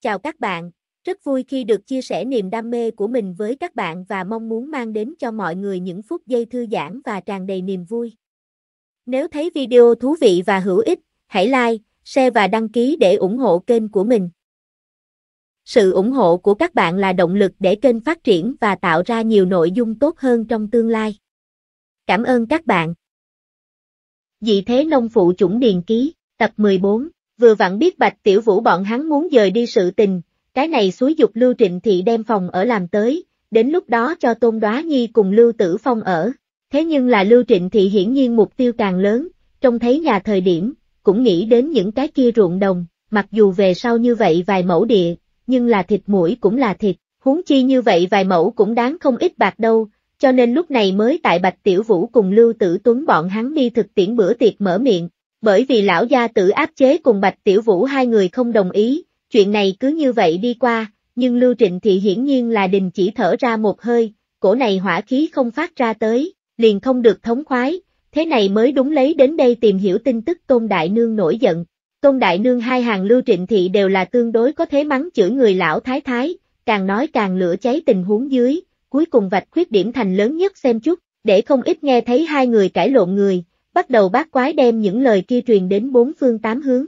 Chào các bạn, rất vui khi được chia sẻ niềm đam mê của mình với các bạn và mong muốn mang đến cho mọi người những phút giây thư giãn và tràn đầy niềm vui. Nếu thấy video thú vị và hữu ích, hãy like, share và đăng ký để ủng hộ kênh của mình. Sự ủng hộ của các bạn là động lực để kênh phát triển và tạo ra nhiều nội dung tốt hơn trong tương lai. Cảm ơn các bạn. Dị thế nông phụ chủng điền ký, tập 14 vừa vặn biết Bạch Tiểu Vũ bọn hắn muốn dời đi sự tình, cái này suối dục Lưu Trịnh Thị đem phòng ở làm tới, đến lúc đó cho Tôn đoá Nhi cùng Lưu Tử Phong ở. Thế nhưng là Lưu Trịnh Thị hiển nhiên mục tiêu càng lớn, trông thấy nhà thời điểm, cũng nghĩ đến những cái kia ruộng đồng, mặc dù về sau như vậy vài mẫu địa, nhưng là thịt mũi cũng là thịt, huống chi như vậy vài mẫu cũng đáng không ít bạc đâu, cho nên lúc này mới tại Bạch Tiểu Vũ cùng Lưu Tử Tuấn bọn hắn đi thực tiễn bữa tiệc mở miệng, bởi vì lão gia tử áp chế cùng Bạch Tiểu Vũ hai người không đồng ý, chuyện này cứ như vậy đi qua, nhưng Lưu Trịnh thì hiển nhiên là đình chỉ thở ra một hơi, cổ này hỏa khí không phát ra tới, liền không được thống khoái, thế này mới đúng lấy đến đây tìm hiểu tin tức Tôn Đại Nương nổi giận. Tôn Đại Nương hai hàng Lưu Trịnh Thị đều là tương đối có thế mắng chửi người lão thái thái, càng nói càng lửa cháy tình huống dưới, cuối cùng vạch khuyết điểm thành lớn nhất xem chút, để không ít nghe thấy hai người cãi lộn người, bắt đầu bác quái đem những lời kia truyền đến bốn phương tám hướng.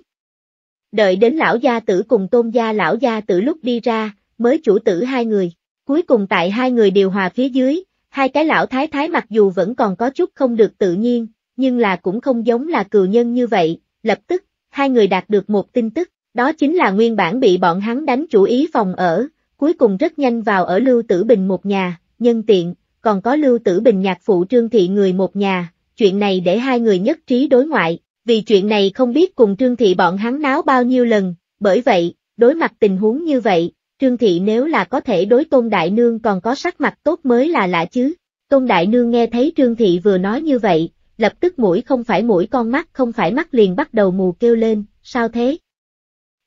Đợi đến lão gia tử cùng tôn gia lão gia tử lúc đi ra, mới chủ tử hai người, cuối cùng tại hai người điều hòa phía dưới, hai cái lão thái thái mặc dù vẫn còn có chút không được tự nhiên, nhưng là cũng không giống là cừu nhân như vậy, lập tức, hai người đạt được một tin tức, đó chính là nguyên bản bị bọn hắn đánh chủ ý phòng ở, cuối cùng rất nhanh vào ở Lưu Tử Bình một nhà, nhân tiện, còn có Lưu Tử Bình nhạc phụ Trương Thị người một nhà, chuyện này để hai người nhất trí đối ngoại, vì chuyện này không biết cùng Trương Thị bọn hắn náo bao nhiêu lần, bởi vậy, đối mặt tình huống như vậy, Trương Thị nếu là có thể đối Tôn Đại Nương còn có sắc mặt tốt mới là lạ chứ. Tôn Đại Nương nghe thấy Trương Thị vừa nói như vậy, lập tức mũi không phải mũi con mắt không phải mắt liền bắt đầu mù kêu lên, sao thế?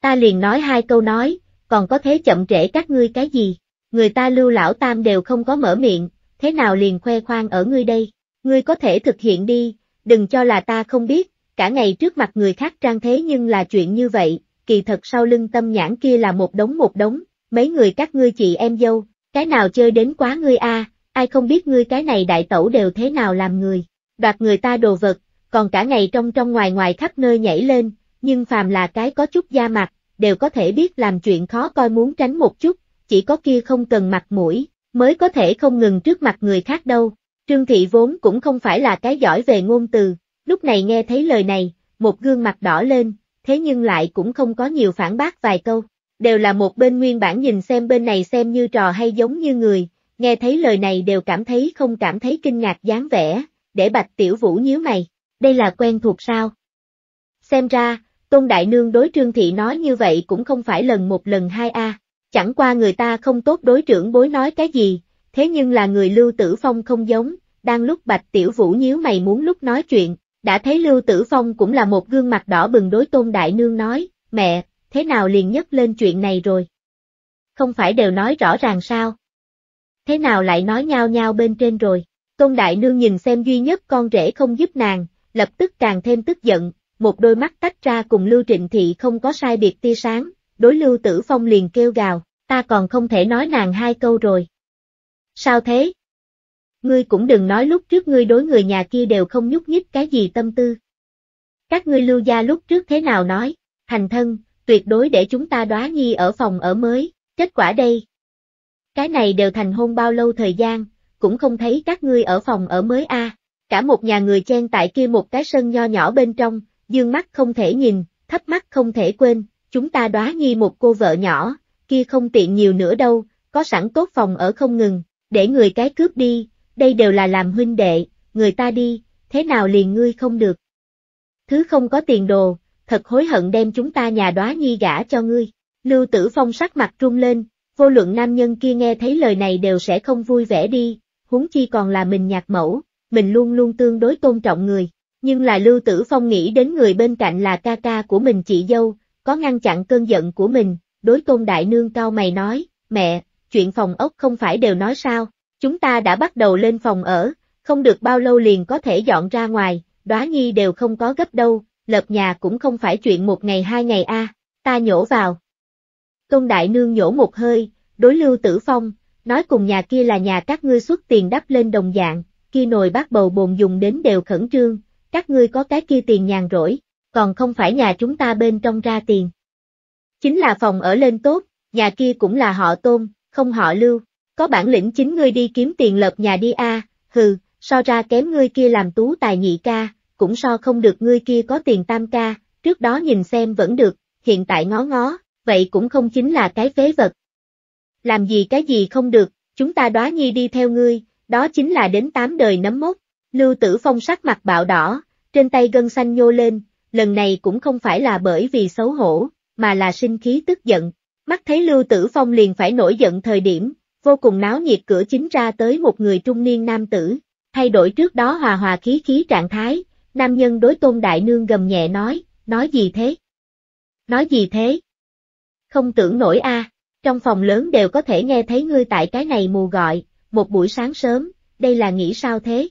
Ta liền nói hai câu nói, còn có thế chậm trễ các ngươi cái gì? Người ta lưu lão tam đều không có mở miệng, thế nào liền khoe khoang ở ngươi đây? Ngươi có thể thực hiện đi, đừng cho là ta không biết, cả ngày trước mặt người khác trang thế nhưng là chuyện như vậy, kỳ thật sau lưng tâm nhãn kia là một đống một đống, mấy người các ngươi chị em dâu, cái nào chơi đến quá ngươi a, ai không biết ngươi cái này đại tẩu đều thế nào làm người, đoạt người ta đồ vật, còn cả ngày trong trong ngoài ngoài khắp nơi nhảy lên, nhưng phàm là cái có chút da mặt, đều có thể biết làm chuyện khó coi muốn tránh một chút, chỉ có kia không cần mặt mũi, mới có thể không ngừng trước mặt người khác đâu. Trương Thị vốn cũng không phải là cái giỏi về ngôn từ, lúc này nghe thấy lời này, một gương mặt đỏ lên, thế nhưng lại cũng không có nhiều phản bác vài câu, đều là một bên nguyên bản nhìn xem bên này xem như trò hay giống như người, nghe thấy lời này đều cảm thấy không cảm thấy kinh ngạc dáng vẻ, để Bạch Tiểu Vũ nhíu mày, đây là quen thuộc sao? Xem ra, Tôn Đại Nương đối Trương Thị nói như vậy cũng không phải lần một lần hai a chẳng qua người ta không tốt đối trưởng bối nói cái gì, thế nhưng là người Lưu Tử Phong không giống, đang lúc Bạch Tiểu Vũ nhíu mày muốn lúc nói chuyện, đã thấy Lưu Tử Phong cũng là một gương mặt đỏ bừng đối Tôn Đại Nương nói, mẹ, thế nào liền nhắc lên chuyện này rồi? Không phải đều nói rõ ràng sao? Thế nào lại nói nhau nhau bên trên rồi? Tôn Đại Nương nhìn xem duy nhất con rể không giúp nàng, lập tức càng thêm tức giận, một đôi mắt tách ra cùng Lưu Trịnh Thị không có sai biệt tia sáng, đối Lưu Tử Phong liền kêu gào, ta còn không thể nói nàng hai câu rồi. Sao thế? Ngươi cũng đừng nói lúc trước ngươi đối người nhà kia đều không nhúc nhích cái gì tâm tư. Các ngươi lưu gia lúc trước thế nào nói, thành thân, tuyệt đối để chúng ta đoá nghi ở phòng ở mới, kết quả đây. Cái này đều thành hôn bao lâu thời gian, cũng không thấy các ngươi ở phòng ở mới a cả một nhà người chen tại kia một cái sân nho nhỏ bên trong, dương mắt không thể nhìn, thấp mắt không thể quên, chúng ta đoá nghi một cô vợ nhỏ, kia không tiện nhiều nữa đâu, có sẵn tốt phòng ở không ngừng, để người cái cướp đi, đây đều là làm huynh đệ, người ta đi, thế nào liền ngươi không được. Thứ không có tiền đồ, thật hối hận đem chúng ta nhà đóa nhi gả cho ngươi. Lưu Tử Phong sắc mặt trung lên, vô luận nam nhân kia nghe thấy lời này đều sẽ không vui vẻ đi, huống chi còn là mình nhạc mẫu, mình luôn luôn tương đối tôn trọng người, nhưng là Lưu Tử Phong nghĩ đến người bên cạnh là ca ca của mình chị dâu, có ngăn chặn cơn giận của mình, đối tôn đại nương cao mày nói, mẹ, chuyện phòng ốc không phải đều nói sao, chúng ta đã bắt đầu lên phòng ở, không được bao lâu liền có thể dọn ra ngoài, đóa nhi đều không có gấp đâu, lập nhà cũng không phải chuyện một ngày hai ngày a, ta nhổ vào. Tôn Đại Nương nhổ một hơi, đối Lưu Tử Phong, nói cùng nhà kia là nhà các ngươi xuất tiền đắp lên đồng dạng, kia nồi bát bầu bồn dùng đến đều khẩn trương, các ngươi có cái kia tiền nhàn rỗi, còn không phải nhà chúng ta bên trong ra tiền. Chính là phòng ở lên tốt, nhà kia cũng là họ tôn, không họ lưu, có bản lĩnh chính ngươi đi kiếm tiền lập nhà đi a, hừ, so ra kém ngươi kia làm tú tài nhị ca, cũng so không được ngươi kia có tiền tam ca, trước đó nhìn xem vẫn được, hiện tại ngó ngó, vậy cũng không chính là cái phế vật. Làm gì cái gì không được, chúng ta đóa nhi đi theo ngươi, đó chính là đến tám đời nấm mốc, lưu tử phong sắc mặt bạo đỏ, trên tay gân xanh nhô lên, lần này cũng không phải là bởi vì xấu hổ, mà là sinh khí tức giận, Mắt thấy Lưu Tử Phong liền phải nổi giận thời điểm, vô cùng náo nhiệt cửa chính ra tới một người trung niên nam tử, thay đổi trước đó hòa hòa khí khí trạng thái, nam nhân đối tôn đại nương gầm nhẹ nói, nói gì thế? Nói gì thế? Không tưởng nổi a, trong phòng lớn đều có thể nghe thấy ngươi tại cái này mù gọi, một buổi sáng sớm, đây là nghĩ sao thế?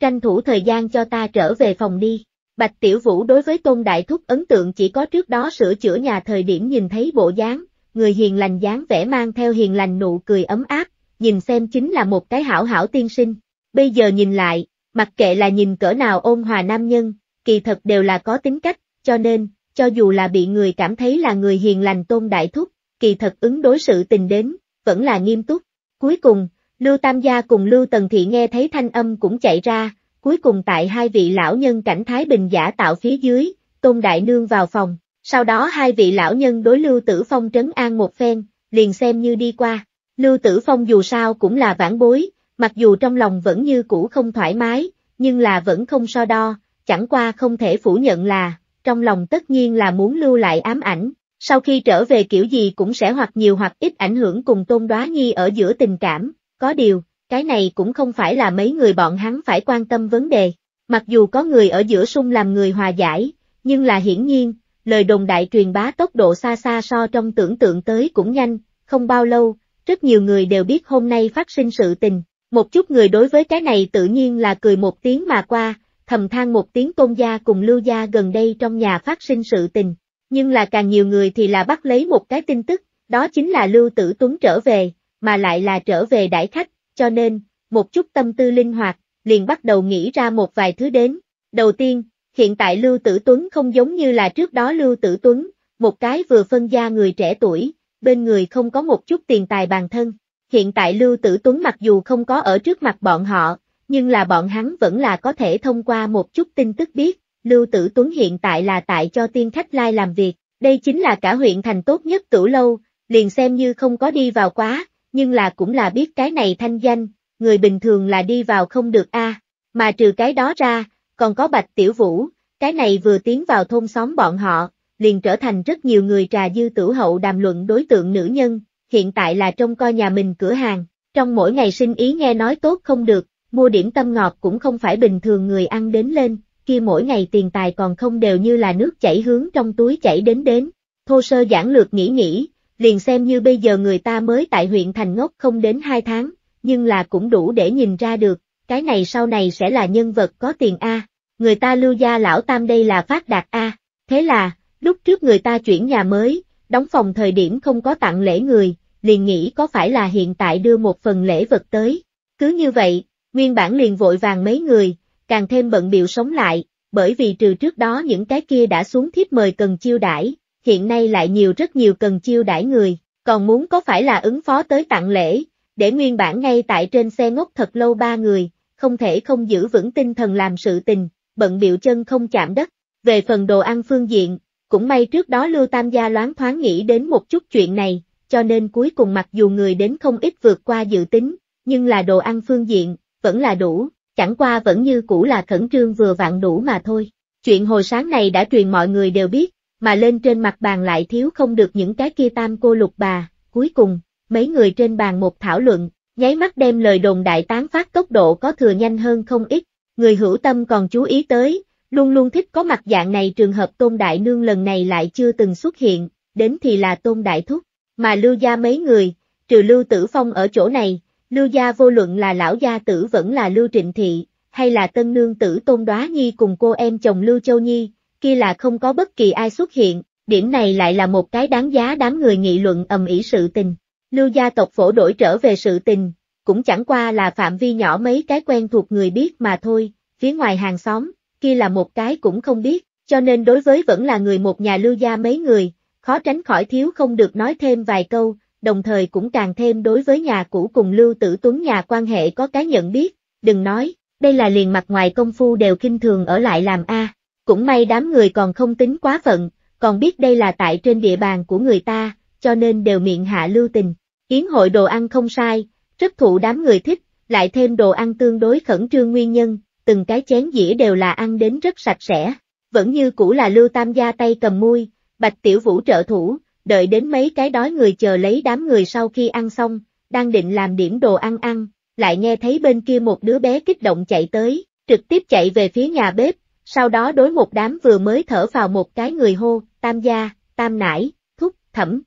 Tranh thủ thời gian cho ta trở về phòng đi. Bạch Tiểu Vũ đối với Tôn Đại Thúc ấn tượng chỉ có trước đó sửa chữa nhà thời điểm nhìn thấy bộ dáng, người hiền lành dáng vẻ mang theo hiền lành nụ cười ấm áp, nhìn xem chính là một cái hảo hảo tiên sinh. Bây giờ nhìn lại, mặc kệ là nhìn cỡ nào ôn hòa nam nhân, kỳ thật đều là có tính cách, cho nên, cho dù là bị người cảm thấy là người hiền lành Tôn Đại Thúc, kỳ thật ứng đối sự tình đến, vẫn là nghiêm túc. Cuối cùng, Lưu Tam Gia cùng Lưu Tần Thị nghe thấy thanh âm cũng chạy ra, Cuối cùng tại hai vị lão nhân cảnh Thái Bình giả tạo phía dưới, Tôn Đại Nương vào phòng, sau đó hai vị lão nhân đối Lưu Tử Phong trấn an một phen, liền xem như đi qua. Lưu Tử Phong dù sao cũng là vãn bối, mặc dù trong lòng vẫn như cũ không thoải mái, nhưng là vẫn không so đo, chẳng qua không thể phủ nhận là, trong lòng tất nhiên là muốn lưu lại ám ảnh, sau khi trở về kiểu gì cũng sẽ hoặc nhiều hoặc ít ảnh hưởng cùng tôn đoá nhi ở giữa tình cảm, có điều, cái này cũng không phải là mấy người bọn hắn phải quan tâm vấn đề. Mặc dù có người ở giữa sung làm người hòa giải, nhưng là hiển nhiên, lời đồn đại truyền bá tốc độ xa xa so trong tưởng tượng tới cũng nhanh, không bao lâu, rất nhiều người đều biết hôm nay phát sinh sự tình. Một chút người đối với cái này tự nhiên là cười một tiếng mà qua, thầm than một tiếng tôn gia cùng lưu gia gần đây trong nhà phát sinh sự tình. Nhưng là càng nhiều người thì là bắt lấy một cái tin tức, đó chính là lưu tử tuấn trở về, mà lại là trở về đại khách, cho nên, một chút tâm tư linh hoạt, liền bắt đầu nghĩ ra một vài thứ đến. Đầu tiên, hiện tại Lưu Tử Tuấn không giống như là trước đó Lưu Tử Tuấn, một cái vừa phân gia người trẻ tuổi, bên người không có một chút tiền tài bàn thân. Hiện tại Lưu Tử Tuấn mặc dù không có ở trước mặt bọn họ, nhưng là bọn hắn vẫn là có thể thông qua một chút tin tức biết, Lưu Tử Tuấn hiện tại là tại cho tiên khách lai làm việc, đây chính là cả huyện thành tốt nhất Tử lâu, liền xem như không có đi vào quá, nhưng là cũng là biết cái này thanh danh, người bình thường là đi vào không được a mà trừ cái đó ra, còn có Bạch Tiểu Vũ, cái này vừa tiến vào thôn xóm bọn họ, liền trở thành rất nhiều người trà dư tử hậu đàm luận đối tượng nữ nhân, hiện tại là trong coi nhà mình cửa hàng, trong mỗi ngày sinh ý nghe nói tốt không được, mua điểm tâm ngọt cũng không phải bình thường người ăn đến lên, kia mỗi ngày tiền tài còn không đều như là nước chảy hướng trong túi chảy đến đến. Thô sơ giản lược nghĩ nghĩ, liền xem như bây giờ người ta mới tại huyện thành ngốc không đến 2 tháng, nhưng là cũng đủ để nhìn ra được, cái này sau này sẽ là nhân vật có tiền A, người ta lưu gia lão tam đây là phát đạt A, thế là, lúc trước người ta chuyển nhà mới, đóng phòng thời điểm không có tặng lễ người, liền nghĩ có phải là hiện tại đưa một phần lễ vật tới, cứ như vậy, nguyên bản liền vội vàng mấy người, càng thêm bận biểu sống lại, bởi vì trừ trước đó những cái kia đã xuống thiếp mời cần chiêu đãi, hiện nay lại nhiều rất nhiều cần chiêu đãi người, còn muốn có phải là ứng phó tới tặng lễ, để nguyên bản ngay tại trên xe ngốc thật lâu ba người, không thể không giữ vững tinh thần làm sự tình, bận biểu chân không chạm đất. Về phần đồ ăn phương diện, cũng may trước đó Lưu Tam Gia loáng thoáng nghĩ đến một chút chuyện này, cho nên cuối cùng mặc dù người đến không ít vượt qua dự tính, nhưng là đồ ăn phương diện, vẫn là đủ, chẳng qua vẫn như cũ là khẩn trương vừa vặn đủ mà thôi. Chuyện hồi sáng này đã truyền mọi người đều biết, mà lên trên mặt bàn lại thiếu không được những cái kia tam cô lục bà, cuối cùng, mấy người trên bàn một thảo luận, nháy mắt đem lời đồn đại tán phát tốc độ có thừa nhanh hơn không ít, người hữu tâm còn chú ý tới, luôn luôn thích có mặt dạng này trường hợp tôn đại nương lần này lại chưa từng xuất hiện, đến thì là tôn đại thúc, mà lưu gia mấy người, trừ lưu tử phong ở chỗ này, lưu gia vô luận là lão gia tử vẫn là lưu trịnh thị, hay là tân nương tử tôn đoá nhi cùng cô em chồng lưu châu nhi, kia là không có bất kỳ ai xuất hiện, điểm này lại là một cái đáng giá đám người nghị luận ầm ĩ sự tình. Lưu gia tộc phổ đổi trở về sự tình, cũng chẳng qua là phạm vi nhỏ mấy cái quen thuộc người biết mà thôi, phía ngoài hàng xóm, kia là một cái cũng không biết, cho nên đối với vẫn là người một nhà lưu gia mấy người, khó tránh khỏi thiếu không được nói thêm vài câu, đồng thời cũng càng thêm đối với nhà cũ cùng lưu tử tuấn nhà quan hệ có cái nhận biết, đừng nói, đây là liền mặt ngoài công phu đều kinh thường ở lại làm A. Cũng may đám người còn không tính quá phận, còn biết đây là tại trên địa bàn của người ta, cho nên đều miệng hạ lưu tình. Yến hội đồ ăn không sai, rất thụ đám người thích, lại thêm đồ ăn tương đối khẩn trương nguyên nhân, từng cái chén dĩa đều là ăn đến rất sạch sẽ. Vẫn như cũ là Lưu Tam gia tay cầm muôi, Bạch Tiểu Vũ trợ thủ, đợi đến mấy cái đói người chờ lấy đám người sau khi ăn xong, đang định làm điểm đồ ăn ăn, lại nghe thấy bên kia một đứa bé kích động chạy tới, trực tiếp chạy về phía nhà bếp, sau đó đối một đám vừa mới thở vào một cái người hô, tam gia, tam nải, thúc, thẩm.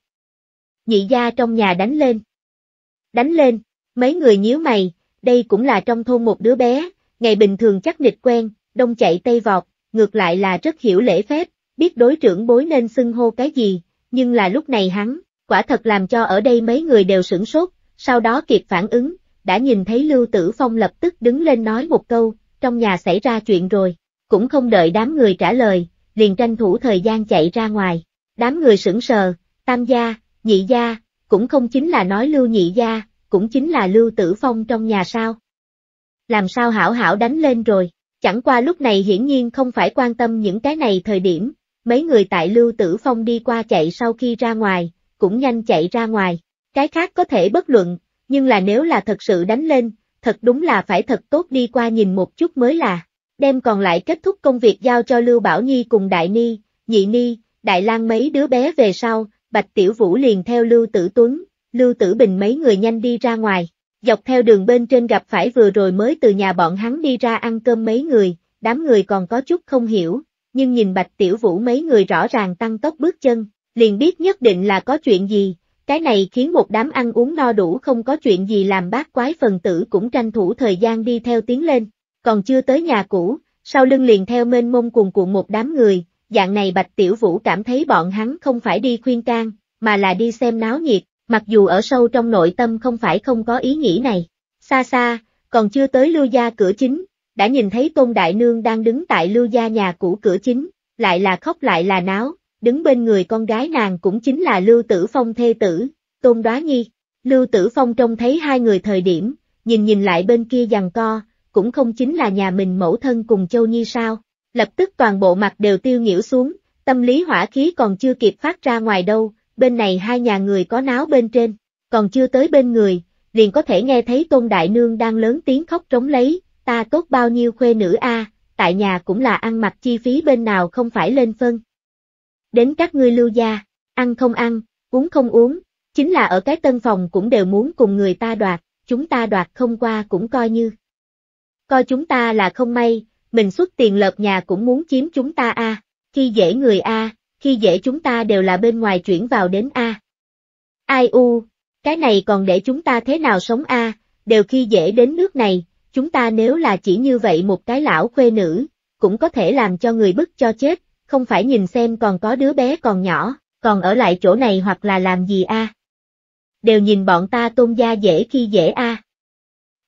Nhị gia trong nhà đánh lên. Đánh lên, mấy người nhíu mày, đây cũng là trong thôn một đứa bé, ngày bình thường chắc nịch quen, đông chạy tây vọt, ngược lại là rất hiểu lễ phép, biết đối trưởng bối nên xưng hô cái gì, nhưng là lúc này hắn, quả thật làm cho ở đây mấy người đều sửng sốt, sau đó kịp phản ứng, đã nhìn thấy Lưu Tử Phong lập tức đứng lên nói một câu, trong nhà xảy ra chuyện rồi cũng không đợi đám người trả lời, liền tranh thủ thời gian chạy ra ngoài. Đám người sững sờ, tam gia, nhị gia, cũng không chính là nói lưu nhị gia, cũng chính là lưu tử phong trong nhà sao. Làm sao hảo hảo đánh lên rồi, chẳng qua lúc này hiển nhiên không phải quan tâm những cái này thời điểm, mấy người tại lưu tử phong đi qua chạy sau khi ra ngoài, cũng nhanh chạy ra ngoài, cái khác có thể bất luận, nhưng là nếu là thật sự đánh lên, thật đúng là phải thật tốt đi qua nhìn một chút mới là đem còn lại kết thúc công việc giao cho Lưu Bảo Nhi cùng Đại Ni, Nhị Ni, Đại Lang mấy đứa bé về sau, Bạch Tiểu Vũ liền theo Lưu Tử Tuấn, Lưu Tử Bình mấy người nhanh đi ra ngoài, dọc theo đường bên trên gặp phải vừa rồi mới từ nhà bọn hắn đi ra ăn cơm mấy người, đám người còn có chút không hiểu, nhưng nhìn Bạch Tiểu Vũ mấy người rõ ràng tăng tốc bước chân, liền biết nhất định là có chuyện gì, cái này khiến một đám ăn uống no đủ không có chuyện gì làm bác quái phần tử cũng tranh thủ thời gian đi theo tiến lên còn chưa tới nhà cũ, sau lưng liền theo mênh mông cuồn cuộn một đám người, dạng này Bạch Tiểu Vũ cảm thấy bọn hắn không phải đi khuyên can, mà là đi xem náo nhiệt, mặc dù ở sâu trong nội tâm không phải không có ý nghĩ này. Xa xa, còn chưa tới lưu gia cửa chính, đã nhìn thấy Tôn Đại Nương đang đứng tại lưu gia nhà cũ cửa chính, lại là khóc lại là náo, đứng bên người con gái nàng cũng chính là Lưu Tử Phong thê tử, Tôn Đoá Nhi. Lưu Tử Phong trông thấy hai người thời điểm, nhìn nhìn lại bên kia giằng co, cũng không chính là nhà mình mẫu thân cùng Châu Nhi sao, lập tức toàn bộ mặt đều tiêu nhiễu xuống, tâm lý hỏa khí còn chưa kịp phát ra ngoài đâu, bên này hai nhà người có náo bên trên, còn chưa tới bên người, liền có thể nghe thấy Tôn Đại Nương đang lớn tiếng khóc trống lấy, ta tốt bao nhiêu khuê nữ a, tại nhà cũng là ăn mặc chi phí bên nào không phải lên phân. Đến các ngươi lưu gia, ăn không ăn, uống không uống, chính là ở cái tân phòng cũng đều muốn cùng người ta đoạt, chúng ta đoạt không qua cũng coi như coi chúng ta là không may, mình xuất tiền lợp nhà cũng muốn chiếm chúng ta a, khi dễ người a, khi dễ chúng ta đều là bên ngoài chuyển vào đến a. Ai u, cái này còn để chúng ta thế nào sống a, đều khi dễ đến nước này, chúng ta nếu là chỉ như vậy một cái lão khuê nữ, cũng có thể làm cho người bức cho chết, không phải nhìn xem còn có đứa bé còn nhỏ, còn ở lại chỗ này hoặc là làm gì a. Đều nhìn bọn ta tôn gia dễ khi dễ a.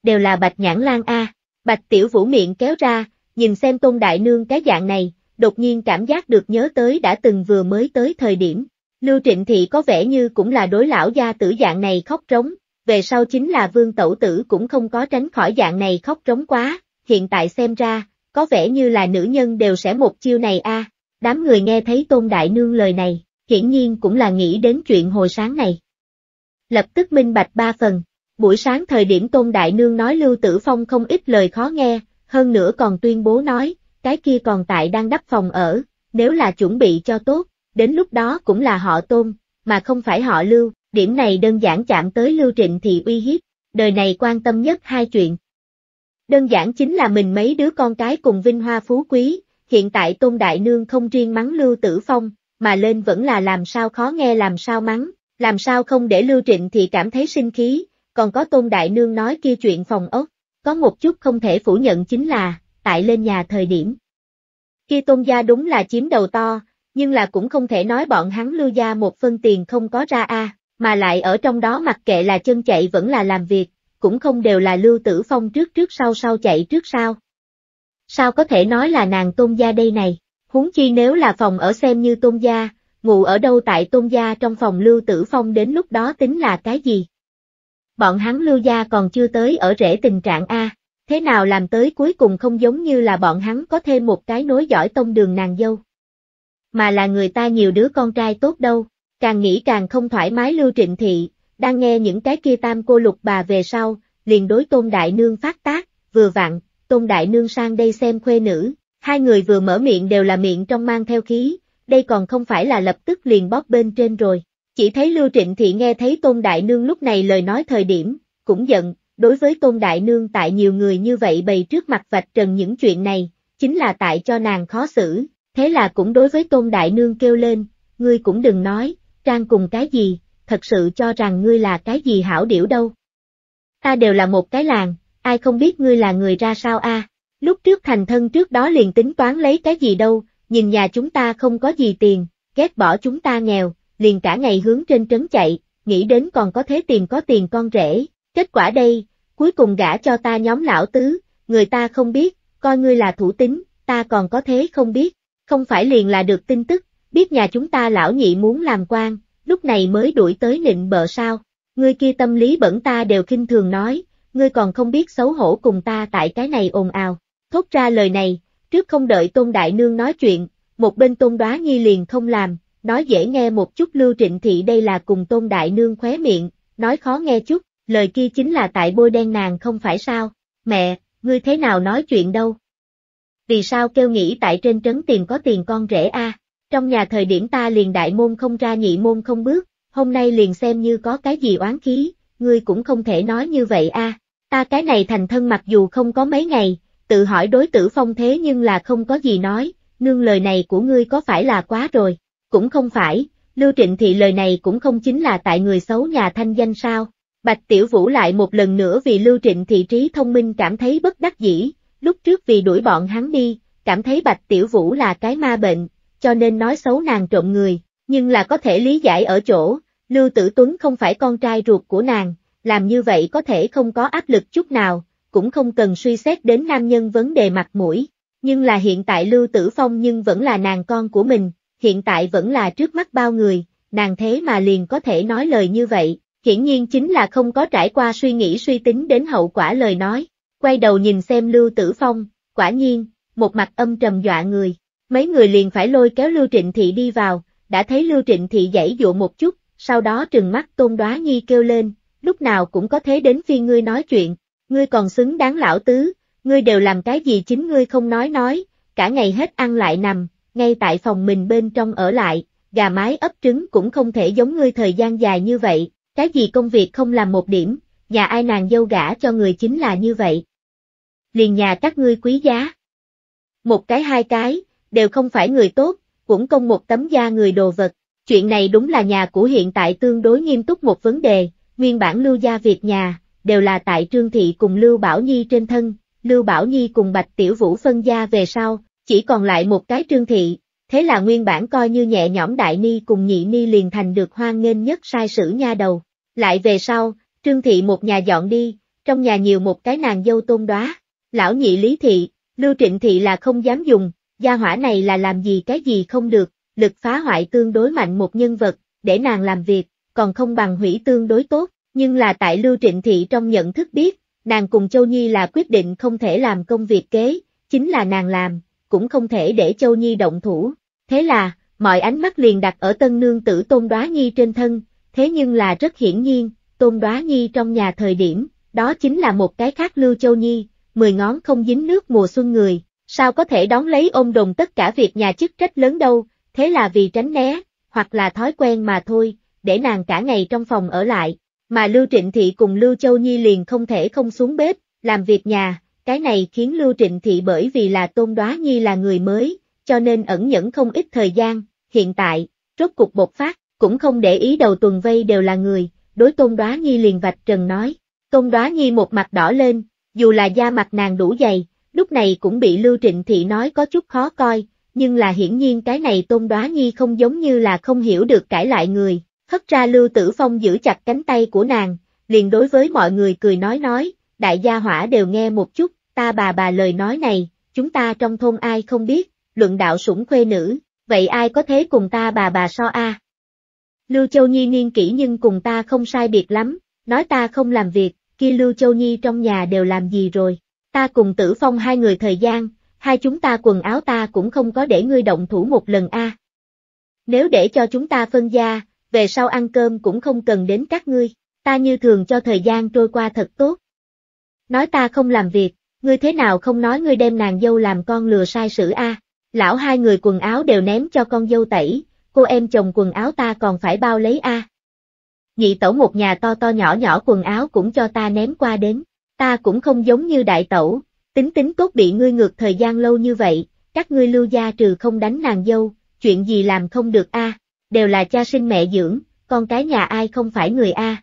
Đều là bạch nhãn lan a. Bạch Tiểu Vũ miệng kéo ra, nhìn xem Tôn Đại Nương cái dạng này, đột nhiên cảm giác được nhớ tới đã từng vừa mới tới thời điểm. Lưu Trịnh Thị có vẻ như cũng là đối lão gia tử dạng này khóc trống, về sau chính là vương tẩu tử cũng không có tránh khỏi dạng này khóc trống quá, hiện tại xem ra, có vẻ như là nữ nhân đều sẽ một chiêu này a. Đám người nghe thấy Tôn Đại Nương lời này, hiển nhiên cũng là nghĩ đến chuyện hồi sáng này. Lập tức minh bạch ba phần, Buổi sáng thời điểm Tôn Đại Nương nói Lưu Tử Phong không ít lời khó nghe, hơn nữa còn tuyên bố nói, cái kia còn tại đang đắp phòng ở, nếu là chuẩn bị cho tốt, đến lúc đó cũng là họ Tôn, mà không phải họ Lưu, điểm này đơn giản chạm tới Lưu Trịnh thì uy hiếp, đời này quan tâm nhất hai chuyện. Đơn giản chính là mình mấy đứa con cái cùng vinh hoa phú quý, hiện tại Tôn Đại Nương không riêng mắng Lưu Tử Phong, mà lên vẫn là làm sao khó nghe làm sao mắng, làm sao không để Lưu Trịnh thì cảm thấy sinh khí, còn có Tôn Đại Nương nói kia chuyện phòng ốc, có một chút không thể phủ nhận chính là, tại lên nhà thời điểm. Kia Tôn gia đúng là chiếm đầu to, nhưng là cũng không thể nói bọn hắn lưu gia một phân tiền không có ra a, mà lại ở trong đó mặc kệ là chân chạy vẫn là làm việc, cũng không đều là lưu tử phong trước trước sau sau chạy trước sau. Sao có thể nói là nàng Tôn gia đây này, huống chi nếu là phòng ở xem như Tôn gia, ngủ ở đâu tại Tôn gia trong phòng lưu tử phong đến lúc đó tính là cái gì? bọn hắn lưu gia còn chưa tới ở rễ tình trạng A, thế nào làm tới cuối cùng không giống như là bọn hắn có thêm một cái nối giỏi tông đường nàng dâu. Mà là người ta nhiều đứa con trai tốt đâu, càng nghĩ càng không thoải mái lưu trịnh thị, đang nghe những cái kia tam cô lục bà về sau, liền đối tôn đại nương phát tác, vừa vặn, tôn đại nương sang đây xem khuê nữ, hai người vừa mở miệng đều là miệng trong mang theo khí, đây còn không phải là lập tức liền bóp bên trên rồi. Chỉ thấy Lưu Trịnh Thị nghe thấy Tôn Đại Nương lúc này lời nói thời điểm, cũng giận, đối với Tôn Đại Nương tại nhiều người như vậy bày trước mặt vạch trần những chuyện này, chính là tại cho nàng khó xử, thế là cũng đối với Tôn Đại Nương kêu lên, ngươi cũng đừng nói, trang cùng cái gì, thật sự cho rằng ngươi là cái gì hảo điểu đâu. Ta đều là một cái làng, ai không biết ngươi là người ra sao a? lúc trước thành thân trước đó liền tính toán lấy cái gì đâu, nhìn nhà chúng ta không có gì tiền, ghét bỏ chúng ta nghèo, liền cả ngày hướng trên trấn chạy, nghĩ đến còn có thế tiền có tiền con rể, kết quả đây, cuối cùng gã cho ta nhóm lão tứ, người ta không biết, coi ngươi là thủ tính, ta còn có thế không biết, không phải liền là được tin tức, biết nhà chúng ta lão nhị muốn làm quan, lúc này mới đuổi tới nịnh bợ sao, ngươi kia tâm lý bẩn ta đều khinh thường nói, ngươi còn không biết xấu hổ cùng ta tại cái này ồn ào, thốt ra lời này, trước không đợi tôn đại nương nói chuyện, một bên tôn đoá nghi liền không làm, nói dễ nghe một chút Lưu Trịnh Thị đây là cùng Tôn Đại Nương khóe miệng, nói khó nghe chút, lời kia chính là tại bôi đen nàng không phải sao, mẹ, ngươi thế nào nói chuyện đâu. Vì sao kêu nghĩ tại trên trấn tiền có tiền con rể a trong nhà thời điểm ta liền đại môn không ra nhị môn không bước, hôm nay liền xem như có cái gì oán khí, ngươi cũng không thể nói như vậy a ta cái này thành thân mặc dù không có mấy ngày, tự hỏi đối tử phong thế nhưng là không có gì nói, nương lời này của ngươi có phải là quá rồi. Cũng không phải, Lưu Trịnh Thị lời này cũng không chính là tại người xấu nhà thanh danh sao. Bạch Tiểu Vũ lại một lần nữa vì Lưu Trịnh Thị trí thông minh cảm thấy bất đắc dĩ, lúc trước vì đuổi bọn hắn đi, cảm thấy Bạch Tiểu Vũ là cái ma bệnh, cho nên nói xấu nàng trộm người, nhưng là có thể lý giải ở chỗ, Lưu Tử Tuấn không phải con trai ruột của nàng, làm như vậy có thể không có áp lực chút nào, cũng không cần suy xét đến nam nhân vấn đề mặt mũi, nhưng là hiện tại Lưu Tử Phong nhưng vẫn là nàng con của mình, hiện tại vẫn là trước mắt bao người, nàng thế mà liền có thể nói lời như vậy, hiển nhiên chính là không có trải qua suy nghĩ suy tính đến hậu quả lời nói, quay đầu nhìn xem Lưu Tử Phong, quả nhiên, một mặt âm trầm dọa người, mấy người liền phải lôi kéo Lưu Trịnh Thị đi vào, đã thấy Lưu Trịnh Thị dãy dụa một chút, sau đó trừng mắt tôn đoá nhi kêu lên, lúc nào cũng có thế đến phi ngươi nói chuyện, ngươi còn xứng đáng lão tứ, ngươi đều làm cái gì chính ngươi không nói nói, cả ngày hết ăn lại nằm, ngay tại phòng mình bên trong ở lại, gà mái ấp trứng cũng không thể giống ngươi thời gian dài như vậy, cái gì công việc không làm một điểm, nhà ai nàng dâu gả cho người chính là như vậy. Liền nhà các ngươi quý giá. Một cái hai cái, đều không phải người tốt, cũng công một tấm da người đồ vật. Chuyện này đúng là nhà của hiện tại tương đối nghiêm túc một vấn đề, nguyên bản lưu gia việc nhà, đều là tại Trương Thị cùng Lưu Bảo Nhi trên thân, Lưu Bảo Nhi cùng Bạch Tiểu Vũ phân gia về sau, chỉ còn lại một cái trương thị, thế là nguyên bản coi như nhẹ nhõm đại ni cùng nhị ni liền thành được hoan nghênh nhất sai sử nha đầu. Lại về sau, trương thị một nhà dọn đi, trong nhà nhiều một cái nàng dâu tôn đoá, lão nhị lý thị, lưu trịnh thị là không dám dùng, gia hỏa này là làm gì cái gì không được, lực phá hoại tương đối mạnh một nhân vật, để nàng làm việc, còn không bằng hủy tương đối tốt, nhưng là tại lưu trịnh thị trong nhận thức biết, nàng cùng Châu Nhi là quyết định không thể làm công việc kế, chính là nàng làm, cũng không thể để Châu Nhi động thủ. Thế là, mọi ánh mắt liền đặt ở tân nương tử Tôn Đoá Nhi trên thân, thế nhưng là rất hiển nhiên, Tôn Đoá Nhi trong nhà thời điểm, đó chính là một cái khác Lưu Châu Nhi, mười ngón không dính nước mùa xuân người, sao có thể đón lấy ôm đồng tất cả việc nhà chức trách lớn đâu, thế là vì tránh né, hoặc là thói quen mà thôi, để nàng cả ngày trong phòng ở lại, mà Lưu Trịnh Thị cùng Lưu Châu Nhi liền không thể không xuống bếp, làm việc nhà, cái này khiến Lưu Trịnh Thị bởi vì là Tôn Đoá Nhi là người mới, cho nên ẩn nhẫn không ít thời gian, hiện tại, rốt cục bột phát, cũng không để ý đầu tuần vây đều là người, đối Tôn Đoá Nhi liền vạch trần nói, Tôn Đoá Nhi một mặt đỏ lên, dù là da mặt nàng đủ dày, lúc này cũng bị Lưu Trịnh Thị nói có chút khó coi, nhưng là hiển nhiên cái này Tôn Đoá Nhi không giống như là không hiểu được cãi lại người, hất ra Lưu Tử Phong giữ chặt cánh tay của nàng, liền đối với mọi người cười nói nói, đại gia hỏa đều nghe một chút, ta bà bà lời nói này, chúng ta trong thôn ai không biết, luận đạo sủng khuê nữ, vậy ai có thế cùng ta bà bà so a? Lưu Châu Nhi niên kỹ nhưng cùng ta không sai biệt lắm, nói ta không làm việc, kia Lưu Châu Nhi trong nhà đều làm gì rồi, ta cùng tử phong hai người thời gian, hai chúng ta quần áo ta cũng không có để ngươi động thủ một lần a. Nếu để cho chúng ta phân gia, về sau ăn cơm cũng không cần đến các ngươi, ta như thường cho thời gian trôi qua thật tốt. Nói ta không làm việc, ngươi thế nào không nói ngươi đem nàng dâu làm con lừa sai sử a? Lão hai người quần áo đều ném cho con dâu tẩy, cô em chồng quần áo ta còn phải bao lấy a. Nhị tẩu một nhà to to nhỏ nhỏ quần áo cũng cho ta ném qua đến, ta cũng không giống như đại tẩu, tính tính tốt bị ngươi ngược thời gian lâu như vậy, các ngươi lưu gia trừ không đánh nàng dâu, chuyện gì làm không được a, đều là cha sinh mẹ dưỡng, con cái nhà ai không phải người a.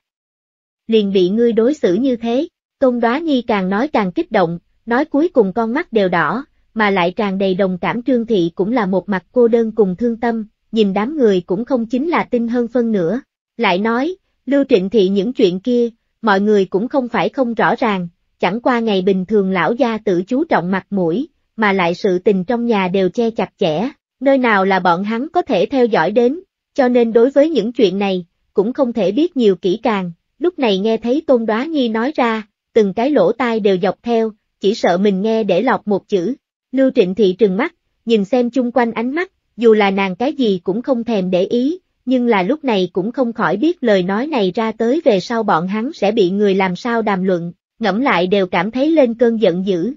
Liền bị ngươi đối xử như thế, công đoá nhi càng nói càng kích động, Nói cuối cùng con mắt đều đỏ, mà lại tràn đầy đồng cảm trương thị cũng là một mặt cô đơn cùng thương tâm, nhìn đám người cũng không chính là tin hơn phân nữa. Lại nói, Lưu Trịnh Thị những chuyện kia, mọi người cũng không phải không rõ ràng, chẳng qua ngày bình thường lão gia tự chú trọng mặt mũi, mà lại sự tình trong nhà đều che chặt chẽ, nơi nào là bọn hắn có thể theo dõi đến, cho nên đối với những chuyện này, cũng không thể biết nhiều kỹ càng, lúc này nghe thấy Tôn Đoá Nhi nói ra, từng cái lỗ tai đều dọc theo, chỉ sợ mình nghe để lọt một chữ. Lưu Trịnh Thị trừng mắt, nhìn xem chung quanh ánh mắt, dù là nàng cái gì cũng không thèm để ý, nhưng là lúc này cũng không khỏi biết lời nói này ra tới về sau bọn hắn sẽ bị người làm sao đàm luận, ngẫm lại đều cảm thấy lên cơn giận dữ.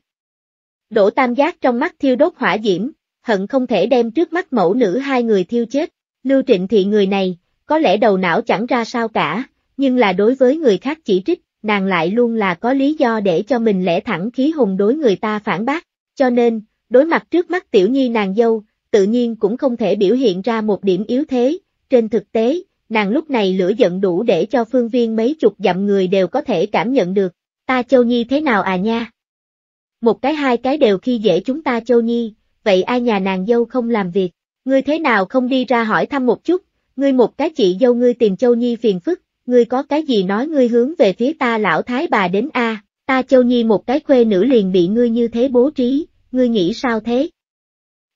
Đỗ Tam Giác trong mắt thiêu đốt hỏa diễm, hận không thể đem trước mắt mẫu nữ hai người thiêu chết, Lưu Trịnh Thị người này, có lẽ đầu não chẳng ra sao cả, nhưng là đối với người khác chỉ trích, nàng lại luôn là có lý do để cho mình lẽ thẳng khí hùng đối người ta phản bác, cho nên, đối mặt trước mắt tiểu nhi nàng dâu, tự nhiên cũng không thể biểu hiện ra một điểm yếu thế, trên thực tế, nàng lúc này lửa giận đủ để cho phương viên mấy chục dặm người đều có thể cảm nhận được, ta châu nhi thế nào à nha? Một cái hai cái đều khi dễ chúng ta châu nhi, vậy ai nhà nàng dâu không làm việc, ngươi thế nào không đi ra hỏi thăm một chút, ngươi một cái chị dâu ngươi tìm châu nhi phiền phức, ngươi có cái gì nói ngươi hướng về phía ta lão thái bà đến a, ta châu nhi một cái khuê nữ liền bị ngươi như thế bố trí, ngươi nghĩ sao thế?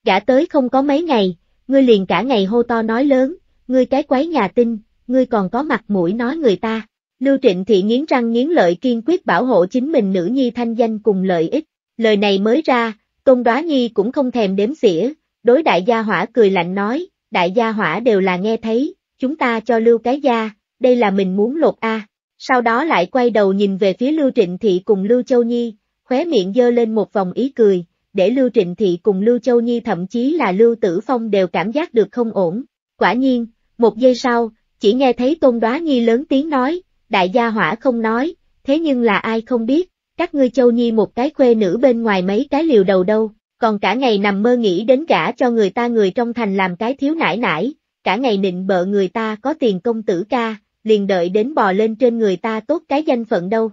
Gã tới không có mấy ngày, ngươi liền cả ngày hô to nói lớn, ngươi cái quái nhà tinh, ngươi còn có mặt mũi nói người ta. Lưu Trịnh Thị nghiến răng nghiến lợi kiên quyết bảo hộ chính mình nữ nhi thanh danh cùng lợi ích, lời này mới ra, Tôn Đoá Nhi cũng không thèm đếm xỉa, đối đại gia hỏa cười lạnh nói, đại gia hỏa đều là nghe thấy, chúng ta cho lưu cái gia, đây là mình muốn lột a. Sau đó lại quay đầu nhìn về phía Lưu Trịnh Thị cùng Lưu Châu Nhi, khóe miệng dơ lên một vòng ý cười, để Lưu Trịnh Thị cùng Lưu Châu Nhi thậm chí là Lưu Tử Phong đều cảm giác được không ổn. Quả nhiên, một giây sau, chỉ nghe thấy Tôn Đoá Nhi lớn tiếng nói, đại gia hỏa không nói, thế nhưng là ai không biết, các ngươi Châu Nhi một cái quê nữ bên ngoài mấy cái liều đầu đâu, còn cả ngày nằm mơ nghĩ đến cả cho người ta người trong thành làm cái thiếu nải nải, cả ngày nịnh bợ người ta có tiền công tử ca, liền đợi đến bò lên trên người ta tốt cái danh phận đâu.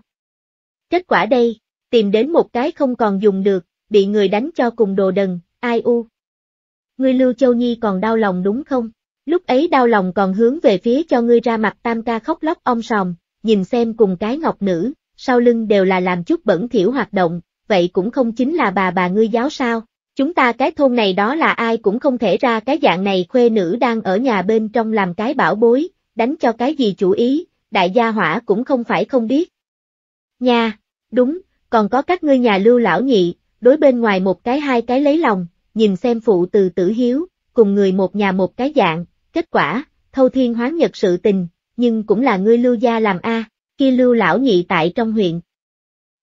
Kết quả đây, tìm đến một cái không còn dùng được, bị người đánh cho cùng đồ đần, ai u. Ngươi Lưu Châu Nhi còn đau lòng đúng không? Lúc ấy đau lòng còn hướng về phía cho ngươi ra mặt tam ca khóc lóc om sòm, nhìn xem cùng cái ngọc nữ, sau lưng đều là làm chút bẩn thiểu hoạt động, vậy cũng không chính là bà bà ngươi giáo sao, chúng ta cái thôn này đó là ai cũng không thể ra cái dạng này khuê nữ đang ở nhà bên trong làm cái bảo bối, đánh cho cái gì chủ ý, đại gia hỏa cũng không phải không biết. Nha, đúng, còn có các ngươi nhà lưu lão nhị, đối bên ngoài một cái hai cái lấy lòng, nhìn xem phụ từ tử hiếu, cùng người một nhà một cái dạng, kết quả, thâu thiên hóa nhật sự tình, nhưng cũng là ngươi lưu gia làm a, kia lưu lão nhị tại trong huyện.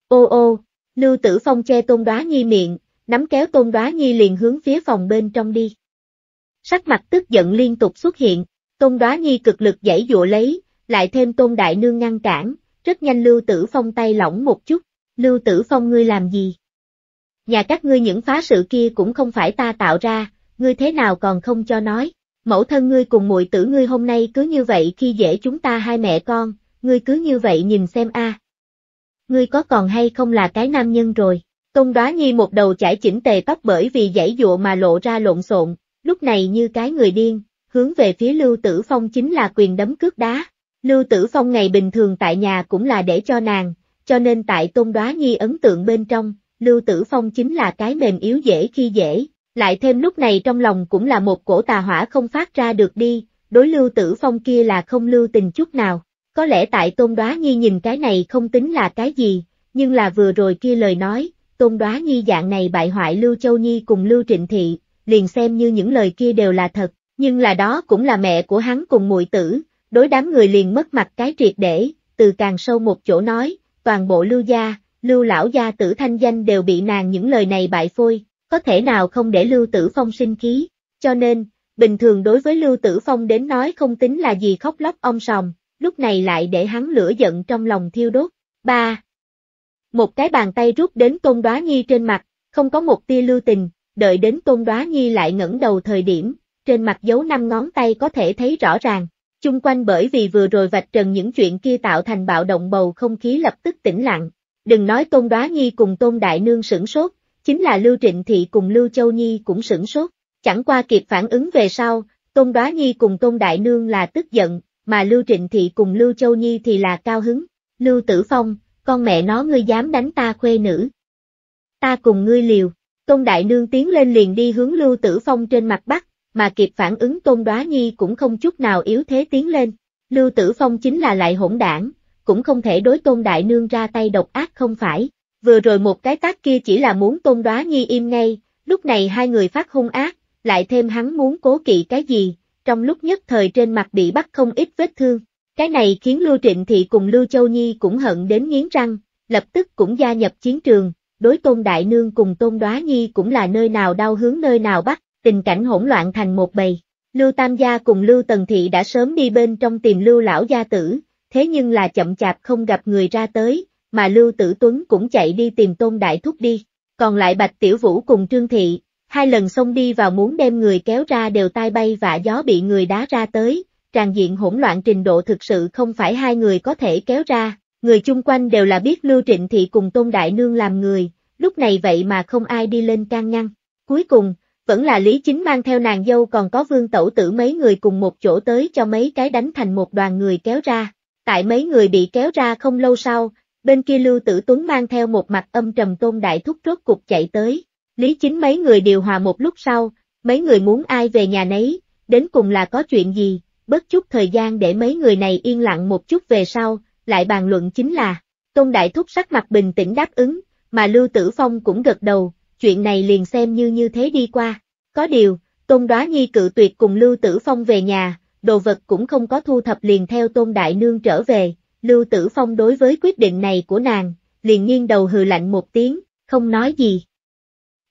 Ô ô, lưu tử phong che tôn đoá nhi miệng, nắm kéo tôn đoá nhi liền hướng phía phòng bên trong đi. Sắc mặt tức giận liên tục xuất hiện, Tôn Đóa nhi cực lực dãy dụa lấy, lại thêm tôn đại nương ngăn cản, rất nhanh Lưu Tử Phong tay lỏng một chút, Lưu Tử Phong ngươi làm gì? Nhà các ngươi những phá sự kia cũng không phải ta tạo ra, ngươi thế nào còn không cho nói, mẫu thân ngươi cùng muội tử ngươi hôm nay cứ như vậy khi dễ chúng ta hai mẹ con, ngươi cứ như vậy nhìn xem a. Ngươi có còn hay không là cái nam nhân rồi, tôn Đóa nhi một đầu chải chỉnh tề tóc bởi vì dãy dụa mà lộ ra lộn xộn, lúc này như cái người điên, hướng về phía Lưu Tử Phong chính là quyền đấm cước đá. Lưu Tử Phong ngày bình thường tại nhà cũng là để cho nàng, cho nên tại tôn đoá nhi ấn tượng bên trong, Lưu Tử Phong chính là cái mềm yếu dễ khi dễ, lại thêm lúc này trong lòng cũng là một cổ tà hỏa không phát ra được đi, đối Lưu Tử Phong kia là không lưu tình chút nào. Có lẽ tại tôn đoá nhi nhìn cái này không tính là cái gì, nhưng là vừa rồi kia lời nói, tôn đoá nhi dạng này bại hoại Lưu Châu Nhi cùng Lưu Trịnh Thị, liền xem như những lời kia đều là thật, nhưng là đó cũng là mẹ của hắn cùng muội tử, đối đám người liền mất mặt cái triệt để, từ càng sâu một chỗ nói, toàn bộ lưu gia, lưu lão gia tử thanh danh đều bị nàng những lời này bại phôi, có thể nào không để lưu tử phong sinh khí, cho nên, bình thường đối với lưu tử phong đến nói không tính là gì khóc lóc ông sòng, lúc này lại để hắn lửa giận trong lòng thiêu đốt. ba Một cái bàn tay rút đến tôn đoá nhi trên mặt, không có một tia lưu tình, đợi đến tôn đoá nhi lại ngẩng đầu thời điểm, trên mặt dấu năm ngón tay có thể thấy rõ ràng. Chung quanh bởi vì vừa rồi vạch trần những chuyện kia tạo thành bạo động bầu không khí lập tức tĩnh lặng. Đừng nói Tôn Đóa Nhi cùng Tôn Đại Nương sửng sốt, chính là Lưu Trịnh Thị cùng Lưu Châu Nhi cũng sửng sốt. Chẳng qua kịp phản ứng về sau, Tôn Đóa Nhi cùng Tôn Đại Nương là tức giận, mà Lưu Trịnh Thị cùng Lưu Châu Nhi thì là cao hứng. Lưu Tử Phong, con mẹ nó ngươi dám đánh ta khuê nữ. Ta cùng ngươi liều. Tôn Đại Nương tiến lên liền đi hướng Lưu Tử Phong trên mặt bắc, mà kịp phản ứng Tôn đoá Nhi cũng không chút nào yếu thế tiến lên. Lưu Tử Phong chính là lại hỗn đảng, cũng không thể đối Tôn Đại Nương ra tay độc ác không phải. Vừa rồi một cái tác kia chỉ là muốn Tôn đoá Nhi im ngay, lúc này hai người phát hung ác, lại thêm hắn muốn cố kỵ cái gì, trong lúc nhất thời trên mặt bị bắt không ít vết thương. Cái này khiến Lưu Trịnh Thị cùng Lưu Châu Nhi cũng hận đến nghiến răng, lập tức cũng gia nhập chiến trường, đối Tôn Đại Nương cùng Tôn đoá Nhi cũng là nơi nào đau hướng nơi nào bắt, tình cảnh hỗn loạn thành một bầy. Lưu Tam Gia cùng Lưu Tần Thị đã sớm đi bên trong tìm Lưu Lão Gia Tử, thế nhưng là chậm chạp không gặp người ra tới, mà Lưu Tử Tuấn cũng chạy đi tìm Tôn Đại Thúc đi. Còn lại Bạch Tiểu Vũ cùng Trương Thị, hai lần xông đi vào muốn đem người kéo ra đều tai bay vạ gió bị người đá ra tới, tràn diện hỗn loạn trình độ thực sự không phải hai người có thể kéo ra, người chung quanh đều là biết Lưu Trịnh Thị cùng Tôn Đại Nương làm người, lúc này vậy mà không ai đi lên can ngăn. Cuối cùng, vẫn là Lý Chính mang theo nàng dâu còn có vương tẩu tử mấy người cùng một chỗ tới cho mấy cái đánh thành một đoàn người kéo ra. Tại mấy người bị kéo ra không lâu sau, bên kia Lưu Tử Tuấn mang theo một mặt âm trầm tôn đại thúc rốt cục chạy tới. Lý Chính mấy người điều hòa một lúc sau, mấy người muốn ai về nhà nấy, đến cùng là có chuyện gì, bất chút thời gian để mấy người này yên lặng một chút về sau, lại bàn luận chính là, Tôn Đại Thúc sắc mặt bình tĩnh đáp ứng, mà Lưu Tử Phong cũng gật đầu, chuyện này liền xem như như thế đi qua. Có điều, Tôn Đóa Nhi cự tuyệt cùng Lưu Tử Phong về nhà, đồ vật cũng không có thu thập liền theo Tôn Đại Nương trở về, Lưu Tử Phong đối với quyết định này của nàng, liền nghiêng đầu hừ lạnh một tiếng, không nói gì.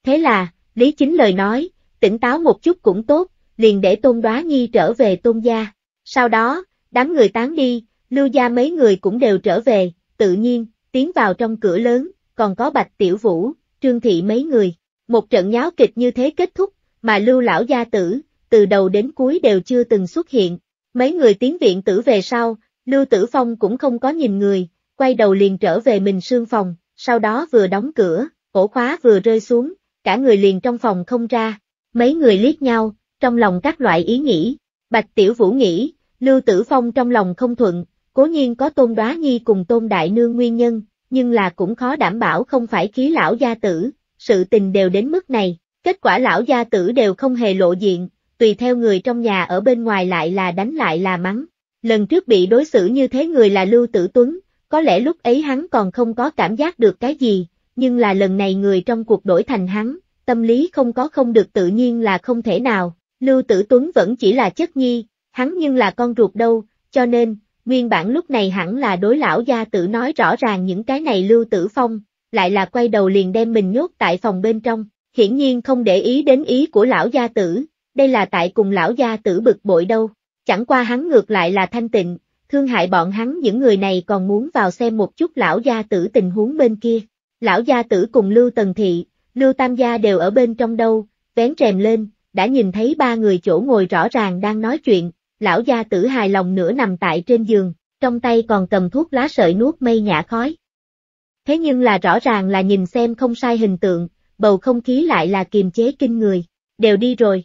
Thế là, Lý Chính lời nói, tỉnh táo một chút cũng tốt, liền để Tôn Đóa Nhi trở về Tôn gia. Sau đó, đám người tán đi, Lưu gia mấy người cũng đều trở về, tự nhiên, tiến vào trong cửa lớn, còn có Bạch Tiểu Vũ, trương thị mấy người. Một trận nháo kịch như thế kết thúc, mà lưu lão gia tử, từ đầu đến cuối đều chưa từng xuất hiện. Mấy người tiến viện tử về sau, lưu tử phong cũng không có nhìn người, quay đầu liền trở về mình sương phòng, sau đó vừa đóng cửa, cổ khóa vừa rơi xuống, cả người liền trong phòng không ra. Mấy người liếc nhau, trong lòng các loại ý nghĩ, Bạch Tiểu Vũ nghĩ, Lưu Tử Phong trong lòng không thuận, cố nhiên có Tôn Đóa Nhi cùng Tôn Đại Nương nguyên nhân, nhưng là cũng khó đảm bảo không phải khí lão gia tử, sự tình đều đến mức này, kết quả lão gia tử đều không hề lộ diện, tùy theo người trong nhà ở bên ngoài lại là đánh lại là mắng. Lần trước bị đối xử như thế người là Lưu Tử Tuấn, có lẽ lúc ấy hắn còn không có cảm giác được cái gì, nhưng là lần này người trong cuộc đổi thành hắn, tâm lý không có không được tự nhiên là không thể nào, Lưu Tử Tuấn vẫn chỉ là chất nhi, hắn nhưng là con ruột đâu, cho nên, nguyên bản lúc này hẳn là đối lão gia tử nói rõ ràng những cái này Lưu Tử Phong, lại là quay đầu liền đem mình nhốt tại phòng bên trong, hiển nhiên không để ý đến ý của lão gia tử, đây là tại cùng lão gia tử bực bội đâu, chẳng qua hắn ngược lại là thanh tịnh, thương hại bọn hắn những người này còn muốn vào xem một chút lão gia tử tình huống bên kia, lão gia tử cùng Lưu Tần Thị, Lưu Tam Gia đều ở bên trong đâu, vén rèm lên, đã nhìn thấy ba người chỗ ngồi rõ ràng đang nói chuyện, lão gia tử hài lòng nửa nằm tại trên giường, trong tay còn cầm thuốc lá sợi nuốt mây nhả khói. Thế nhưng là rõ ràng là nhìn xem không sai hình tượng, bầu không khí lại là kiềm chế kinh người, đều đi rồi.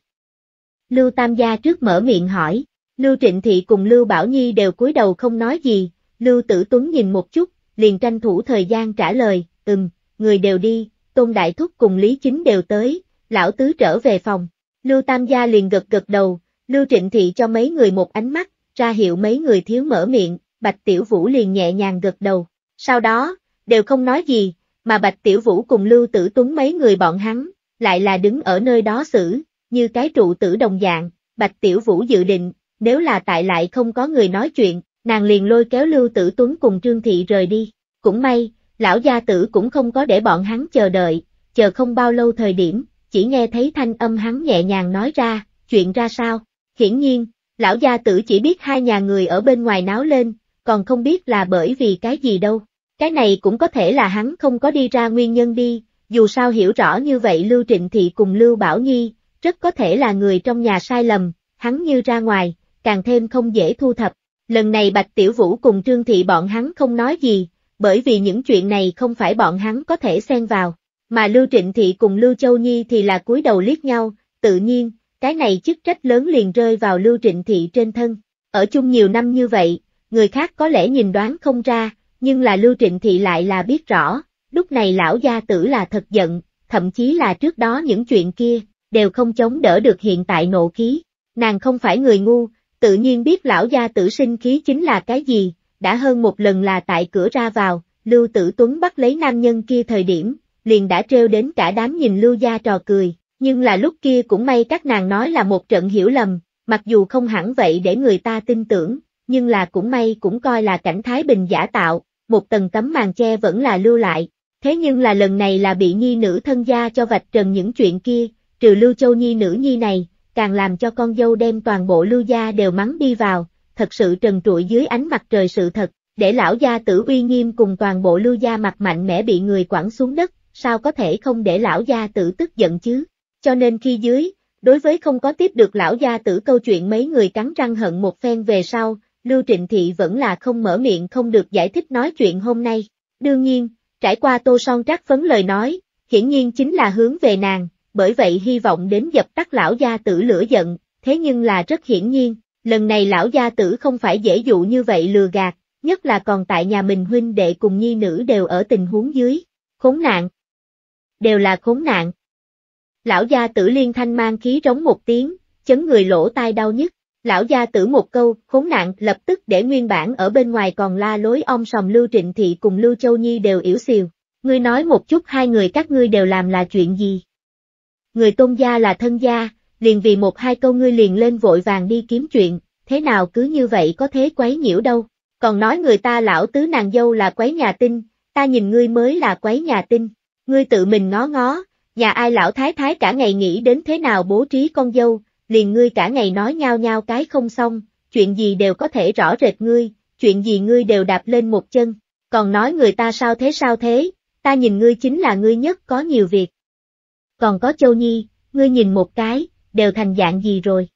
Lưu Tam gia trước mở miệng hỏi, Lưu Trịnh Thị cùng Lưu Bảo Nhi đều cúi đầu không nói gì, Lưu Tử Tuấn nhìn một chút, liền tranh thủ thời gian trả lời, ừm, người đều đi, Tôn Đại Thúc cùng Lý Chính đều tới, lão tứ trở về phòng. Lưu Tam gia liền gật gật đầu, Lưu Trịnh Thị cho mấy người một ánh mắt, ra hiệu mấy người thiếu mở miệng, Bạch Tiểu Vũ liền nhẹ nhàng gật đầu. Sau đó, đều không nói gì, mà Bạch Tiểu Vũ cùng Lưu Tử Tuấn mấy người bọn hắn, lại là đứng ở nơi đó xử, như cái trụ tử đồng dạng, Bạch Tiểu Vũ dự định, nếu là tại lại không có người nói chuyện, nàng liền lôi kéo Lưu Tử Tuấn cùng Trương Thị rời đi. Cũng may, lão gia tử cũng không có để bọn hắn chờ đợi, chờ không bao lâu thời điểm, chỉ nghe thấy thanh âm hắn nhẹ nhàng nói ra, chuyện ra sao. Hiển nhiên, lão gia tử chỉ biết hai nhà người ở bên ngoài náo lên, còn không biết là bởi vì cái gì đâu. Cái này cũng có thể là hắn không có đi ra nguyên nhân đi, dù sao hiểu rõ như vậy Lưu Trịnh Thị cùng Lưu Bảo Nhi, rất có thể là người trong nhà sai lầm, hắn như ra ngoài, càng thêm không dễ thu thập. Lần này Bạch Tiểu Vũ cùng Trương Thị bọn hắn không nói gì, bởi vì những chuyện này không phải bọn hắn có thể xen vào, mà Lưu Trịnh Thị cùng Lưu Châu Nhi thì là cúi đầu liếc nhau, tự nhiên, cái này chức trách lớn liền rơi vào Lưu Trịnh Thị trên thân. Ở chung nhiều năm như vậy, người khác có lẽ nhìn đoán không ra, nhưng là Lưu Trịnh Thị lại là biết rõ, lúc này lão gia tử là thật giận, thậm chí là trước đó những chuyện kia, đều không chống đỡ được hiện tại nộ khí. Nàng không phải người ngu, tự nhiên biết lão gia tử sinh khí chính là cái gì, đã hơn một lần là tại cửa ra vào, Lưu Tử Tuấn bắt lấy nam nhân kia thời điểm, liền đã treo đến cả đám nhìn Lưu gia trò cười, nhưng là lúc kia cũng may các nàng nói là một trận hiểu lầm, mặc dù không hẳn vậy để người ta tin tưởng, nhưng là cũng may cũng coi là cảnh Thái Bình giả tạo, một tầng tấm màn che vẫn là lưu lại. Thế nhưng là lần này là bị nhi nữ thân gia cho vạch trần những chuyện kia, trừ lưu châu nhi nữ nhi này, càng làm cho con dâu đem toàn bộ lưu gia đều mắng đi vào, thật sự trần trụi dưới ánh mặt trời sự thật, để lão gia tử uy nghiêm cùng toàn bộ lưu gia mặt mạnh mẽ bị người quẳng xuống đất, sao có thể không để lão gia tử tức giận chứ? cho nên khi dưới, đối với không có tiếp được lão gia tử câu chuyện mấy người cắn răng hận một phen về sau, Lưu Trịnh Thị vẫn là không mở miệng không được giải thích nói chuyện hôm nay. Đương nhiên, trải qua tô son trắc phấn lời nói, hiển nhiên chính là hướng về nàng, bởi vậy hy vọng đến dập tắt lão gia tử lửa giận, thế nhưng là rất hiển nhiên, lần này lão gia tử không phải dễ dụ như vậy lừa gạt, nhất là còn tại nhà mình huynh đệ cùng nhi nữ đều ở tình huống dưới. Khốn nạn. Đều là khốn nạn. Lão gia tử liên thanh mang khí rống một tiếng, chấn người lỗ tai đau nhất. Lão gia tử một câu, khốn nạn, lập tức để nguyên bản ở bên ngoài còn la lối ông sòm Lưu Trịnh Thị cùng Lưu Châu Nhi đều yếu xìu. Ngươi nói một chút hai người các ngươi đều làm là chuyện gì? Người tôn gia là thân gia, liền vì một hai câu ngươi liền lên vội vàng đi kiếm chuyện, thế nào cứ như vậy có thế quấy nhiễu đâu. Còn nói người ta lão tứ nàng dâu là quấy nhà tinh, ta nhìn ngươi mới là quấy nhà tinh, ngươi tự mình ngó ngó, nhà ai lão thái thái cả ngày nghĩ đến thế nào bố trí con dâu, liền ngươi cả ngày nói nhao nhao cái không xong, chuyện gì đều có thể rõ rệt ngươi, chuyện gì ngươi đều đạp lên một chân, còn nói người ta sao thế sao thế, ta nhìn ngươi chính là ngươi nhất có nhiều việc. Còn có Châu Nhi, ngươi nhìn một cái, đều thành dạng gì rồi.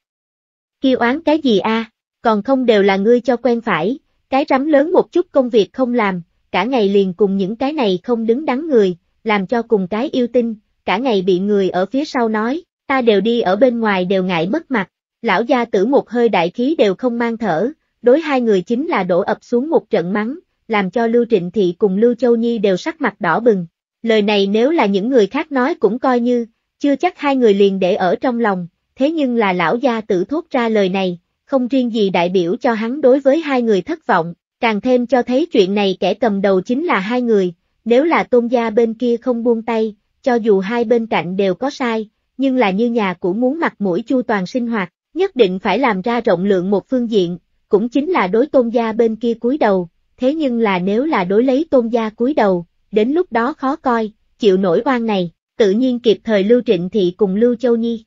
Kêu oán cái gì a? còn không đều là ngươi cho quen phải, cái rắm lớn một chút công việc không làm, cả ngày liền cùng những cái này không đứng đắn người, làm cho cùng cái yêu tinh, cả ngày bị người ở phía sau nói, ta đều đi ở bên ngoài đều ngại mất mặt, lão gia tử một hơi đại khí đều không mang thở, đối hai người chính là đổ ập xuống một trận mắng, làm cho Lưu Trịnh Thị cùng Lưu Châu Nhi đều sắc mặt đỏ bừng. Lời này nếu là những người khác nói cũng coi như, chưa chắc hai người liền để ở trong lòng, thế nhưng là lão gia tử thốt ra lời này, không riêng gì đại biểu cho hắn đối với hai người thất vọng, càng thêm cho thấy chuyện này kẻ cầm đầu chính là hai người, nếu là tôn gia bên kia không buông tay, cho dù hai bên cạnh đều có sai, nhưng là như nhà cũ muốn mặt mũi chu toàn sinh hoạt, nhất định phải làm ra rộng lượng một phương diện, cũng chính là đối tôn gia bên kia cúi đầu, thế nhưng là nếu là đối lấy tôn gia cúi đầu, đến lúc đó khó coi, chịu nổi oan này, tự nhiên kịp thời Lưu Trịnh Thị cùng Lưu Châu Nhi.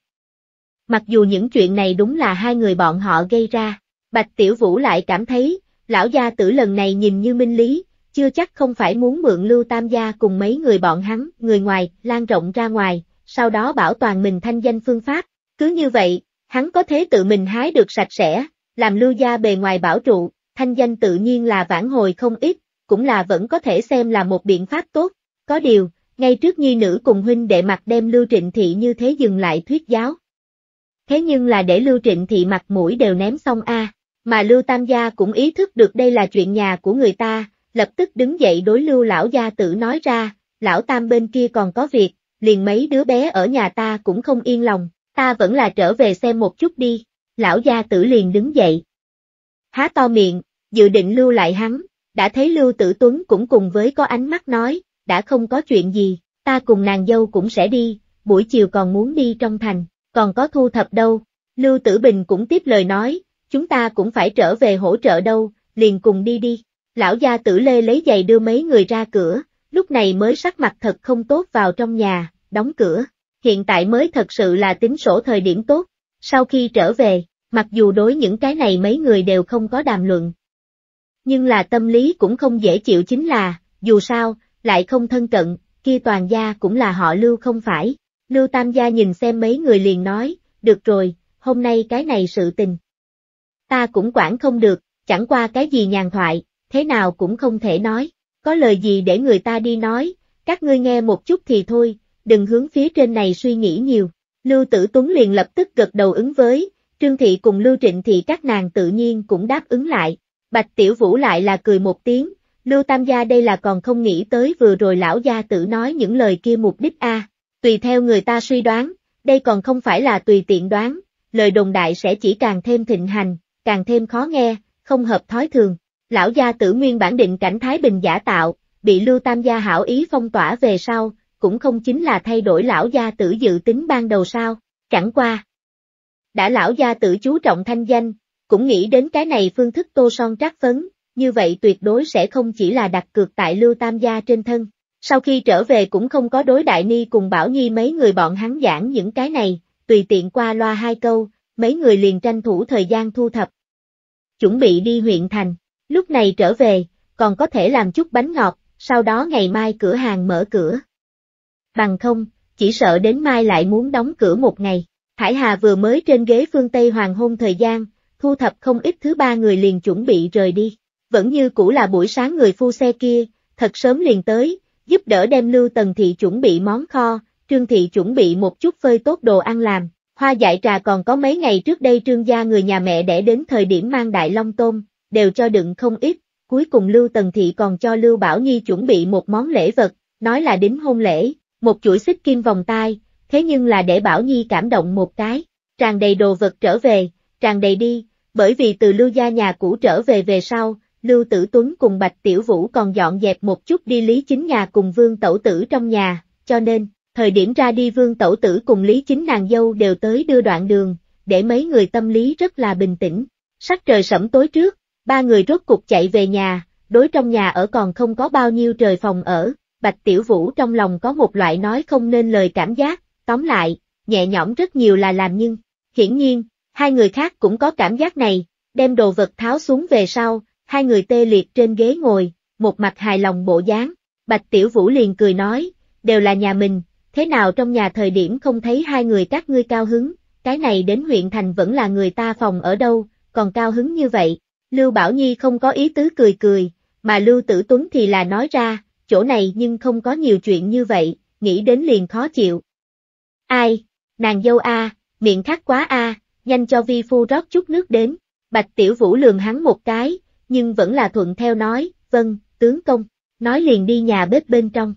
Mặc dù những chuyện này đúng là hai người bọn họ gây ra, Bạch Tiểu Vũ lại cảm thấy, lão gia tử lần này nhìn như minh lý, chưa chắc không phải muốn mượn Lưu Tam Gia cùng mấy người bọn hắn, người ngoài, lan rộng ra ngoài, sau đó bảo toàn mình thanh danh phương pháp. Cứ như vậy, hắn có thế tự mình hái được sạch sẽ, làm Lưu Gia bề ngoài bảo trụ, thanh danh tự nhiên là vãn hồi không ít, cũng là vẫn có thể xem là một biện pháp tốt. Có điều, ngay trước nhi nữ cùng huynh đệ mặt đem Lưu Trịnh Thị như thế dừng lại thuyết giáo. Thế nhưng là để Lưu Trịnh Thị mặt mũi đều ném xong a mà Lưu Tam Gia cũng ý thức được đây là chuyện nhà của người ta, lập tức đứng dậy đối lưu lão gia tử nói ra, lão tam bên kia còn có việc, liền mấy đứa bé ở nhà ta cũng không yên lòng, ta vẫn là trở về xem một chút đi, lão gia tử liền đứng dậy. Há to miệng, dự định lưu lại hắn, đã thấy lưu tử tuấn cũng cùng với có ánh mắt nói, đã không có chuyện gì, ta cùng nàng dâu cũng sẽ đi, buổi chiều còn muốn đi trong thành, còn có thu thập đâu, lưu tử bình cũng tiếp lời nói, chúng ta cũng phải trở về hỗ trợ đâu, liền cùng đi đi. Lão gia tử lê lấy giày đưa mấy người ra cửa, lúc này mới sắc mặt thật không tốt vào trong nhà, đóng cửa. Hiện tại mới thật sự là tính sổ thời điểm tốt. Sau khi trở về, mặc dù đối những cái này mấy người đều không có đàm luận. Nhưng là tâm lý cũng không dễ chịu chính là, dù sao, lại không thân cận, kia toàn gia cũng là họ lưu không phải. Lưu Tam gia nhìn xem mấy người liền nói, được rồi, hôm nay cái này sự tình. Ta cũng quản không được, chẳng qua cái gì nhàn thoại, thế nào cũng không thể nói, có lời gì để người ta đi nói, các ngươi nghe một chút thì thôi, đừng hướng phía trên này suy nghĩ nhiều. Lưu Tử Tuấn liền lập tức gật đầu ứng với, Trương Thị cùng Lưu Trịnh thì các nàng tự nhiên cũng đáp ứng lại. Bạch Tiểu Vũ lại là cười một tiếng, Lưu Tam Gia đây là còn không nghĩ tới vừa rồi lão gia tử nói những lời kia mục đích a. Tùy theo người ta suy đoán, đây còn không phải là tùy tiện đoán, lời đồng đại sẽ chỉ càng thêm thịnh hành, càng thêm khó nghe, không hợp thói thường. Lão gia tử nguyên bản định cảnh Thái Bình giả tạo, bị Lưu Tam gia hảo ý phong tỏa về sau, cũng không chính là thay đổi lão gia tử dự tính ban đầu sao, chẳng qua. Đã lão gia tử chú trọng thanh danh, cũng nghĩ đến cái này phương thức tô son trắc phấn, như vậy tuyệt đối sẽ không chỉ là đặt cược tại Lưu Tam gia trên thân. Sau khi trở về cũng không có đối đại ni cùng Bảo Nhi mấy người bọn hắn giảng những cái này, tùy tiện qua loa hai câu, mấy người liền tranh thủ thời gian thu thập. Chuẩn bị đi huyện thành. Lúc này trở về, còn có thể làm chút bánh ngọt, sau đó ngày mai cửa hàng mở cửa. Bằng không, chỉ sợ đến mai lại muốn đóng cửa một ngày. Hải Hà vừa mới trên ghế phương Tây hoàng hôn thời gian, thu thập không ít thứ ba người liền chuẩn bị rời đi. Vẫn như cũ là buổi sáng người phu xe kia, thật sớm liền tới, giúp đỡ đem lưu tần thị chuẩn bị món kho, trương thị chuẩn bị một chút phơi tốt đồ ăn làm. Hoa dại trà còn có mấy ngày trước đây trương gia người nhà mẹ đẻ đến thời điểm mang đại long tôm, đều cho đựng không ít, cuối cùng Lưu Tần Thị còn cho Lưu Bảo Nhi chuẩn bị một món lễ vật, nói là đính hôn lễ, một chuỗi xích kim vòng tay. thế nhưng là để Bảo Nhi cảm động một cái, tràn đầy đồ vật trở về, tràn đầy đi, bởi vì từ Lưu gia nhà cũ trở về về sau, Lưu Tử Tuấn cùng Bạch Tiểu Vũ còn dọn dẹp một chút đi Lý Chính nhà cùng Vương Tẩu Tử trong nhà, cho nên, thời điểm ra đi Vương Tẩu Tử cùng Lý Chính nàng dâu đều tới đưa đoạn đường, để mấy người tâm lý rất là bình tĩnh. Sắc trời sẫm tối trước, ba người rốt cục chạy về nhà, đối trong nhà ở còn không có bao nhiêu trời phòng ở, Bạch Tiểu Vũ trong lòng có một loại nói không nên lời cảm giác, tóm lại, nhẹ nhõm rất nhiều là làm nhưng, hiển nhiên, hai người khác cũng có cảm giác này, đem đồ vật tháo xuống về sau, hai người tê liệt trên ghế ngồi, một mặt hài lòng bộ dáng, Bạch Tiểu Vũ liền cười nói, đều là nhà mình, thế nào trong nhà thời điểm không thấy hai người các ngươi cao hứng, cái này đến huyện thành vẫn là người ta phòng ở đâu, còn cao hứng như vậy, Lưu Bảo Nhi không có ý tứ cười cười, mà Lưu Tử Tuấn thì là nói ra, chỗ này nhưng không có nhiều chuyện như vậy, nghĩ đến liền khó chịu. Ai? Nàng dâu a, miệng khát quá a, nhanh cho vi phu rót chút nước đến. Bạch Tiểu Vũ lườm hắn một cái, nhưng vẫn là thuận theo nói, vâng, tướng công, nói liền đi nhà bếp bên trong.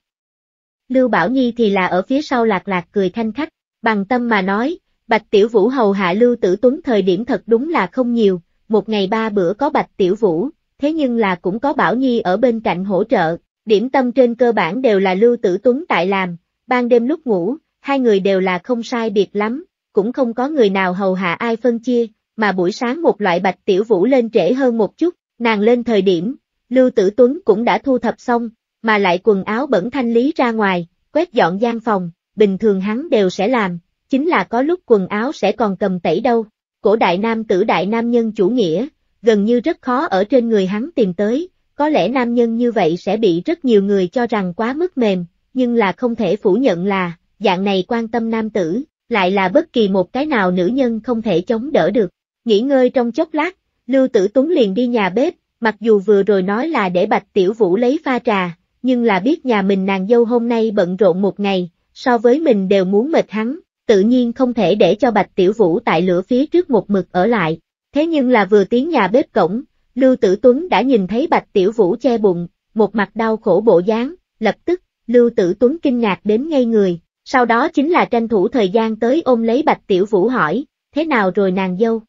Lưu Bảo Nhi thì là ở phía sau lạc lạc cười thanh khách, bằng tâm mà nói, Bạch Tiểu Vũ hầu hạ Lưu Tử Tuấn thời điểm thật đúng là không nhiều, một ngày ba bữa có Bạch Tiểu Vũ, thế nhưng là cũng có Bảo Nhi ở bên cạnh hỗ trợ, điểm tâm trên cơ bản đều là Lưu Tử Tuấn tại làm, ban đêm lúc ngủ, hai người đều là không sai biệt lắm, cũng không có người nào hầu hạ ai phân chia, mà buổi sáng một loại Bạch Tiểu Vũ lên trễ hơn một chút, nàng lên thời điểm, Lưu Tử Tuấn cũng đã thu thập xong, mà lại quần áo bẩn thanh lý ra ngoài, quét dọn gian phòng, bình thường hắn đều sẽ làm, chính là có lúc quần áo sẽ còn cầm tẩy đâu, cổ đại nam tử đại nam nhân chủ nghĩa, gần như rất khó ở trên người hắn tìm tới, có lẽ nam nhân như vậy sẽ bị rất nhiều người cho rằng quá mức mềm, nhưng là không thể phủ nhận là, dạng này quan tâm nam tử, lại là bất kỳ một cái nào nữ nhân không thể chống đỡ được. Nghỉ ngơi trong chốc lát, Lưu Tử Tuấn liền đi nhà bếp, mặc dù vừa rồi nói là để Bạch Tiểu Vũ lấy pha trà, nhưng là biết nhà mình nàng dâu hôm nay bận rộn một ngày, so với mình đều muốn mệt hắn, tự nhiên không thể để cho Bạch Tiểu Vũ tại lửa phía trước một mực ở lại. Thế nhưng là vừa tiến nhà bếp cổng, Lưu Tử Tuấn đã nhìn thấy Bạch Tiểu Vũ che bụng, một mặt đau khổ bộ dáng, lập tức, Lưu Tử Tuấn kinh ngạc đến ngay người, sau đó chính là tranh thủ thời gian tới ôm lấy Bạch Tiểu Vũ hỏi, thế nào rồi nàng dâu?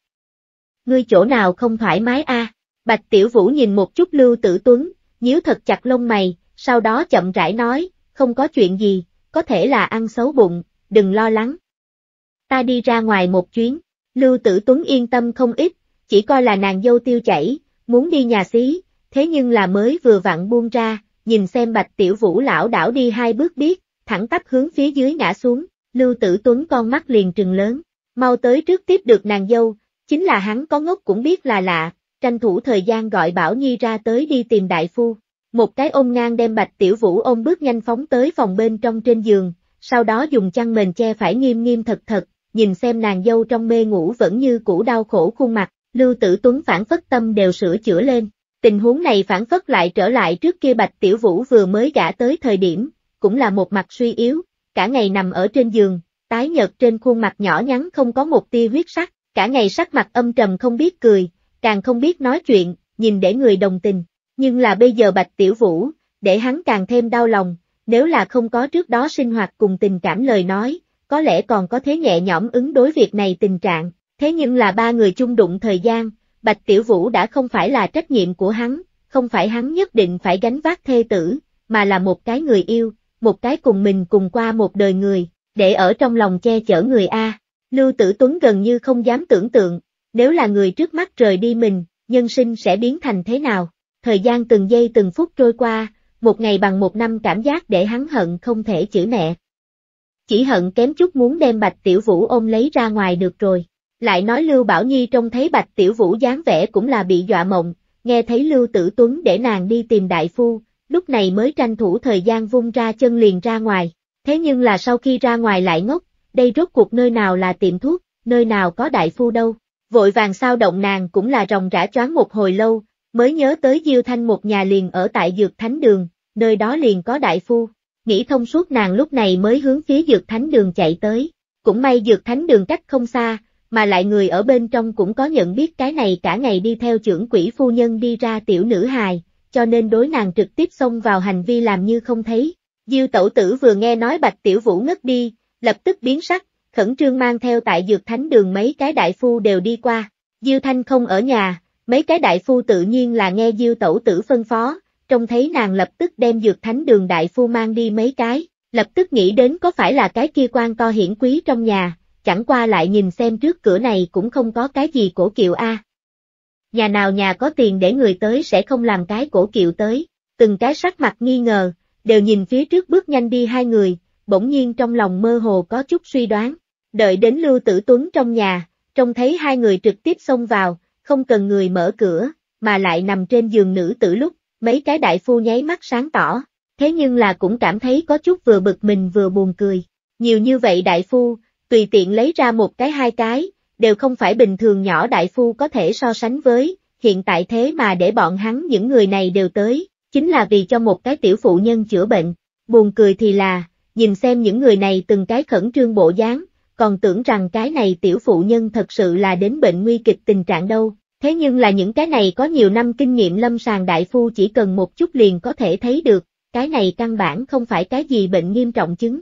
Ngươi chỗ nào không thoải mái a? Bạch Tiểu Vũ nhìn một chút Lưu Tử Tuấn, nhíu thật chặt lông mày, sau đó chậm rãi nói, không có chuyện gì, có thể là ăn xấu bụng, đừng lo lắng, ta đi ra ngoài một chuyến. Lưu Tử Tuấn yên tâm không ít, chỉ coi là nàng dâu tiêu chảy, muốn đi nhà xí, thế nhưng là mới vừa vặn buông ra, nhìn xem bạch tiểu vũ lão đảo đi hai bước biết, thẳng tắp hướng phía dưới ngã xuống, Lưu Tử Tuấn con mắt liền trừng lớn, mau tới trước tiếp được nàng dâu, chính là hắn có ngốc cũng biết là lạ, tranh thủ thời gian gọi Bảo Nhi ra tới đi tìm đại phu. Một cái ôm ngang đem bạch tiểu vũ ôm bước nhanh phóng tới phòng bên trong trên giường, sau đó dùng chăn mền che phải nghiêm nghiêm thật thật, nhìn xem nàng dâu trong mê ngủ vẫn như cũ đau khổ khuôn mặt, Lưu Tử Tuấn phản phất tâm đều sửa chữa lên. Tình huống này phản phất lại trở lại trước kia Bạch Tiểu Vũ vừa mới gã tới thời điểm, cũng là một mặt suy yếu, cả ngày nằm ở trên giường, tái nhợt trên khuôn mặt nhỏ nhắn không có một tia huyết sắc, cả ngày sắc mặt âm trầm không biết cười, càng không biết nói chuyện, nhìn để người đồng tình, nhưng là bây giờ Bạch Tiểu Vũ, để hắn càng thêm đau lòng, nếu là không có trước đó sinh hoạt cùng tình cảm lời nói, có lẽ còn có thế nhẹ nhõm ứng đối việc này tình trạng, thế nhưng là ba người chung đụng thời gian, Bạch Tiểu Vũ đã không phải là trách nhiệm của hắn, không phải hắn nhất định phải gánh vác thê tử, mà là một cái người yêu, một cái cùng mình cùng qua một đời người, để ở trong lòng che chở người A. Lưu Tử Tuấn gần như không dám tưởng tượng, nếu là người trước mắt trời đi mình, nhân sinh sẽ biến thành thế nào. Thời gian từng giây từng phút trôi qua, một ngày bằng một năm cảm giác để hắn hận không thể chữ mẹ. Chỉ hận kém chút muốn đem Bạch Tiểu Vũ ôm lấy ra ngoài được rồi. Lại nói Lưu Bảo Nhi trông thấy Bạch Tiểu Vũ dáng vẻ cũng là bị dọa mộng, nghe thấy Lưu Tử Tuấn để nàng đi tìm đại phu, lúc này mới tranh thủ thời gian vung ra chân liền ra ngoài. Thế nhưng là sau khi ra ngoài lại ngốc, đây rốt cuộc nơi nào là tiệm thuốc, nơi nào có đại phu đâu. Vội vàng sao động nàng cũng là ròng rã choáng một hồi lâu, mới nhớ tới Diêu Thanh một nhà liền ở tại Dược Thánh Đường, nơi đó liền có đại phu, nghĩ thông suốt nàng lúc này mới hướng phía dược thánh đường chạy tới. Cũng may dược thánh đường cách không xa, mà lại người ở bên trong cũng có nhận biết cái này cả ngày đi theo trưởng quỷ phu nhân đi ra tiểu nữ hài, cho nên đối nàng trực tiếp xông vào hành vi làm như không thấy. Diêu tẩu tử vừa nghe nói bạch tiểu vũ ngất đi, lập tức biến sắc, khẩn trương mang theo tại dược thánh đường mấy cái đại phu đều đi qua. Diêu thanh không ở nhà, mấy cái đại phu tự nhiên là nghe Diêu tẩu tử phân phó, trông thấy nàng lập tức đem dược thánh đường đại phu mang đi mấy cái, lập tức nghĩ đến có phải là cái kia quan to hiển quý trong nhà, chẳng qua lại nhìn xem trước cửa này cũng không có cái gì cổ kiệu a. Nhà nào nhà có tiền để người tới sẽ không làm cái cổ kiệu tới, từng cái sắc mặt nghi ngờ, đều nhìn phía trước bước nhanh đi hai người, bỗng nhiên trong lòng mơ hồ có chút suy đoán, đợi đến Lưu Tử Tuấn trong nhà, trông thấy hai người trực tiếp xông vào, không cần người mở cửa, mà lại nằm trên giường nữ tử lúc, Mấy cái đại phu nháy mắt sáng tỏ, thế nhưng là cũng cảm thấy có chút vừa bực mình vừa buồn cười. Nhiều như vậy đại phu, tùy tiện lấy ra một cái hai cái, đều không phải bình thường nhỏ đại phu có thể so sánh với, hiện tại thế mà để bọn hắn những người này đều tới, chính là vì cho một cái tiểu phụ nhân chữa bệnh. Buồn cười thì là, nhìn xem những người này từng cái khẩn trương bộ dáng, còn tưởng rằng cái này tiểu phụ nhân thật sự là đến bệnh nguy kịch tình trạng đâu, Thế nhưng là những cái này có nhiều năm kinh nghiệm lâm sàng đại phu chỉ cần một chút liền có thể thấy được, cái này căn bản không phải cái gì bệnh nghiêm trọng chứng.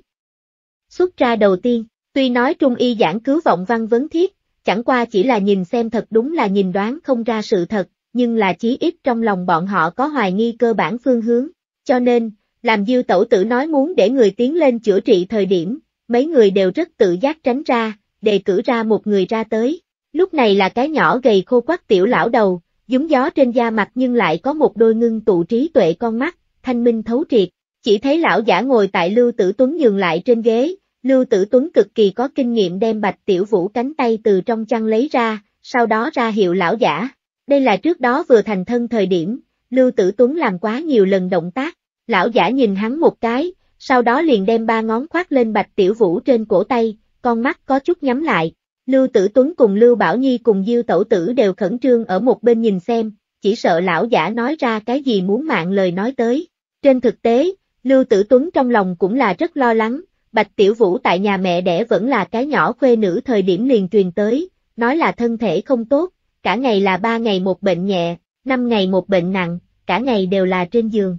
Xuất ra đầu tiên, tuy nói trung y giảng cứu vọng văn vấn thiết, chẳng qua chỉ là nhìn xem thật đúng là nhìn đoán không ra sự thật, nhưng là chí ít trong lòng bọn họ có hoài nghi cơ bản phương hướng, cho nên, làm diêu tẩu tử nói muốn để người tiến lên chữa trị thời điểm, mấy người đều rất tự giác tránh ra, đề cử ra một người ra tới, Lúc này là cái nhỏ gầy khô quắc tiểu lão đầu, dúng gió trên da mặt nhưng lại có một đôi ngưng tụ trí tuệ con mắt, thanh minh thấu triệt. Chỉ thấy lão giả ngồi tại Lưu Tử Tuấn nhường lại trên ghế, Lưu Tử Tuấn cực kỳ có kinh nghiệm đem bạch tiểu vũ cánh tay từ trong chăn lấy ra, sau đó ra hiệu lão giả. Đây là trước đó vừa thành thân thời điểm, Lưu Tử Tuấn làm quá nhiều lần động tác, lão giả nhìn hắn một cái, sau đó liền đem ba ngón khoát lên bạch tiểu vũ trên cổ tay, con mắt có chút nhắm lại, Lưu Tử Tuấn cùng Lưu Bảo Nhi cùng Diêu Tẩu Tử đều khẩn trương ở một bên nhìn xem, chỉ sợ lão giả nói ra cái gì muốn mạng lời nói tới. Trên thực tế, Lưu Tử Tuấn trong lòng cũng là rất lo lắng, Bạch Tiểu Vũ tại nhà mẹ đẻ vẫn là cái nhỏ khuê nữ thời điểm liền truyền tới, nói là thân thể không tốt, cả ngày là ba ngày một bệnh nhẹ, năm ngày một bệnh nặng, cả ngày đều là trên giường.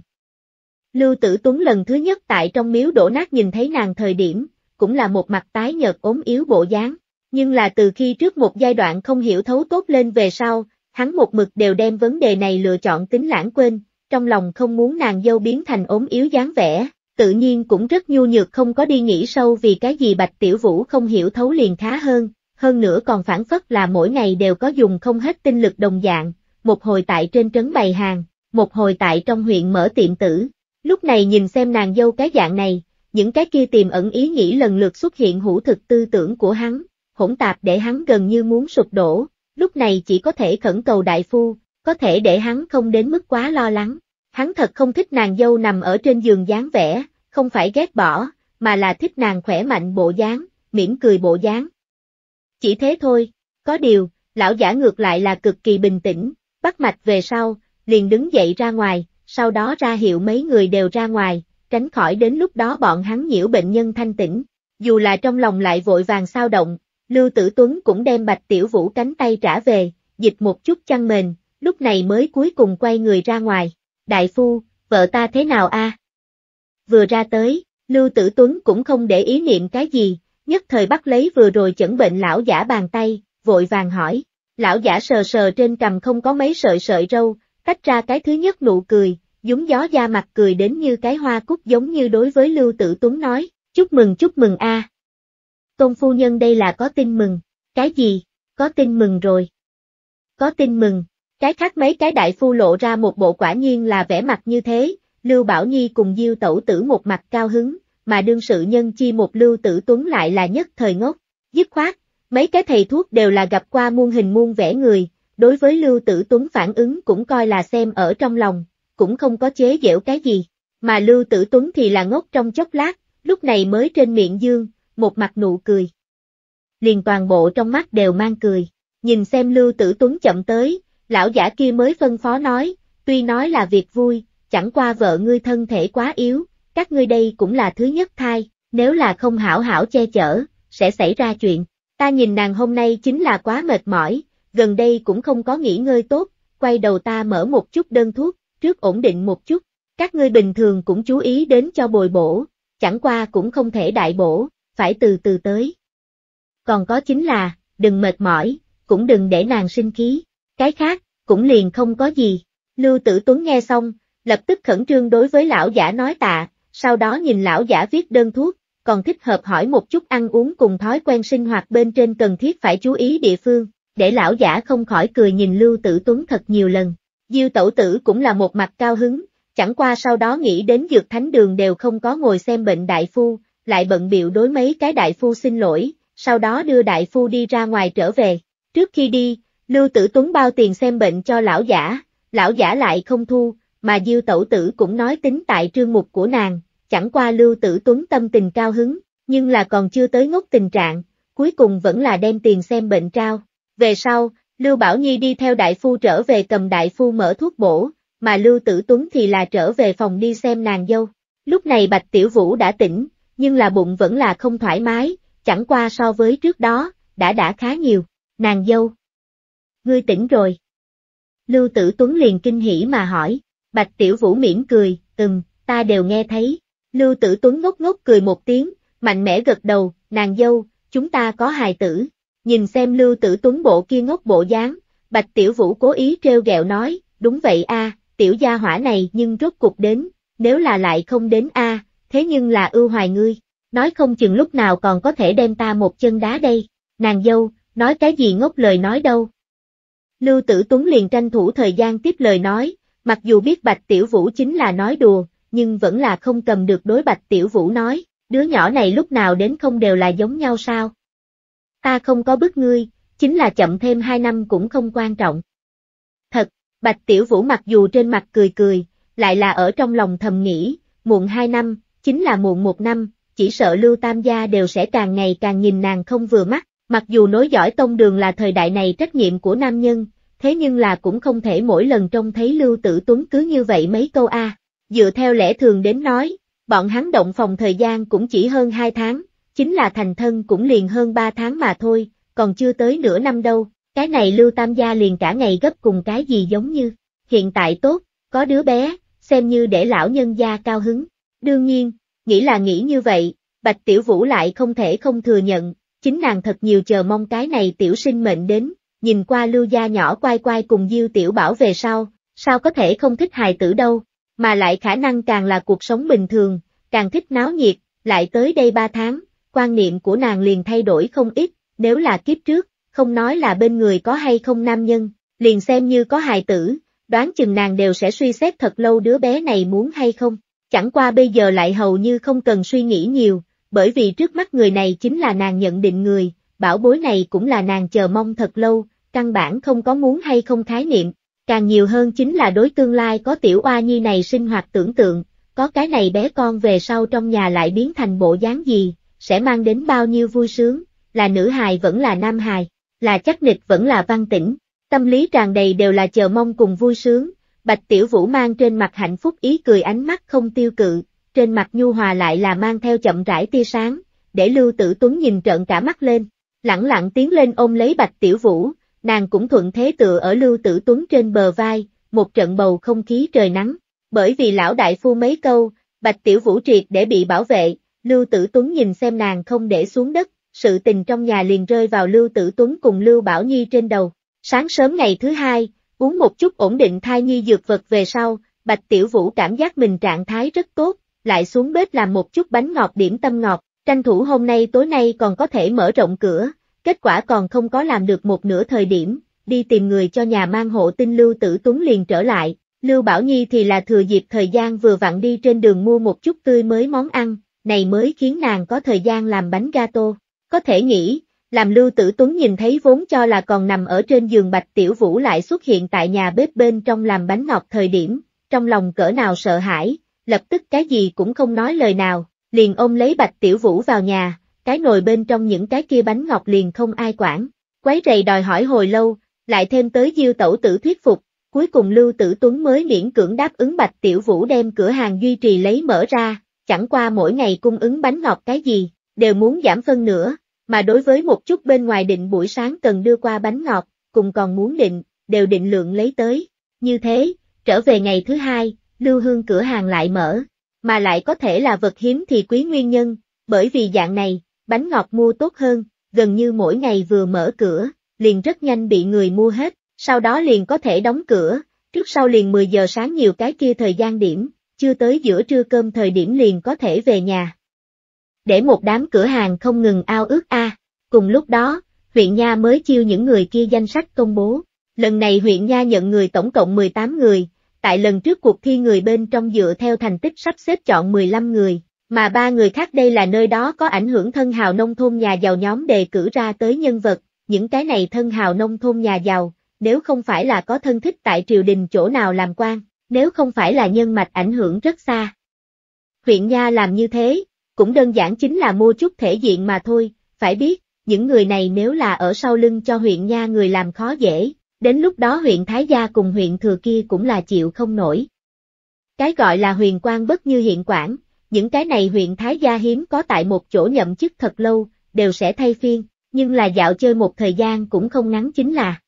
Lưu Tử Tuấn lần thứ nhất tại trong miếu đổ nát nhìn thấy nàng thời điểm, cũng là một mặt tái nhợt ốm yếu bộ dáng nhưng là từ khi trước một giai đoạn không hiểu thấu tốt lên về sau, hắn một mực đều đem vấn đề này lựa chọn tính lãng quên, trong lòng không muốn nàng dâu biến thành ốm yếu dáng vẻ, tự nhiên cũng rất nhu nhược không có đi nghĩ sâu vì cái gì Bạch Tiểu Vũ không hiểu thấu liền khá hơn, hơn nữa còn phản phất là mỗi ngày đều có dùng không hết tinh lực đồng dạng, một hồi tại trên trấn bày hàng, một hồi tại trong huyện mở tiệm tử, lúc này nhìn xem nàng dâu cái dạng này, những cái kia tiềm ẩn ý nghĩ lần lượt xuất hiện hữu thực tư tưởng của hắn, hỗn tạp để hắn gần như muốn sụp đổ, lúc này chỉ có thể khẩn cầu đại phu, có thể để hắn không đến mức quá lo lắng. Hắn thật không thích nàng dâu nằm ở trên giường dáng vẻ, không phải ghét bỏ, mà là thích nàng khỏe mạnh bộ dáng, mỉm cười bộ dáng. Chỉ thế thôi, có điều, lão giả ngược lại là cực kỳ bình tĩnh, bắt mạch về sau, liền đứng dậy ra ngoài, sau đó ra hiệu mấy người đều ra ngoài, tránh khỏi đến lúc đó bọn hắn nhiễu bệnh nhân thanh tĩnh. Dù là trong lòng lại vội vàng sao động, Lưu Tử Tuấn cũng đem Bạch Tiểu Vũ cánh tay trả về, dịch một chút chăn mền, lúc này mới cuối cùng quay người ra ngoài. Đại phu, vợ ta thế nào a? Vừa ra tới, Lưu Tử Tuấn cũng không để ý niệm cái gì, nhất thời bắt lấy vừa rồi chẩn bệnh lão giả bàn tay, vội vàng hỏi. Lão giả sờ sờ trên cầm không có mấy sợi sợi râu, tách ra cái thứ nhất nụ cười, dúng gió da mặt cười đến như cái hoa cúc giống như đối với Lưu Tử Tuấn nói, chúc mừng chúc mừng a. À. Tôn phu nhân đây là có tin mừng, cái gì, có tin mừng rồi. Có tin mừng, cái khác mấy cái đại phu lộ ra một bộ quả nhiên là vẻ mặt như thế, Lưu Bảo Nhi cùng Diêu Tẩu Tử một mặt cao hứng, mà đương sự nhân chi một Lưu Tử Tuấn lại là nhất thời ngốc, dứt khoát, mấy cái thầy thuốc đều là gặp qua muôn hình muôn vẻ người, đối với Lưu Tử Tuấn phản ứng cũng coi là xem ở trong lòng, cũng không có chế giễu cái gì, mà Lưu Tử Tuấn thì là ngốc trong chốc lát, lúc này mới trên miệng dương, một mặt nụ cười. Liền toàn bộ trong mắt đều mang cười, nhìn xem Lưu Tử Tuấn chậm tới, lão giả kia mới phân phó nói, tuy nói là việc vui, chẳng qua vợ ngươi thân thể quá yếu, các ngươi đây cũng là thứ nhất thai, nếu là không hảo hảo che chở, sẽ xảy ra chuyện. Ta nhìn nàng hôm nay chính là quá mệt mỏi, gần đây cũng không có nghỉ ngơi tốt, quay đầu ta mở một chút đơn thuốc, trước ổn định một chút. Các ngươi bình thường cũng chú ý đến cho bồi bổ, chẳng qua cũng không thể đại bổ, phải từ từ tới. Còn có chính là, đừng mệt mỏi, cũng đừng để nàng sinh khí, cái khác, cũng liền không có gì. Lưu Tử Tuấn nghe xong, lập tức khẩn trương đối với lão giả nói tạ, sau đó nhìn lão giả viết đơn thuốc, còn thích hợp hỏi một chút ăn uống cùng thói quen sinh hoạt bên trên cần thiết phải chú ý địa phương, để lão giả không khỏi cười nhìn Lưu Tử Tuấn thật nhiều lần. Diêu Tẩu Tử cũng là một mặt cao hứng, chẳng qua sau đó nghĩ đến dược thánh đường đều không có ngồi xem bệnh đại phu, lại bận biệu đối mấy cái đại phu xin lỗi, sau đó đưa đại phu đi ra ngoài trở về. Trước khi đi, Lưu Tử Tuấn bao tiền xem bệnh cho lão giả, lão giả lại không thu, mà Diêu Tẩu Tử cũng nói tính tại trương mục của nàng, chẳng qua Lưu Tử Tuấn tâm tình cao hứng, nhưng là còn chưa tới ngốc tình trạng, cuối cùng vẫn là đem tiền xem bệnh trao. Về sau, Lưu Bảo Nhi đi theo đại phu trở về cầm đại phu mở thuốc bổ, mà Lưu Tử Tuấn thì là trở về phòng đi xem nàng dâu. Lúc này Bạch Tiểu Vũ đã tỉnh, nhưng là bụng vẫn là không thoải mái, chẳng qua so với trước đó, đã đã khá nhiều. Nàng dâu! Ngươi tỉnh rồi! Lưu Tử Tuấn liền kinh hỉ mà hỏi, Bạch Tiểu Vũ miễn cười, ừm, ta đều nghe thấy. Lưu Tử Tuấn ngốc ngốc cười một tiếng, mạnh mẽ gật đầu, nàng dâu, chúng ta có hài tử. Nhìn xem Lưu Tử Tuấn bộ kia ngốc bộ dáng, Bạch Tiểu Vũ cố ý trêu ghẹo nói, đúng vậy a, tiểu gia hỏa này nhưng rốt cục đến, nếu là lại không đến a, thế nhưng là ưu hoài ngươi, nói không chừng lúc nào còn có thể đem ta một chân đá đây, nàng dâu, nói cái gì ngốc lời nói đâu. Lưu Tử Tuấn liền tranh thủ thời gian tiếp lời nói, mặc dù biết Bạch Tiểu Vũ chính là nói đùa, nhưng vẫn là không cầm được đối Bạch Tiểu Vũ nói, đứa nhỏ này lúc nào đến không đều là giống nhau sao. Ta không có bức ngươi, chính là chậm thêm hai năm cũng không quan trọng. Thật, Bạch Tiểu Vũ mặc dù trên mặt cười cười, lại là ở trong lòng thầm nghĩ, muộn hai năm, chính là muộn một năm, chỉ sợ Lưu Tam Gia đều sẽ càng ngày càng nhìn nàng không vừa mắt, mặc dù nối dõi tông đường là thời đại này trách nhiệm của nam nhân, thế nhưng là cũng không thể mỗi lần trông thấy Lưu Tử Tuấn cứ như vậy mấy câu A. Dựa theo lẽ thường đến nói, bọn hắn động phòng thời gian cũng chỉ hơn 2 tháng, chính là thành thân cũng liền hơn 3 tháng mà thôi, còn chưa tới nửa năm đâu, cái này Lưu Tam Gia liền cả ngày gấp cùng cái gì giống như, hiện tại tốt, có đứa bé, xem như để lão nhân gia cao hứng. Đương nhiên, nghĩ là nghĩ như vậy, Bạch Tiểu Vũ lại không thể không thừa nhận, chính nàng thật nhiều chờ mong cái này tiểu sinh mệnh đến, nhìn qua lưu gia nhỏ quay quay cùng Diêu Tiểu Bảo về sau, sao có thể không thích hài tử đâu, mà lại khả năng càng là cuộc sống bình thường, càng thích náo nhiệt, lại tới đây ba tháng, quan niệm của nàng liền thay đổi không ít, nếu là kiếp trước, không nói là bên người có hay không nam nhân, liền xem như có hài tử, đoán chừng nàng đều sẽ suy xét thật lâu đứa bé này muốn hay không, chẳng qua bây giờ lại hầu như không cần suy nghĩ nhiều, bởi vì trước mắt người này chính là nàng nhận định người, bảo bối này cũng là nàng chờ mong thật lâu, căn bản không có muốn hay không khái niệm, càng nhiều hơn chính là đối tương lai có tiểu oa nhi này sinh hoạt tưởng tượng, có cái này bé con về sau trong nhà lại biến thành bộ dáng gì, sẽ mang đến bao nhiêu vui sướng, là nữ hài vẫn là nam hài, là chắc nịch vẫn là văn tĩnh, tâm lý tràn đầy đều là chờ mong cùng vui sướng, Bạch Tiểu Vũ mang trên mặt hạnh phúc ý cười ánh mắt không tiêu cự, trên mặt nhu hòa lại là mang theo chậm rãi tia sáng, để Lưu Tử Tuấn nhìn trợn cả mắt lên, lẳng lặng tiến lên ôm lấy Bạch Tiểu Vũ, nàng cũng thuận thế tựa ở Lưu Tử Tuấn trên bờ vai, một trận bầu không khí trời nắng, bởi vì lão đại phu mấy câu, Bạch Tiểu Vũ triệt để bị bảo vệ, Lưu Tử Tuấn nhìn xem nàng không để xuống đất, sự tình trong nhà liền rơi vào Lưu Tử Tuấn cùng Lưu Bảo Nhi trên đầu. Sáng sớm ngày thứ hai, Uống một chút ổn định thai nhi dược vật về sau, Bạch Tiểu Vũ cảm giác mình trạng thái rất tốt, lại xuống bếp làm một chút bánh ngọt điểm tâm ngọt, tranh thủ hôm nay tối nay còn có thể mở rộng cửa, kết quả còn không có làm được một nửa thời điểm, đi tìm người cho nhà mang hộ tinh Lưu Tử Tuấn liền trở lại, Lưu Bảo Nhi thì là thừa dịp thời gian vừa vặn đi trên đường mua một chút tươi mới món ăn, này mới khiến nàng có thời gian làm bánh gato, có thể nghĩ, làm Lưu Tử Tuấn nhìn thấy vốn cho là còn nằm ở trên giường Bạch Tiểu Vũ lại xuất hiện tại nhà bếp bên trong làm bánh ngọt thời điểm, trong lòng cỡ nào sợ hãi, lập tức cái gì cũng không nói lời nào, liền ôm lấy Bạch Tiểu Vũ vào nhà, cái nồi bên trong những cái kia bánh ngọt liền không ai quản, quấy rầy đòi hỏi hồi lâu, lại thêm tới diêu tẩu tử thuyết phục, cuối cùng Lưu Tử Tuấn mới miễn cưỡng đáp ứng Bạch Tiểu Vũ đem cửa hàng duy trì lấy mở ra, chẳng qua mỗi ngày cung ứng bánh ngọt cái gì, đều muốn giảm phân nữa mà đối với một chút bên ngoài định buổi sáng cần đưa qua bánh ngọt, cùng còn muốn định, đều định lượng lấy tới. Như thế, trở về ngày thứ hai, lưu hương cửa hàng lại mở, mà lại có thể là vật hiếm thì quý nguyên nhân, bởi vì dạng này, bánh ngọt mua tốt hơn, gần như mỗi ngày vừa mở cửa, liền rất nhanh bị người mua hết, sau đó liền có thể đóng cửa, trước sau liền 10 giờ sáng nhiều cái kia thời gian điểm, chưa tới giữa trưa cơm thời điểm liền có thể về nhà để một đám cửa hàng không ngừng ao ước a. À. Cùng lúc đó, huyện Nha mới chiêu những người kia danh sách công bố. Lần này huyện Nha nhận người tổng cộng 18 người, tại lần trước cuộc thi người bên trong dựa theo thành tích sắp xếp chọn 15 người, mà ba người khác đây là nơi đó có ảnh hưởng thân hào nông thôn nhà giàu nhóm đề cử ra tới nhân vật, những cái này thân hào nông thôn nhà giàu, nếu không phải là có thân thích tại triều đình chỗ nào làm quan, nếu không phải là nhân mạch ảnh hưởng rất xa. Huyện Nha làm như thế, cũng đơn giản chính là mua chút thể diện mà thôi, phải biết, những người này nếu là ở sau lưng cho huyện nha người làm khó dễ, đến lúc đó huyện Thái Gia cùng huyện Thừa kia cũng là chịu không nổi. Cái gọi là huyền quan bất như hiện quản, những cái này huyện Thái Gia hiếm có tại một chỗ nhậm chức thật lâu, đều sẽ thay phiên, nhưng là dạo chơi một thời gian cũng không ngắn chính là.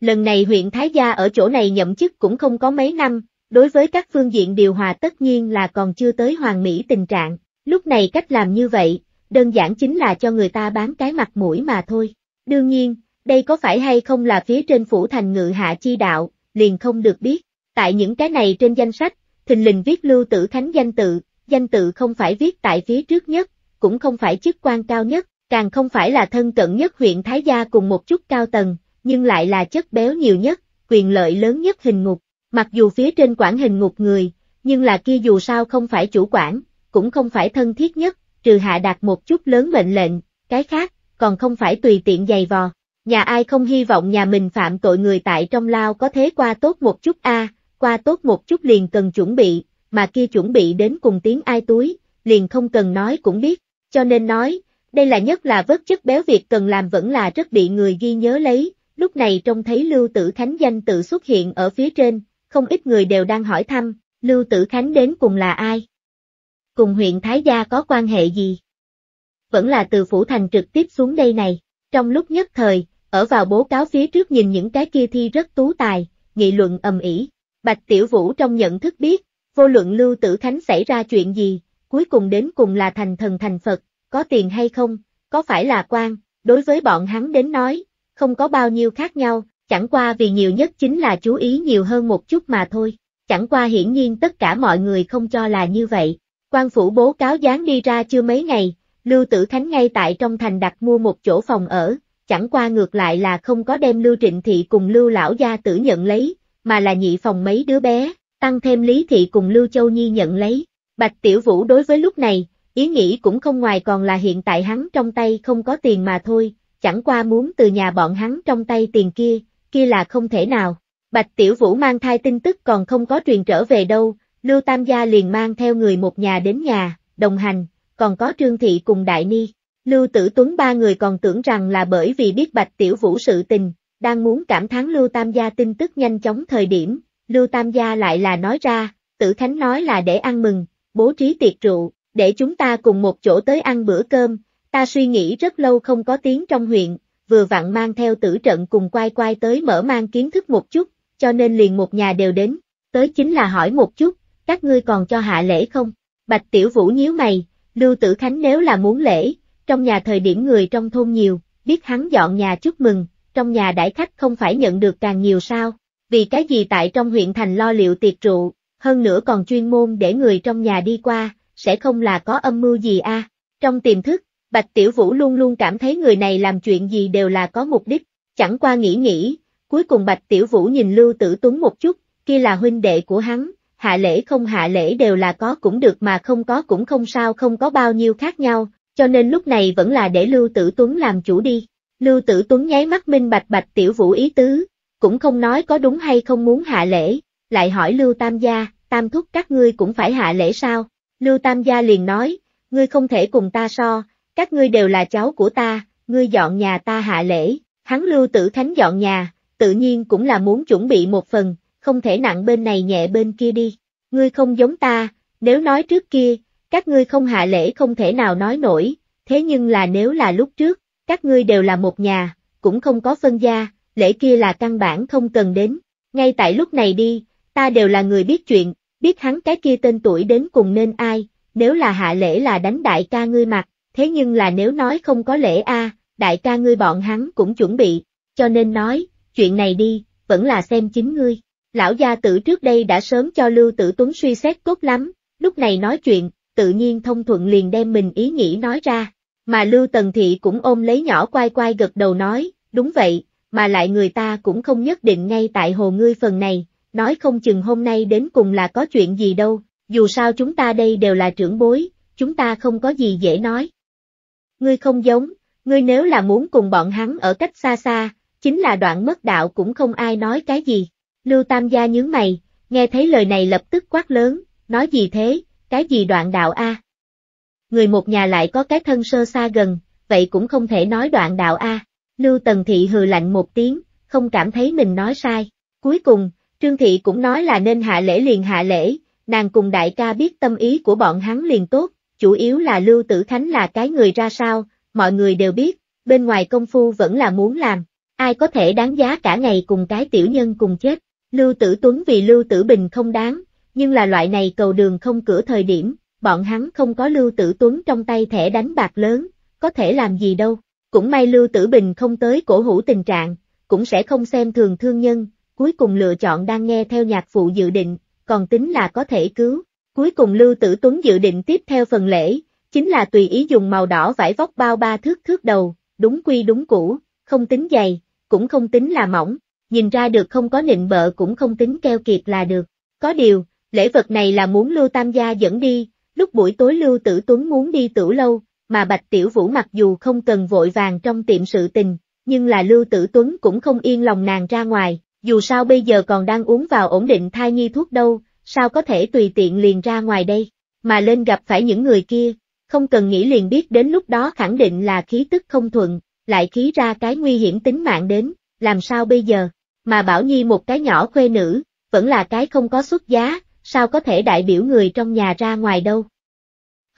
Lần này huyện Thái Gia ở chỗ này nhậm chức cũng không có mấy năm, đối với các phương diện điều hòa tất nhiên là còn chưa tới hoàn mỹ tình trạng, Lúc này cách làm như vậy, đơn giản chính là cho người ta bán cái mặt mũi mà thôi. Đương nhiên, đây có phải hay không là phía trên phủ thành ngự hạ chi đạo, liền không được biết. Tại những cái này trên danh sách, thình lình viết lưu tử khánh danh tự, danh tự không phải viết tại phía trước nhất, cũng không phải chức quan cao nhất, càng không phải là thân cận nhất huyện Thái Gia cùng một chút cao tầng, nhưng lại là chất béo nhiều nhất, quyền lợi lớn nhất hình ngục. Mặc dù phía trên quản hình ngục người, nhưng là kia dù sao không phải chủ quản, cũng không phải thân thiết nhất, trừ hạ đạt một chút lớn mệnh lệnh, cái khác, còn không phải tùy tiện giày vò. Nhà ai không hy vọng nhà mình phạm tội người tại trong lao có thế qua tốt một chút a, qua tốt một chút liền cần chuẩn bị, mà kia chuẩn bị đến cùng tiếng ai túi, liền không cần nói cũng biết, cho nên nói, đây là nhất là vớt chất béo việc cần làm vẫn là rất bị người ghi nhớ lấy, lúc này trông thấy Lưu Tử Khánh danh tự xuất hiện ở phía trên, không ít người đều đang hỏi thăm, Lưu Tử Khánh đến cùng là ai? cùng huyện Thái Gia có quan hệ gì? Vẫn là từ Phủ Thành trực tiếp xuống đây này, trong lúc nhất thời, ở vào bố cáo phía trước nhìn những cái kia thi rất tú tài, nghị luận ầm ĩ. Bạch Tiểu Vũ trong nhận thức biết, vô luận Lưu Tử Khánh xảy ra chuyện gì, cuối cùng đến cùng là thành thần thành Phật, có tiền hay không, có phải là quan, đối với bọn hắn đến nói, không có bao nhiêu khác nhau, chẳng qua vì nhiều nhất chính là chú ý nhiều hơn một chút mà thôi, chẳng qua hiển nhiên tất cả mọi người không cho là như vậy, Quan phủ bố cáo dán đi ra chưa mấy ngày, Lưu Tử Khánh ngay tại trong thành đặt mua một chỗ phòng ở, chẳng qua ngược lại là không có đem Lưu Trịnh Thị cùng Lưu Lão Gia Tử nhận lấy, mà là nhị phòng mấy đứa bé, tăng thêm Lý Thị cùng Lưu Châu Nhi nhận lấy. Bạch Tiểu Vũ đối với lúc này, ý nghĩ cũng không ngoài còn là hiện tại hắn trong tay không có tiền mà thôi, chẳng qua muốn từ nhà bọn hắn trong tay tiền kia, kia là không thể nào. Bạch Tiểu Vũ mang thai tin tức còn không có truyền trở về đâu, Lưu Tam Gia liền mang theo người một nhà đến nhà, đồng hành, còn có Trương Thị cùng Đại Ni. Lưu Tử Tuấn ba người còn tưởng rằng là bởi vì biết Bạch Tiểu Vũ sự tình, đang muốn cảm thán Lưu Tam Gia tin tức nhanh chóng thời điểm, Lưu Tam Gia lại là nói ra, Tử Khánh nói là để ăn mừng, bố trí tiệc rượu, để chúng ta cùng một chỗ tới ăn bữa cơm, ta suy nghĩ rất lâu không có tiếng trong huyện, vừa vặn mang theo tử trận cùng quay quay tới mở mang kiến thức một chút, cho nên liền một nhà đều đến, tới chính là hỏi một chút, các ngươi còn cho hạ lễ không? Bạch Tiểu Vũ nhíu mày, Lưu Tử Khánh nếu là muốn lễ, trong nhà thời điểm người trong thôn nhiều, biết hắn dọn nhà chúc mừng, trong nhà đãi khách không phải nhận được càng nhiều sao, vì cái gì tại trong huyện thành lo liệu tiệc rượu, hơn nữa còn chuyên môn để người trong nhà đi qua, sẽ không là có âm mưu gì a à? Trong tiềm thức, Bạch Tiểu Vũ luôn luôn cảm thấy người này làm chuyện gì đều là có mục đích, chẳng qua nghĩ nghĩ, cuối cùng Bạch Tiểu Vũ nhìn Lưu Tử Tuấn một chút, kia là huynh đệ của hắn, hạ lễ không hạ lễ đều là có cũng được mà không có cũng không sao không có bao nhiêu khác nhau, cho nên lúc này vẫn là để Lưu Tử Tuấn làm chủ đi. Lưu Tử Tuấn nháy mắt minh bạch bạch tiểu vũ ý tứ, cũng không nói có đúng hay không muốn hạ lễ, lại hỏi Lưu Tam Gia, Tam Thúc các ngươi cũng phải hạ lễ sao? Lưu Tam Gia liền nói, ngươi không thể cùng ta so, các ngươi đều là cháu của ta, ngươi dọn nhà ta hạ lễ, hắn Lưu Tử Khánh dọn nhà, tự nhiên cũng là muốn chuẩn bị một phần, không thể nặng bên này nhẹ bên kia đi. Ngươi không giống ta, nếu nói trước kia, các ngươi không hạ lễ không thể nào nói nổi, thế nhưng là nếu là lúc trước, các ngươi đều là một nhà, cũng không có phân gia, lễ kia là căn bản không cần đến. Ngay tại lúc này đi, ta đều là người biết chuyện, biết hắn cái kia tên tuổi đến cùng nên ai, nếu là hạ lễ là đánh đại ca ngươi mặt, thế nhưng là nếu nói không có lễ a, đại ca ngươi bọn hắn cũng chuẩn bị, cho nên nói, chuyện này đi, vẫn là xem chính ngươi. Lão gia tử trước đây đã sớm cho Lưu Tử Tuấn suy xét tốt lắm, lúc này nói chuyện, tự nhiên thông thuận liền đem mình ý nghĩ nói ra, mà Lưu Tần Thị cũng ôm lấy nhỏ quay quay gật đầu nói, đúng vậy, mà lại người ta cũng không nhất định ngay tại hồ ngươi phần này, nói không chừng hôm nay đến cùng là có chuyện gì đâu, dù sao chúng ta đây đều là trưởng bối, chúng ta không có gì dễ nói. Ngươi không giống, ngươi nếu là muốn cùng bọn hắn ở cách xa xa, chính là đoạn mất đạo cũng không ai nói cái gì, Lưu Tam gia nhướng mày, nghe thấy lời này lập tức quát lớn, nói gì thế, cái gì đoạn đạo A. Người một nhà lại có cái thân sơ xa gần, vậy cũng không thể nói đoạn đạo A. Lưu Tần Thị hừ lạnh một tiếng, không cảm thấy mình nói sai. Cuối cùng, Trương Thị cũng nói là nên hạ lễ liền hạ lễ, nàng cùng đại ca biết tâm ý của bọn hắn liền tốt, chủ yếu là Lưu Tử Khánh là cái người ra sao, mọi người đều biết, bên ngoài công phu vẫn là muốn làm, ai có thể đáng giá cả ngày cùng cái tiểu nhân cùng chết. Lưu Tử Tuấn vì Lưu Tử Bình không đáng, nhưng là loại này cầu đường không cửa thời điểm, bọn hắn không có Lưu Tử Tuấn trong tay thẻ đánh bạc lớn, có thể làm gì đâu. Cũng may Lưu Tử Bình không tới cổ hủ tình trạng, cũng sẽ không xem thường thương nhân, cuối cùng lựa chọn đang nghe theo nhạc phụ dự định, còn tính là có thể cứu. Cuối cùng Lưu Tử Tuấn dự định tiếp theo phần lễ, chính là tùy ý dùng màu đỏ vải vóc bao ba thước thước đầu, đúng quy đúng cũ, không tính dày, cũng không tính là mỏng, nhìn ra được không có nịnh bợ cũng không tính keo kiệt là được. Có điều, lễ vật này là muốn Lưu Tam Gia dẫn đi, lúc buổi tối Lưu Tử Tuấn muốn đi tử lâu, mà Bạch Tiểu Vũ mặc dù không cần vội vàng trong tiệm sự tình, nhưng là Lưu Tử Tuấn cũng không yên lòng nàng ra ngoài, dù sao bây giờ còn đang uống vào ổn định thai nhi thuốc đâu, sao có thể tùy tiện liền ra ngoài đây, mà lên gặp phải những người kia, không cần nghĩ liền biết đến lúc đó khẳng định là khí tức không thuận, lại khí ra cái nguy hiểm tính mạng đến, làm sao bây giờ mà Bảo Nhi một cái nhỏ khuê nữ, vẫn là cái không có xuất giá, sao có thể đại biểu người trong nhà ra ngoài đâu.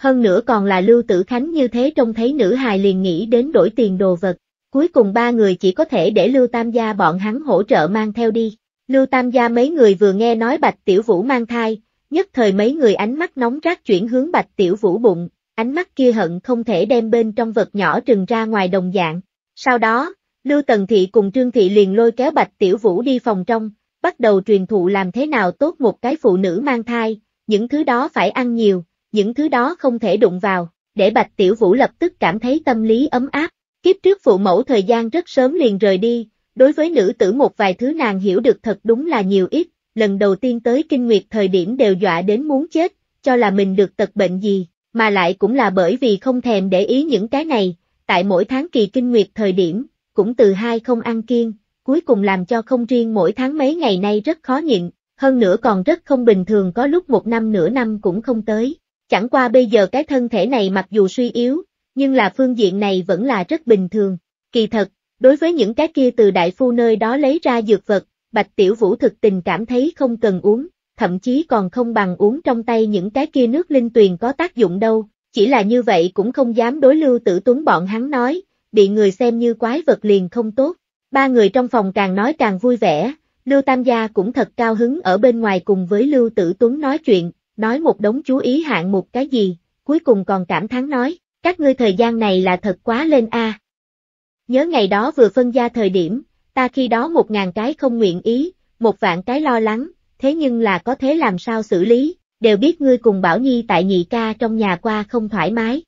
Hơn nữa còn là Lưu Tử Khánh như thế trông thấy nữ hài liền nghĩ đến đổi tiền đồ vật, cuối cùng ba người chỉ có thể để Lưu Tam gia bọn hắn hỗ trợ mang theo đi. Lưu Tam gia mấy người vừa nghe nói Bạch Tiểu Vũ mang thai, nhất thời mấy người ánh mắt nóng rác chuyển hướng Bạch Tiểu Vũ bụng, ánh mắt kia hận không thể đem bên trong vật nhỏ trừng ra ngoài đồng dạng. Sau đó, Lưu Tần Thị cùng Trương Thị liền lôi kéo Bạch Tiểu Vũ đi phòng trong, bắt đầu truyền thụ làm thế nào tốt một cái phụ nữ mang thai, những thứ đó phải ăn nhiều, những thứ đó không thể đụng vào, để Bạch Tiểu Vũ lập tức cảm thấy tâm lý ấm áp. Kiếp trước phụ mẫu thời gian rất sớm liền rời đi, đối với nữ tử một vài thứ nàng hiểu được thật đúng là nhiều ít, lần đầu tiên tới kinh nguyệt thời điểm đều dọa đến muốn chết, cho là mình được tật bệnh gì, mà lại cũng là bởi vì không thèm để ý những cái này, tại mỗi tháng kỳ kinh nguyệt thời điểm, cũng từ hai không ăn kiêng, cuối cùng làm cho không riêng mỗi tháng mấy ngày nay rất khó nhịn, hơn nữa còn rất không bình thường có lúc một năm nửa năm cũng không tới. Chẳng qua bây giờ cái thân thể này mặc dù suy yếu, nhưng là phương diện này vẫn là rất bình thường. Kỳ thật, đối với những cái kia từ đại phu nơi đó lấy ra dược vật, Bạch Tiểu Vũ thực tình cảm thấy không cần uống, thậm chí còn không bằng uống trong tay những cái kia nước linh tuyền có tác dụng đâu, chỉ là như vậy cũng không dám đối lưu tử tuấn bọn hắn nói, bị người xem như quái vật liền không tốt. Ba người trong phòng càng nói càng vui vẻ, Lưu Tam Gia cũng thật cao hứng ở bên ngoài cùng với Lưu Tử Tuấn nói chuyện, nói một đống chú ý hạng một cái gì, cuối cùng còn cảm thán nói, các ngươi thời gian này là thật quá lên a. Nhớ ngày đó vừa phân gia thời điểm, ta khi đó một ngàn cái không nguyện ý, một vạn cái lo lắng, thế nhưng là có thế làm sao xử lý, đều biết ngươi cùng Bảo Nhi tại nhị ca trong nhà qua không thoải mái,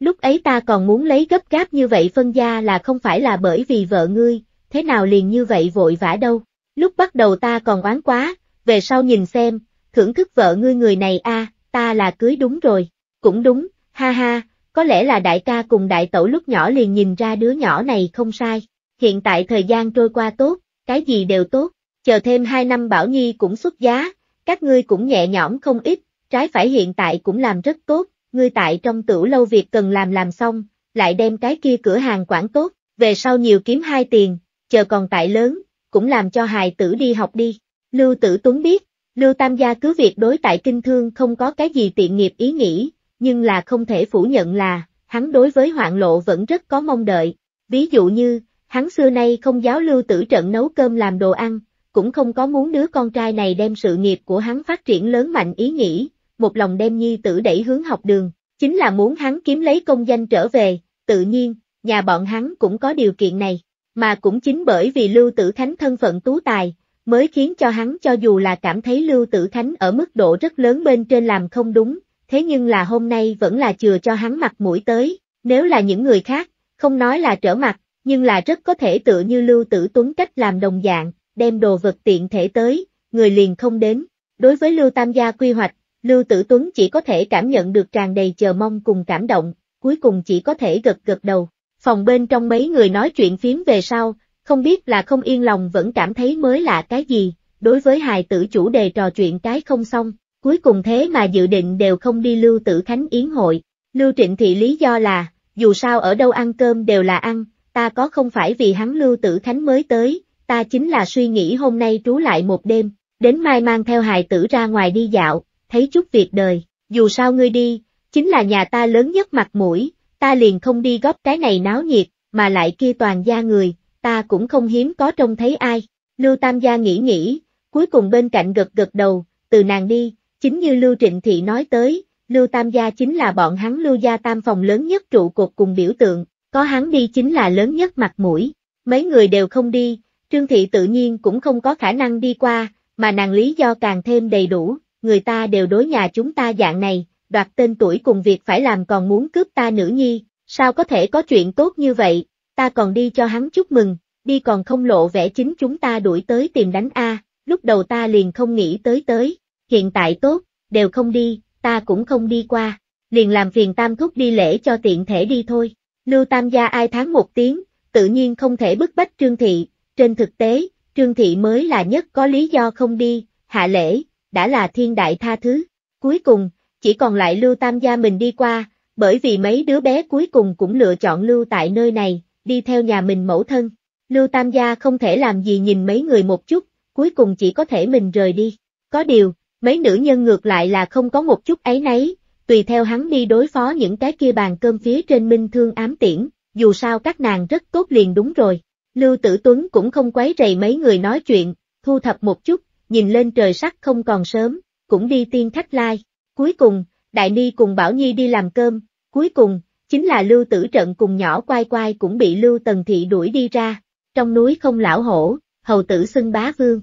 Lúc ấy ta còn muốn lấy gấp gáp như vậy phân gia là không phải là bởi vì vợ ngươi, thế nào liền như vậy vội vã đâu. Lúc bắt đầu ta còn oán quá, về sau nhìn xem, thưởng thức vợ ngươi người này a, ta là cưới đúng rồi. Cũng đúng, ha ha, có lẽ là đại ca cùng đại tẩu lúc nhỏ liền nhìn ra đứa nhỏ này không sai. Hiện tại thời gian trôi qua tốt, cái gì đều tốt, chờ thêm hai năm Bảo Nhi cũng xuất giá, các ngươi cũng nhẹ nhõm không ít, trái phải hiện tại cũng làm rất tốt, ngươi tại trong tửu lâu việc cần làm làm xong, lại đem cái kia cửa hàng quản tốt, về sau nhiều kiếm hai tiền, chờ còn tại lớn, cũng làm cho hài tử đi học đi. Lưu Tử Tuấn biết, Lưu Tam gia cứ việc đối tại kinh thương không có cái gì tiện nghiệp ý nghĩ, nhưng là không thể phủ nhận là, hắn đối với hoạn lộ vẫn rất có mong đợi. Ví dụ như, hắn xưa nay không giáo Lưu Tử trận nấu cơm làm đồ ăn, cũng không có muốn đứa con trai này đem sự nghiệp của hắn phát triển lớn mạnh ý nghĩ, một lòng đem nhi tử đẩy hướng học đường, chính là muốn hắn kiếm lấy công danh trở về, tự nhiên, nhà bọn hắn cũng có điều kiện này, mà cũng chính bởi vì Lưu Tử Thánh thân phận tú tài, mới khiến cho hắn cho dù là cảm thấy Lưu Tử Thánh ở mức độ rất lớn bên trên làm không đúng, thế nhưng là hôm nay vẫn là chừa cho hắn mặt mũi tới, nếu là những người khác, không nói là trở mặt, nhưng là rất có thể tựa như Lưu Tử Tuấn cách làm đồng dạng, đem đồ vật tiện thể tới, người liền không đến. Đối với Lưu Tam Gia quy hoạch, Lưu Tử Tuấn chỉ có thể cảm nhận được tràn đầy chờ mong cùng cảm động, cuối cùng chỉ có thể gật gật đầu. Phòng bên trong mấy người nói chuyện phím về sau, không biết là không yên lòng vẫn cảm thấy mới lạ cái gì, đối với hài tử chủ đề trò chuyện cái không xong, cuối cùng thế mà dự định đều không đi Lưu Tử Khánh Yến hội. Lưu Trịnh Thị lý do là, dù sao ở đâu ăn cơm đều là ăn, ta có không phải vì hắn Lưu Tử Khánh mới tới, ta chính là suy nghĩ hôm nay trú lại một đêm, đến mai mang theo hài tử ra ngoài đi dạo, thấy chút việc đời, dù sao ngươi đi, chính là nhà ta lớn nhất mặt mũi, ta liền không đi góp cái này náo nhiệt, mà lại kia toàn gia người, ta cũng không hiếm có trông thấy ai. Lưu Tam gia nghĩ nghĩ, cuối cùng bên cạnh gật gật đầu, từ nàng đi, chính như Lưu Trịnh Thị nói tới, Lưu Tam gia chính là bọn hắn Lưu gia tam phòng lớn nhất trụ cột cùng biểu tượng, có hắn đi chính là lớn nhất mặt mũi, mấy người đều không đi, Trương Thị tự nhiên cũng không có khả năng đi qua, mà nàng lý do càng thêm đầy đủ, người ta đều đối nhà chúng ta dạng này, đoạt tên tuổi cùng việc phải làm còn muốn cướp ta nữ nhi, sao có thể có chuyện tốt như vậy, ta còn đi cho hắn chúc mừng, đi còn không lộ vẻ chính chúng ta đuổi tới tìm đánh A, lúc đầu ta liền không nghĩ tới tới, hiện tại tốt, đều không đi, ta cũng không đi qua, liền làm phiền tam thúc đi lễ cho tiện thể đi thôi, lưu tam gia ai tháng một tiếng, tự nhiên không thể bức bách trương thị, trên thực tế, trương thị mới là nhất có lý do không đi, hạ lễ, đã là thiên đại tha thứ. Cuối cùng, chỉ còn lại Lưu Tam gia mình đi qua, bởi vì mấy đứa bé cuối cùng cũng lựa chọn lưu tại nơi này, đi theo nhà mình mẫu thân. Lưu Tam gia không thể làm gì nhìn mấy người một chút, cuối cùng chỉ có thể mình rời đi. Có điều, mấy nữ nhân ngược lại là không có một chút ấy nấy, tùy theo hắn đi đối phó những cái kia bàn cơm phía trên minh thương ám tiễn, dù sao các nàng rất tốt liền đúng rồi. Lưu Tử Tuấn cũng không quấy rầy mấy người nói chuyện, thu thập một chút, nhìn lên trời sắc không còn sớm, cũng đi tiên khách lai. Cuối cùng, Đại Ni cùng Bảo Nhi đi làm cơm, cuối cùng, chính là Lưu Tử Trận cùng nhỏ quay quay cũng bị Lưu Tần Thị đuổi đi ra, trong núi không lão hổ, hầu tử xưng bá vương.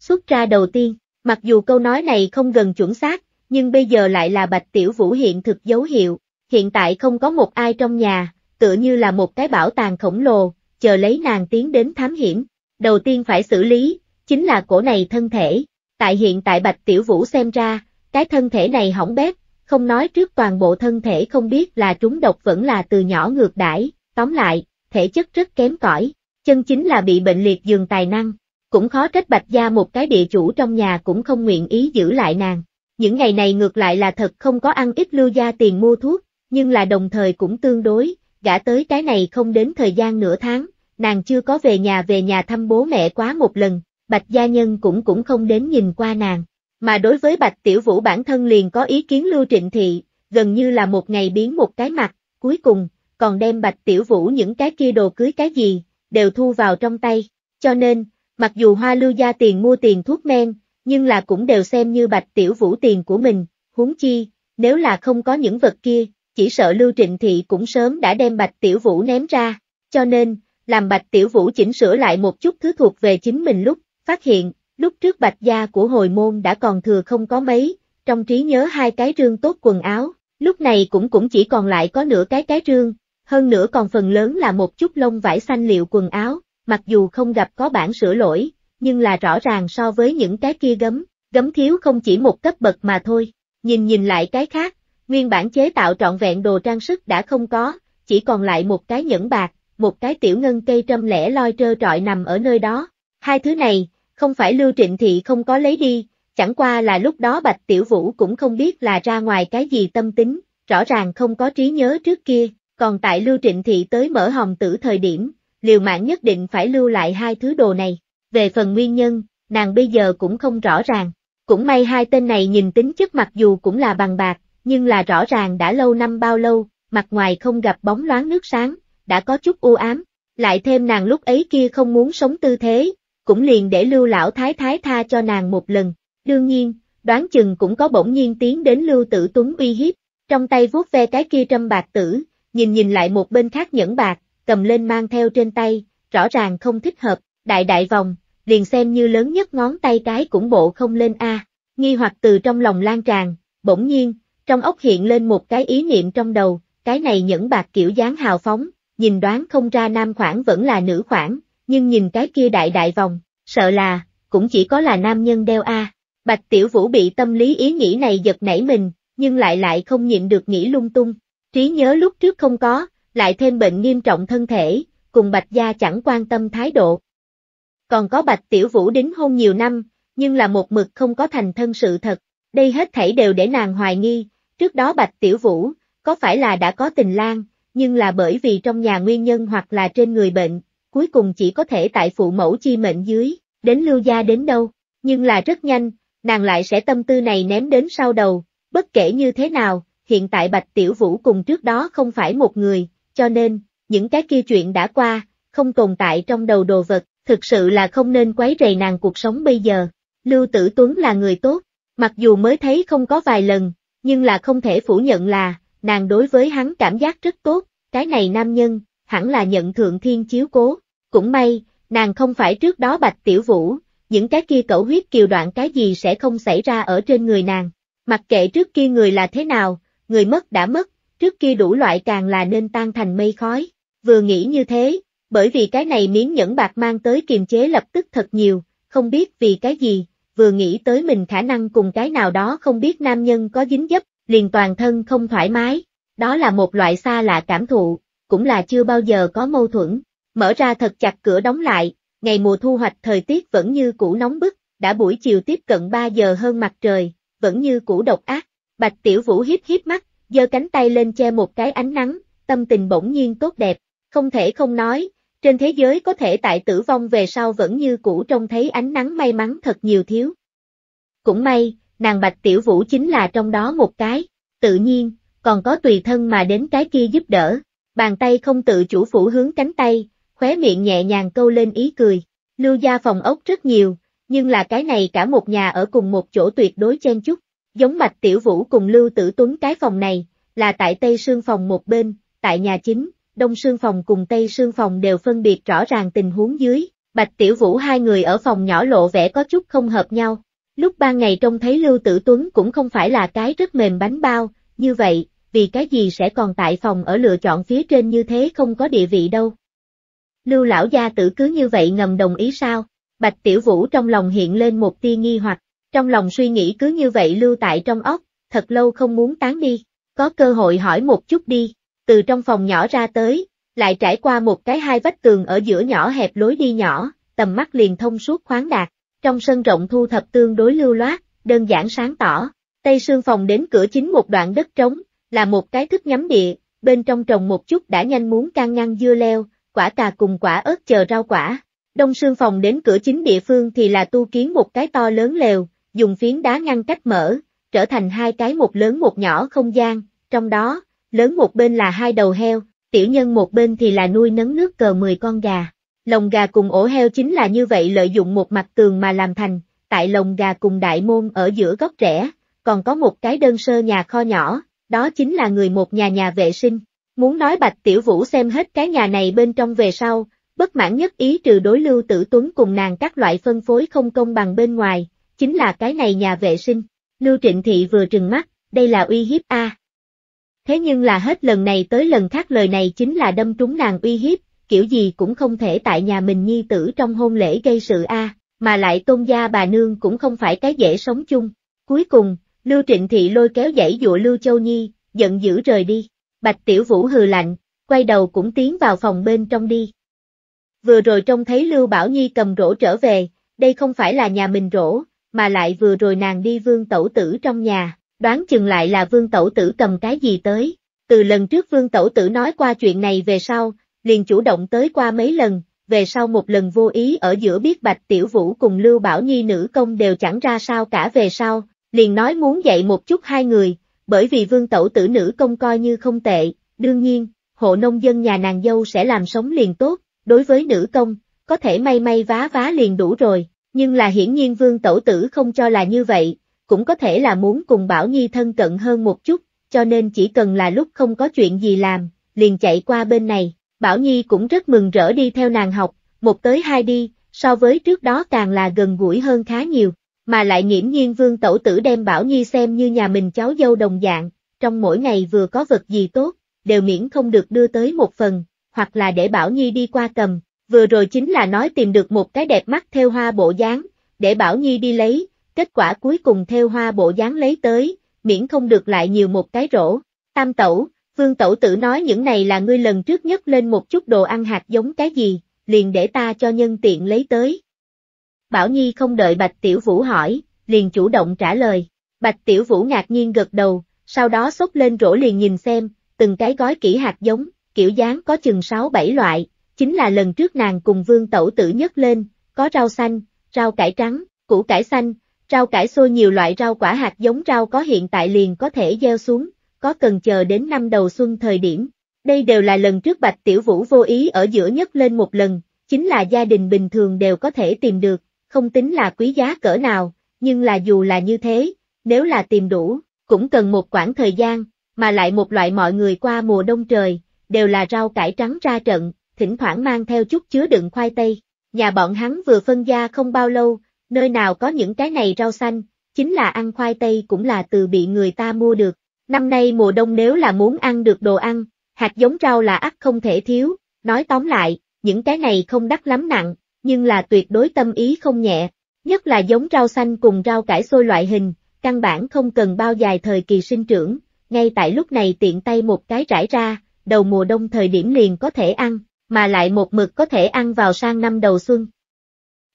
Xuất ra đầu tiên, mặc dù câu nói này không gần chuẩn xác, nhưng bây giờ lại là Bạch Tiểu Vũ hiện thực dấu hiệu, hiện tại không có một ai trong nhà, tựa như là một cái bảo tàng khổng lồ, chờ lấy nàng tiến đến thám hiểm, đầu tiên phải xử lý, chính là cổ này thân thể. Tại hiện tại Bạch Tiểu Vũ xem ra, cái thân thể này hỏng bếp, không nói trước toàn bộ thân thể không biết là trúng độc vẫn là từ nhỏ ngược đãi, tóm lại, thể chất rất kém cỏi, chân chính là bị bệnh liệt giường tài năng, cũng khó trách Bạch gia một cái địa chủ trong nhà cũng không nguyện ý giữ lại nàng. Những ngày này ngược lại là thật không có ăn ít lưu gia tiền mua thuốc, nhưng là đồng thời cũng tương đối, gã tới cái này không đến thời gian nửa tháng, nàng chưa có về nhà về nhà thăm bố mẹ quá một lần, Bạch Gia Nhân cũng cũng không đến nhìn qua nàng. Mà đối với Bạch Tiểu Vũ bản thân liền có ý kiến Lưu Trịnh Thị, gần như là một ngày biến một cái mặt, cuối cùng, còn đem Bạch Tiểu Vũ những cái kia đồ cưới cái gì, đều thu vào trong tay. Cho nên, mặc dù hoa lưu gia tiền mua tiền thuốc men, nhưng là cũng đều xem như Bạch Tiểu Vũ tiền của mình, huống chi, nếu là không có những vật kia, chỉ sợ Lưu Trịnh Thị cũng sớm đã đem Bạch Tiểu Vũ ném ra, cho nên, làm Bạch Tiểu Vũ chỉnh sửa lại một chút thứ thuộc về chính mình lúc, phát hiện, lúc trước bạch gia của hồi môn đã còn thừa không có mấy, trong trí nhớ hai cái rương tốt quần áo, lúc này cũng cũng chỉ còn lại có nửa cái cái rương, hơn nữa còn phần lớn là một chút lông vải xanh liệu quần áo, mặc dù không gặp có bản sửa lỗi, nhưng là rõ ràng so với những cái kia gấm, gấm thiếu không chỉ một cấp bậc mà thôi, nhìn nhìn lại cái khác, nguyên bản chế tạo trọn vẹn đồ trang sức đã không có, chỉ còn lại một cái nhẫn bạc, một cái tiểu ngân cây trâm lẻ loi trơ trọi nằm ở nơi đó, hai thứ này, không phải Lưu Trịnh Thị không có lấy đi, chẳng qua là lúc đó Bạch Tiểu Vũ cũng không biết là ra ngoài cái gì tâm tính, rõ ràng không có trí nhớ trước kia, còn tại Lưu Trịnh Thị tới mở hồng tử thời điểm, liều mạng nhất định phải lưu lại hai thứ đồ này. Về phần nguyên nhân, nàng bây giờ cũng không rõ ràng. Cũng may hai tên này nhìn tính chất mặc dù cũng là bằng bạc, nhưng là rõ ràng đã lâu năm bao lâu, mặt ngoài không gặp bóng loáng nước sáng, đã có chút u ám. Lại thêm nàng lúc ấy kia không muốn sống tư thế, cũng liền để Lưu lão thái thái tha cho nàng một lần, đương nhiên, đoán chừng cũng có bỗng nhiên tiến đến Lưu Tử Tuấn uy hiếp, trong tay vuốt ve cái kia trâm bạc tử, nhìn nhìn lại một bên khác nhẫn bạc, cầm lên mang theo trên tay, rõ ràng không thích hợp, đại đại vòng, liền xem như lớn nhất ngón tay cái cũng bộ không lên A, nghi hoặc từ trong lòng lan tràn, bỗng nhiên, trong ốc hiện lên một cái ý niệm trong đầu, cái này nhẫn bạc kiểu dáng hào phóng, nhìn đoán không ra nam khoảng vẫn là nữ khoảng, nhưng nhìn cái kia đại đại vòng, sợ là, cũng chỉ có là nam nhân đeo a. Bạch Tiểu Vũ bị tâm lý ý nghĩ này giật nảy mình, nhưng lại lại không nhịn được nghĩ lung tung. Trí nhớ lúc trước không có, lại thêm bệnh nghiêm trọng thân thể, cùng Bạch Gia chẳng quan tâm thái độ. Còn có Bạch Tiểu Vũ đính hôn nhiều năm, nhưng là một mực không có thành thân sự thật, đây hết thảy đều để nàng hoài nghi, trước đó Bạch Tiểu Vũ, có phải là đã có tình lang, nhưng là bởi vì trong nhà nguyên nhân hoặc là trên người bệnh, cuối cùng chỉ có thể tại phụ mẫu chi mệnh dưới, đến lưu gia đến đâu, nhưng là rất nhanh, nàng lại sẽ tâm tư này ném đến sau đầu, bất kể như thế nào, hiện tại Bạch Tiểu Vũ cùng trước đó không phải một người, cho nên, những cái kia chuyện đã qua, không tồn tại trong đầu đồ vật, thực sự là không nên quấy rầy nàng cuộc sống bây giờ. Lưu Tử Tuấn là người tốt, mặc dù mới thấy không có vài lần, nhưng là không thể phủ nhận là, nàng đối với hắn cảm giác rất tốt, cái này nam nhân, hẳn là nhận thượng thiên chiếu cố. Cũng may, nàng không phải trước đó bạch tiểu vũ, những cái kia cẩu huyết kiều đoạn cái gì sẽ không xảy ra ở trên người nàng. Mặc kệ trước kia người là thế nào, người mất đã mất, trước kia đủ loại càng là nên tan thành mây khói. Vừa nghĩ như thế, bởi vì cái này miếng nhẫn bạc mang tới kiềm chế lập tức thật nhiều, không biết vì cái gì, vừa nghĩ tới mình khả năng cùng cái nào đó không biết nam nhân có dính dấp, liền toàn thân không thoải mái, đó là một loại xa lạ cảm thụ, cũng là chưa bao giờ có mâu thuẫn. Mở ra thật chặt cửa đóng lại, ngày mùa thu hoạch thời tiết vẫn như cũ nóng bức, đã buổi chiều tiếp cận 3 giờ hơn mặt trời, vẫn như cũ độc ác. Bạch Tiểu Vũ hiếp hiếp mắt, giơ cánh tay lên che một cái ánh nắng, tâm tình bỗng nhiên tốt đẹp, không thể không nói, trên thế giới có thể tại tử vong về sau vẫn như cũ trông thấy ánh nắng may mắn thật nhiều thiếu. Cũng may, nàng Bạch Tiểu Vũ chính là trong đó một cái, tự nhiên, còn có tùy thân mà đến cái kia giúp đỡ bàn tay không tự chủ phủ hướng cánh tay, khóe miệng nhẹ nhàng câu lên ý cười. Lưu gia phòng ốc rất nhiều, nhưng là cái này cả một nhà ở cùng một chỗ tuyệt đối chen chúc. Giống mạch tiểu vũ cùng Lưu Tử Tuấn cái phòng này, là tại Tây Sương phòng một bên, tại nhà chính, Đông Sương phòng cùng Tây Sương phòng đều phân biệt rõ ràng tình huống dưới. Bạch Tiểu Vũ hai người ở phòng nhỏ lộ vẻ có chút không hợp nhau. Lúc ban ngày trông thấy Lưu Tử Tuấn cũng không phải là cái rất mềm bánh bao, như vậy, vì cái gì sẽ còn tại phòng ở lựa chọn phía trên như thế không có địa vị đâu. Lưu lão gia tử cứ như vậy ngầm đồng ý sao? Bạch Tiểu Vũ trong lòng hiện lên một tia nghi hoặc, trong lòng suy nghĩ cứ như vậy lưu tại trong óc, thật lâu không muốn tán đi, có cơ hội hỏi một chút đi, từ trong phòng nhỏ ra tới, lại trải qua một cái hai vách tường ở giữa nhỏ hẹp lối đi nhỏ, tầm mắt liền thông suốt khoáng đạt, trong sân rộng thu thập tương đối lưu loát, đơn giản sáng tỏ, tây sương phòng đến cửa chính một đoạn đất trống, là một cái thức nhắm địa, bên trong trồng một chút đã nhanh muốn can ngăn dưa leo, quả cà cùng quả ớt chờ rau quả. Đông sương phòng đến cửa chính địa phương thì là tu kiến một cái to lớn lều, dùng phiến đá ngăn cách mở, trở thành hai cái một lớn một nhỏ không gian, trong đó, lớn một bên là hai đầu heo, tiểu nhân một bên thì là nuôi nấng nước cờ 10 con gà. Lồng gà cùng ổ heo chính là như vậy lợi dụng một mặt tường mà làm thành, tại lồng gà cùng đại môn ở giữa góc rẽ, còn có một cái đơn sơ nhà kho nhỏ, đó chính là người một nhà nhà vệ sinh. Muốn nói Bạch Tiểu Vũ xem hết cái nhà này bên trong về sau, bất mãn nhất ý trừ đối lưu tử tuấn cùng nàng các loại phân phối không công bằng bên ngoài, chính là cái này nhà vệ sinh. Lưu Trịnh Thị vừa trừng mắt, đây là uy hiếp A. Thế nhưng là hết lần này tới lần khác lời này chính là đâm trúng nàng uy hiếp, kiểu gì cũng không thể tại nhà mình nhi tử trong hôn lễ gây sự A, mà lại tôn gia bà nương cũng không phải cái dễ sống chung. Cuối cùng, Lưu Trịnh Thị lôi kéo dãy dụa Lưu Châu Nhi, giận dữ rời đi. Bạch Tiểu Vũ hừ lạnh, quay đầu cũng tiến vào phòng bên trong đi. Vừa rồi trông thấy Lưu Bảo Nhi cầm rổ trở về, đây không phải là nhà mình rổ, mà lại vừa rồi nàng đi vương tẩu tử trong nhà, đoán chừng lại là vương tẩu tử cầm cái gì tới. Từ lần trước vương tẩu tử nói qua chuyện này về sau, liền chủ động tới qua mấy lần, về sau một lần vô ý ở giữa biết Bạch Tiểu Vũ cùng Lưu Bảo Nhi nữ công đều chẳng ra sao cả về sau, Liền nói muốn dạy một chút hai người, bởi vì vương tẩu tử nữ công coi như không tệ, đương nhiên, hộ nông dân nhà nàng dâu sẽ làm sống liền tốt, đối với nữ công, có thể may may vá vá liền đủ rồi, nhưng là hiển nhiên vương tẩu tử không cho là như vậy, cũng có thể là muốn cùng Bảo Nhi thân cận hơn một chút, cho nên chỉ cần là lúc không có chuyện gì làm, liền chạy qua bên này, Bảo Nhi cũng rất mừng rỡ đi theo nàng học, một tới hai đi, so với trước đó càng là gần gũi hơn khá nhiều, mà lại nghiễm nhiên vương tẩu tử đem Bảo Nhi xem như nhà mình cháu dâu đồng dạng, trong mỗi ngày vừa có vật gì tốt, đều miễn không được đưa tới một phần, hoặc là để Bảo Nhi đi qua cầm, vừa rồi chính là nói tìm được một cái đẹp mắt theo hoa bộ dáng, để Bảo Nhi đi lấy, kết quả cuối cùng theo hoa bộ dáng lấy tới, miễn không được lại nhiều một cái rổ. Tam tẩu, vương tẩu tử nói những này là ngươi lần trước nhất lên một chút đồ ăn hạt giống cái gì, liền để ta cho nhân tiện lấy tới. Bảo Nhi không đợi Bạch Tiểu Vũ hỏi, liền chủ động trả lời. Bạch Tiểu Vũ ngạc nhiên gật đầu, sau đó xốc lên rổ liền nhìn xem, từng cái gói kỹ hạt giống, kiểu dáng có chừng 6-7 loại, chính là lần trước nàng cùng vương tẩu tử nhất lên, có rau xanh, rau cải trắng, củ cải xanh, rau cải xôi nhiều loại rau quả hạt giống rau có hiện tại liền có thể gieo xuống, có cần chờ đến năm đầu xuân thời điểm. Đây đều là lần trước Bạch Tiểu Vũ vô ý ở giữa nhất lên một lần, chính là gia đình bình thường đều có thể tìm được, không tính là quý giá cỡ nào, nhưng là dù là như thế, nếu là tìm đủ, cũng cần một quãng thời gian, mà lại một loại mọi người qua mùa đông trời, đều là rau cải trắng ra trận, thỉnh thoảng mang theo chút chứa đựng khoai tây. Nhà bọn hắn vừa phân gia không bao lâu, nơi nào có những cái này rau xanh, chính là ăn khoai tây cũng là từ bị người ta mua được. Năm nay mùa đông nếu là muốn ăn được đồ ăn, hạt giống rau là ắt không thể thiếu, nói tóm lại, những cái này không đắt lắm nặng, nhưng là tuyệt đối tâm ý không nhẹ, nhất là giống rau xanh cùng rau cải xôi loại hình, căn bản không cần bao dài thời kỳ sinh trưởng, ngay tại lúc này tiện tay một cái rải ra, đầu mùa đông thời điểm liền có thể ăn, mà lại một mực có thể ăn vào sang năm đầu xuân.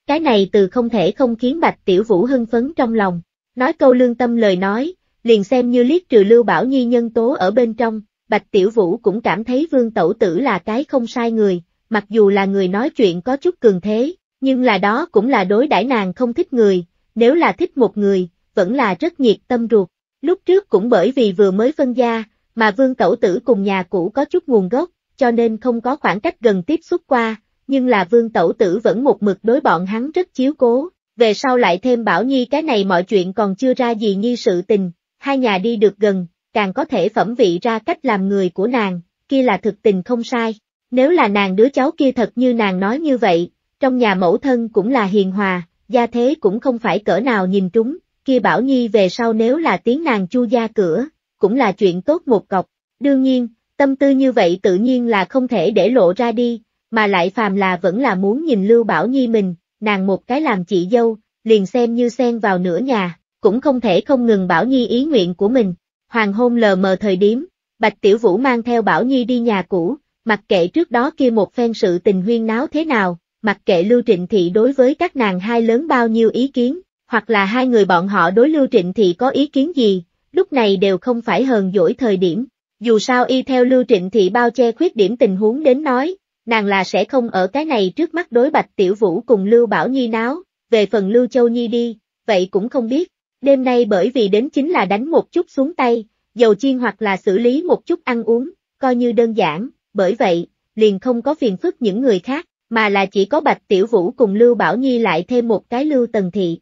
Cái này từ không thể không khiến Bạch Tiểu Vũ hưng phấn trong lòng, nói câu lương tâm lời nói, liền xem như liếc trừ Lưu Bảo Nhi nhân tố ở bên trong, Bạch Tiểu Vũ cũng cảm thấy Vương Tẩu Tử là cái không sai người, mặc dù là người nói chuyện có chút cường thế, nhưng là đó cũng là đối đãi nàng không thích người, nếu là thích một người, vẫn là rất nhiệt tâm ruột. Lúc trước cũng bởi vì vừa mới phân gia, mà vương tẩu tử cùng nhà cũ có chút nguồn gốc, cho nên không có khoảng cách gần tiếp xúc qua, nhưng là vương tẩu tử vẫn một mực đối bọn hắn rất chiếu cố, về sau lại thêm bảo nhi cái này mọi chuyện còn chưa ra gì như sự tình, hai nhà đi được gần, càng có thể phẩm vị ra cách làm người của nàng, kia là thực tình không sai, nếu là nàng đứa cháu kia thật như nàng nói như vậy, trong nhà mẫu thân cũng là hiền hòa, gia thế cũng không phải cỡ nào nhìn trúng, kia Bảo Nhi về sau nếu là tiếng nàng chu gia cửa, cũng là chuyện tốt một cọc. Đương nhiên, tâm tư như vậy tự nhiên là không thể để lộ ra đi, mà lại phàm là vẫn là muốn nhìn Lưu Bảo Nhi mình, nàng một cái làm chị dâu, liền xem như xen vào nửa nhà, cũng không thể không ngừng Bảo Nhi ý nguyện của mình. Hoàng hôn lờ mờ thời điểm, Bạch Tiểu Vũ mang theo Bảo Nhi đi nhà cũ, Mặc kệ trước đó kia một phen sự tình huyên náo thế nào, mặc kệ Lưu Trịnh Thị đối với các nàng hai lớn bao nhiêu ý kiến, hoặc là hai người bọn họ đối Lưu Trịnh Thị có ý kiến gì, lúc này đều không phải hờn dỗi thời điểm. Dù sao y theo Lưu Trịnh Thị bao che khuyết điểm tình huống đến nói, nàng là sẽ không ở cái này trước mắt đối Bạch Tiểu Vũ cùng Lưu Bảo Nhi náo, về phần Lưu Châu Nhi đi, vậy cũng không biết. Đêm nay bởi vì đến chính là đánh một chút xuống tay, dầu chiên hoặc là xử lý một chút ăn uống, coi như đơn giản, bởi vậy, liền không có phiền phức những người khác, mà là chỉ có Bạch Tiểu Vũ cùng Lưu Bảo Nhi lại thêm một cái Lưu Tần Thị.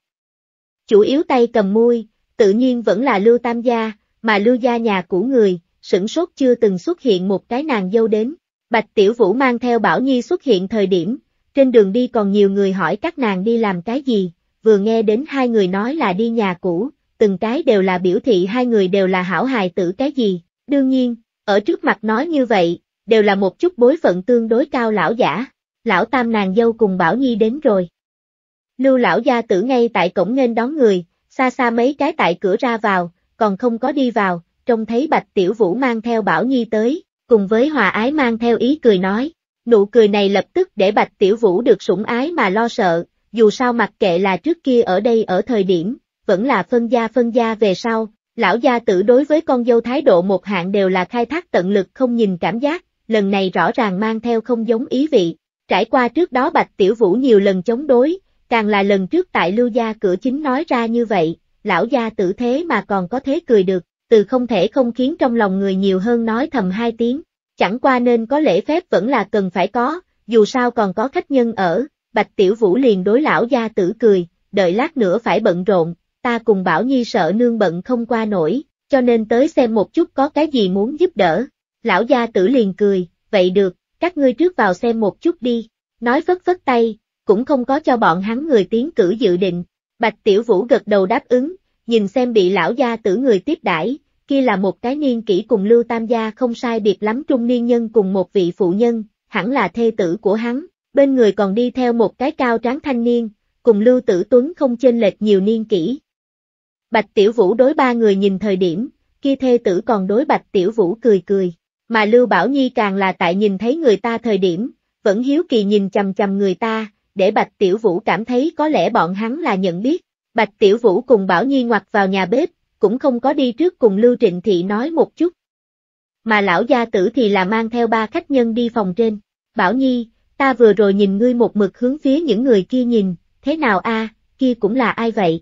Chủ yếu tay cầm mui, tự nhiên vẫn là Lưu Tam Gia, mà Lưu Gia nhà cũ người, sửng sốt chưa từng xuất hiện một cái nàng dâu đến. Bạch Tiểu Vũ mang theo Bảo Nhi xuất hiện thời điểm, trên đường đi còn nhiều người hỏi các nàng đi làm cái gì, vừa nghe đến hai người nói là đi nhà cũ, từng cái đều là biểu thị hai người đều là hảo hài tử cái gì, đương nhiên, ở trước mặt nói như vậy, đều là một chút bối phận tương đối cao lão giả. Lão tam nàng dâu cùng Bảo Nhi đến rồi. Lưu lão gia tử ngay tại cổng nên đón người, xa xa mấy cái tại cửa ra vào, còn không có đi vào, trông thấy Bạch Tiểu Vũ mang theo Bảo Nhi tới, cùng với hòa ái mang theo ý cười nói. Nụ cười này lập tức để Bạch Tiểu Vũ được sủng ái mà lo sợ, dù sao mặc kệ là trước kia ở đây ở thời điểm, vẫn là phân gia phân gia về sau, lão gia tử đối với con dâu thái độ một hạng đều là khai thác tận lực không nhìn cảm giác, lần này rõ ràng mang theo không giống ý vị, trải qua trước đó Bạch Tiểu Vũ nhiều lần chống đối, càng là lần trước tại Lưu Gia cửa chính nói ra như vậy, lão gia tử thế mà còn có thế cười được, từ không thể không khiến trong lòng người nhiều hơn nói thầm hai tiếng, chẳng qua nên có lễ phép vẫn là cần phải có, dù sao còn có khách nhân ở, Bạch Tiểu Vũ liền đối lão gia tử cười, đợi lát nữa phải bận rộn, ta cùng Bảo Nhi sợ nương bận không qua nổi, cho nên tới xem một chút có cái gì muốn giúp đỡ, Lão gia tử liền cười, vậy được, các ngươi trước vào xem một chút đi, nói phất phất tay, cũng không có cho bọn hắn người tiến cử dự định. Bạch Tiểu Vũ gật đầu đáp ứng, nhìn xem bị lão gia tử người tiếp đãi, kia là một cái niên kỷ cùng Lưu Tam gia không sai biệt lắm trung niên nhân cùng một vị phụ nhân, hẳn là thê tử của hắn, bên người còn đi theo một cái cao tráng thanh niên, cùng Lưu Tử Tuấn không chênh lệch nhiều niên kỷ. Bạch Tiểu Vũ đối ba người nhìn thời điểm, kia thê tử còn đối Bạch Tiểu Vũ cười cười mà Lưu Bảo Nhi càng là tại nhìn thấy người ta thời điểm, vẫn hiếu kỳ nhìn chầm chầm người ta, để Bạch Tiểu Vũ cảm thấy có lẽ bọn hắn là nhận biết. Bạch Tiểu Vũ cùng Bảo Nhi ngoặt vào nhà bếp, cũng không có đi trước cùng Lưu Trịnh Thị nói một chút. Mà lão gia tử thì là mang theo ba khách nhân đi phòng trên. Bảo Nhi, ta vừa rồi nhìn ngươi một mực hướng phía những người kia nhìn, thế nào a? kia cũng là ai vậy?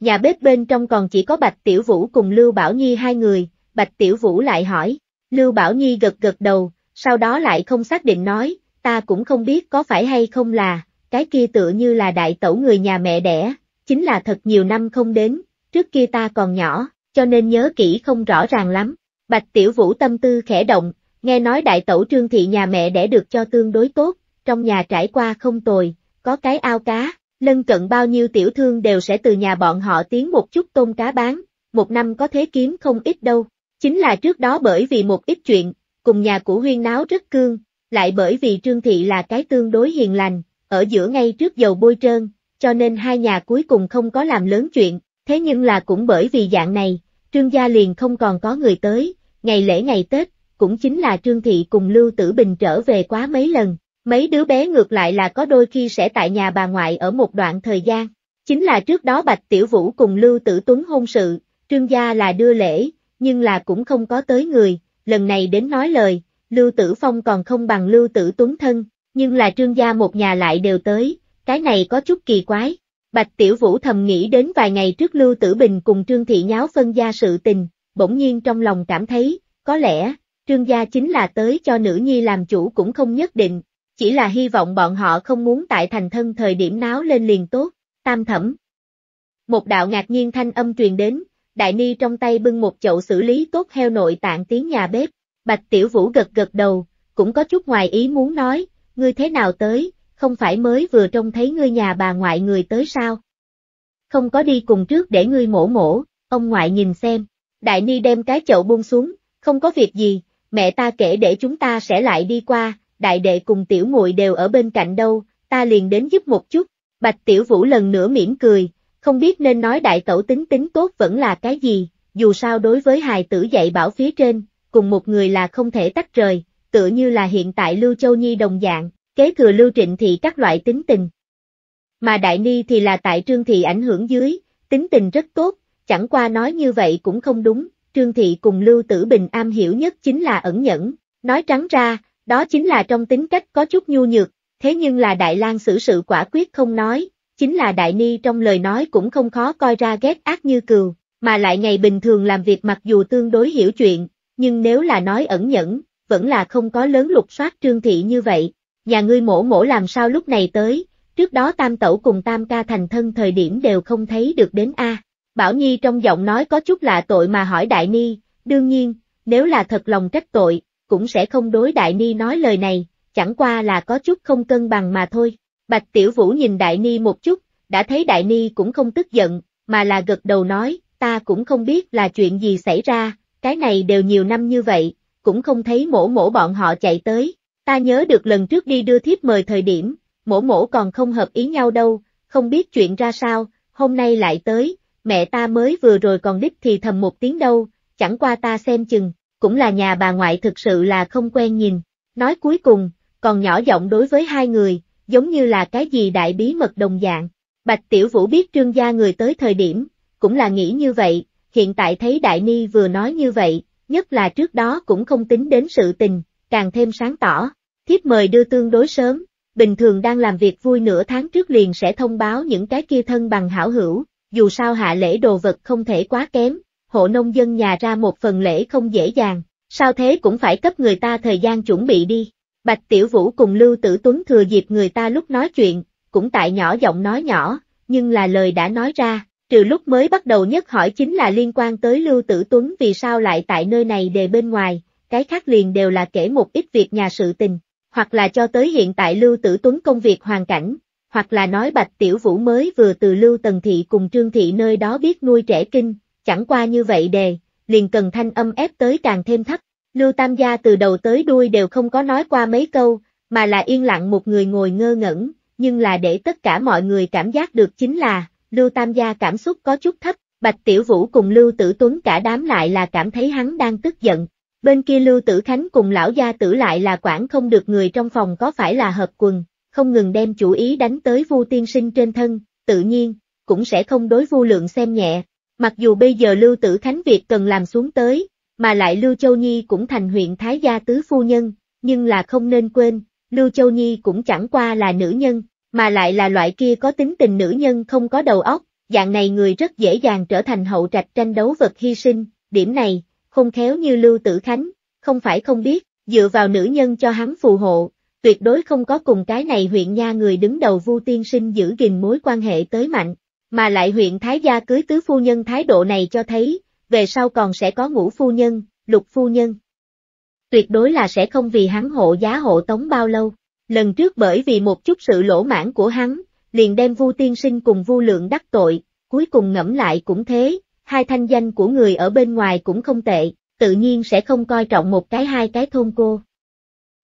Nhà bếp bên trong còn chỉ có Bạch Tiểu Vũ cùng Lưu Bảo Nhi hai người, Bạch Tiểu Vũ lại hỏi, Lưu Bảo Nhi gật gật đầu, sau đó lại không xác định nói, ta cũng không biết có phải hay không là, cái kia tựa như là đại tẩu người nhà mẹ đẻ, chính là thật nhiều năm không đến, trước kia ta còn nhỏ, cho nên nhớ kỹ không rõ ràng lắm. Bạch Tiểu Vũ tâm tư khẽ động, nghe nói đại tẩu trương thị nhà mẹ đẻ được cho tương đối tốt, trong nhà trải qua không tồi, có cái ao cá, lân cận bao nhiêu tiểu thương đều sẽ từ nhà bọn họ tiến một chút tôm cá bán, một năm có thế kiếm không ít đâu. Chính là trước đó bởi vì một ít chuyện, cùng nhà của huyên náo rất cương, lại bởi vì Trương Thị là cái tương đối hiền lành, ở giữa ngay trước dầu bôi trơn, cho nên hai nhà cuối cùng không có làm lớn chuyện, thế nhưng là cũng bởi vì dạng này, Trương gia liền không còn có người tới, ngày lễ ngày Tết, cũng chính là Trương Thị cùng Lưu Tử Bình trở về quá mấy lần, mấy đứa bé ngược lại là có đôi khi sẽ tại nhà bà ngoại ở một đoạn thời gian, chính là trước đó Bạch Tiểu Vũ cùng Lưu Tử Tuấn hôn sự, Trương gia là đưa lễ, nhưng là cũng không có tới người, lần này đến nói lời, Lưu Tử Phong còn không bằng Lưu Tử Tuấn thân, nhưng là trương gia một nhà lại đều tới, cái này có chút kỳ quái. Bạch Tiểu Vũ thầm nghĩ đến vài ngày trước Lưu Tử Bình cùng Trương Thị Nháo phân gia sự tình, bỗng nhiên trong lòng cảm thấy, có lẽ, trương gia chính là tới cho nữ nhi làm chủ cũng không nhất định, chỉ là hy vọng bọn họ không muốn tại thành thân thời điểm náo lên liền tốt, tam thẩm. Một đạo ngạc nhiên thanh âm truyền đến, đại ni trong tay bưng một chậu xử lý tốt heo nội tạng tiếng nhà bếp, bạch tiểu vũ gật gật đầu, cũng có chút ngoài ý muốn nói, ngươi thế nào tới, không phải mới vừa trông thấy ngươi nhà bà ngoại người tới sao? Không có đi cùng trước để ngươi mổ mổ, ông ngoại nhìn xem, đại ni đem cái chậu buông xuống, không có việc gì, mẹ ta kể để chúng ta sẽ lại đi qua, đại đệ cùng tiểu muội đều ở bên cạnh đâu, ta liền đến giúp một chút, bạch tiểu vũ lần nữa mỉm cười, không biết nên nói đại tẩu tính tính tốt vẫn là cái gì, dù sao đối với hài tử dạy bảo phía trên, cùng một người là không thể tách rời, tựa như là hiện tại Lưu Châu Nhi đồng dạng, kế thừa Lưu Trịnh thì các loại tính tình. Mà Đại Ni thì là tại Trương Thị ảnh hưởng dưới, tính tình rất tốt, chẳng qua nói như vậy cũng không đúng, Trương Thị cùng Lưu Tử Bình am hiểu nhất chính là ẩn nhẫn, nói trắng ra, đó chính là trong tính cách có chút nhu nhược, thế nhưng là Đại lang xử sự quả quyết không nói, chính là Đại Ni trong lời nói cũng không khó coi ra ghét ác như cừu, mà lại ngày bình thường làm việc mặc dù tương đối hiểu chuyện, nhưng nếu là nói ẩn nhẫn, vẫn là không có lớn lục soát trương thị như vậy. Nhà ngươi mổ mổ làm sao lúc này tới, trước đó tam tẩu cùng tam ca thành thân thời điểm đều không thấy được đến A. Bảo Nhi trong giọng nói có chút lạ tội mà hỏi Đại Ni, đương nhiên, nếu là thật lòng trách tội, cũng sẽ không đối Đại Ni nói lời này, chẳng qua là có chút không cân bằng mà thôi. Bạch Tiểu Vũ nhìn Đại Ni một chút, đã thấy Đại Ni cũng không tức giận, mà là gật đầu nói, ta cũng không biết là chuyện gì xảy ra, cái này đều nhiều năm như vậy, cũng không thấy mổ mổ bọn họ chạy tới. Ta nhớ được lần trước đi đưa thiếp mời thời điểm, mổ mổ còn không hợp ý nhau đâu, không biết chuyện ra sao, hôm nay lại tới, mẹ ta mới vừa rồi còn đích thì thầm một tiếng đâu, chẳng qua ta xem chừng, cũng là nhà bà ngoại thực sự là không quen nhìn. Nói cuối cùng, còn nhỏ giọng đối với hai người, giống như là cái gì đại bí mật đồng dạng. Bạch Tiểu Vũ biết trương gia người tới thời điểm, cũng là nghĩ như vậy, hiện tại thấy Đại Ni vừa nói như vậy, nhất là trước đó cũng không tính đến sự tình, càng thêm sáng tỏ. Thiếp mời đưa tương đối sớm, bình thường đang làm việc vui nửa tháng trước liền sẽ thông báo những cái kia thân bằng hảo hữu, dù sao hạ lễ đồ vật không thể quá kém, hộ nông dân nhà ra một phần lễ không dễ dàng, sao thế cũng phải cấp người ta thời gian chuẩn bị đi. Bạch Tiểu Vũ cùng Lưu Tử Tuấn thừa dịp người ta lúc nói chuyện, cũng tại nhỏ giọng nói nhỏ, nhưng là lời đã nói ra, trừ lúc mới bắt đầu nhất hỏi chính là liên quan tới Lưu Tử Tuấn vì sao lại tại nơi này đề bên ngoài, cái khác liền đều là kể một ít việc nhà sự tình, hoặc là cho tới hiện tại Lưu Tử Tuấn công việc hoàn cảnh, hoặc là nói Bạch Tiểu Vũ mới vừa từ Lưu Tần Thị cùng Trương Thị nơi đó biết nuôi trẻ kinh, chẳng qua như vậy đề, liền cần thanh âm ép tới càng thêm thấp, Lưu Tam Gia từ đầu tới đuôi đều không có nói qua mấy câu, mà là yên lặng một người ngồi ngơ ngẩn, nhưng là để tất cả mọi người cảm giác được chính là, Lưu Tam Gia cảm xúc có chút thấp, Bạch Tiểu Vũ cùng Lưu Tử Tuấn cả đám lại là cảm thấy hắn đang tức giận. Bên kia Lưu Tử Khánh cùng lão gia tử lại là quản không được người trong phòng có phải là hợp quần, không ngừng đem chủ ý đánh tới Vu Tiên Sinh trên thân, tự nhiên, cũng sẽ không đối Vu Lượng xem nhẹ. Mặc dù bây giờ Lưu Tử Khánh việc cần làm xuống tới, mà lại Lưu Châu Nhi cũng thành huyện Thái gia tứ phu nhân, nhưng là không nên quên, Lưu Châu Nhi cũng chẳng qua là nữ nhân, mà lại là loại kia có tính tình nữ nhân không có đầu óc, dạng này người rất dễ dàng trở thành hậu trạch tranh đấu vật hy sinh, điểm này, không khéo như Lưu Tử Khánh, không phải không biết, dựa vào nữ nhân cho hắn phù hộ, tuyệt đối không có cùng cái này huyện nha người đứng đầu Vu Tiên Sinh giữ gìn mối quan hệ tới mạnh, mà lại huyện Thái gia cưới tứ phu nhân thái độ này cho thấy, về sau còn sẽ có ngũ phu nhân, lục phu nhân. Tuyệt đối là sẽ không vì hắn hộ giá hộ tống bao lâu, lần trước bởi vì một chút sự lỗ mãn của hắn, liền đem vu tiên sinh cùng vu lượng đắc tội, cuối cùng ngẫm lại cũng thế, hai thanh danh của người ở bên ngoài cũng không tệ, tự nhiên sẽ không coi trọng một cái hai cái thôn cô.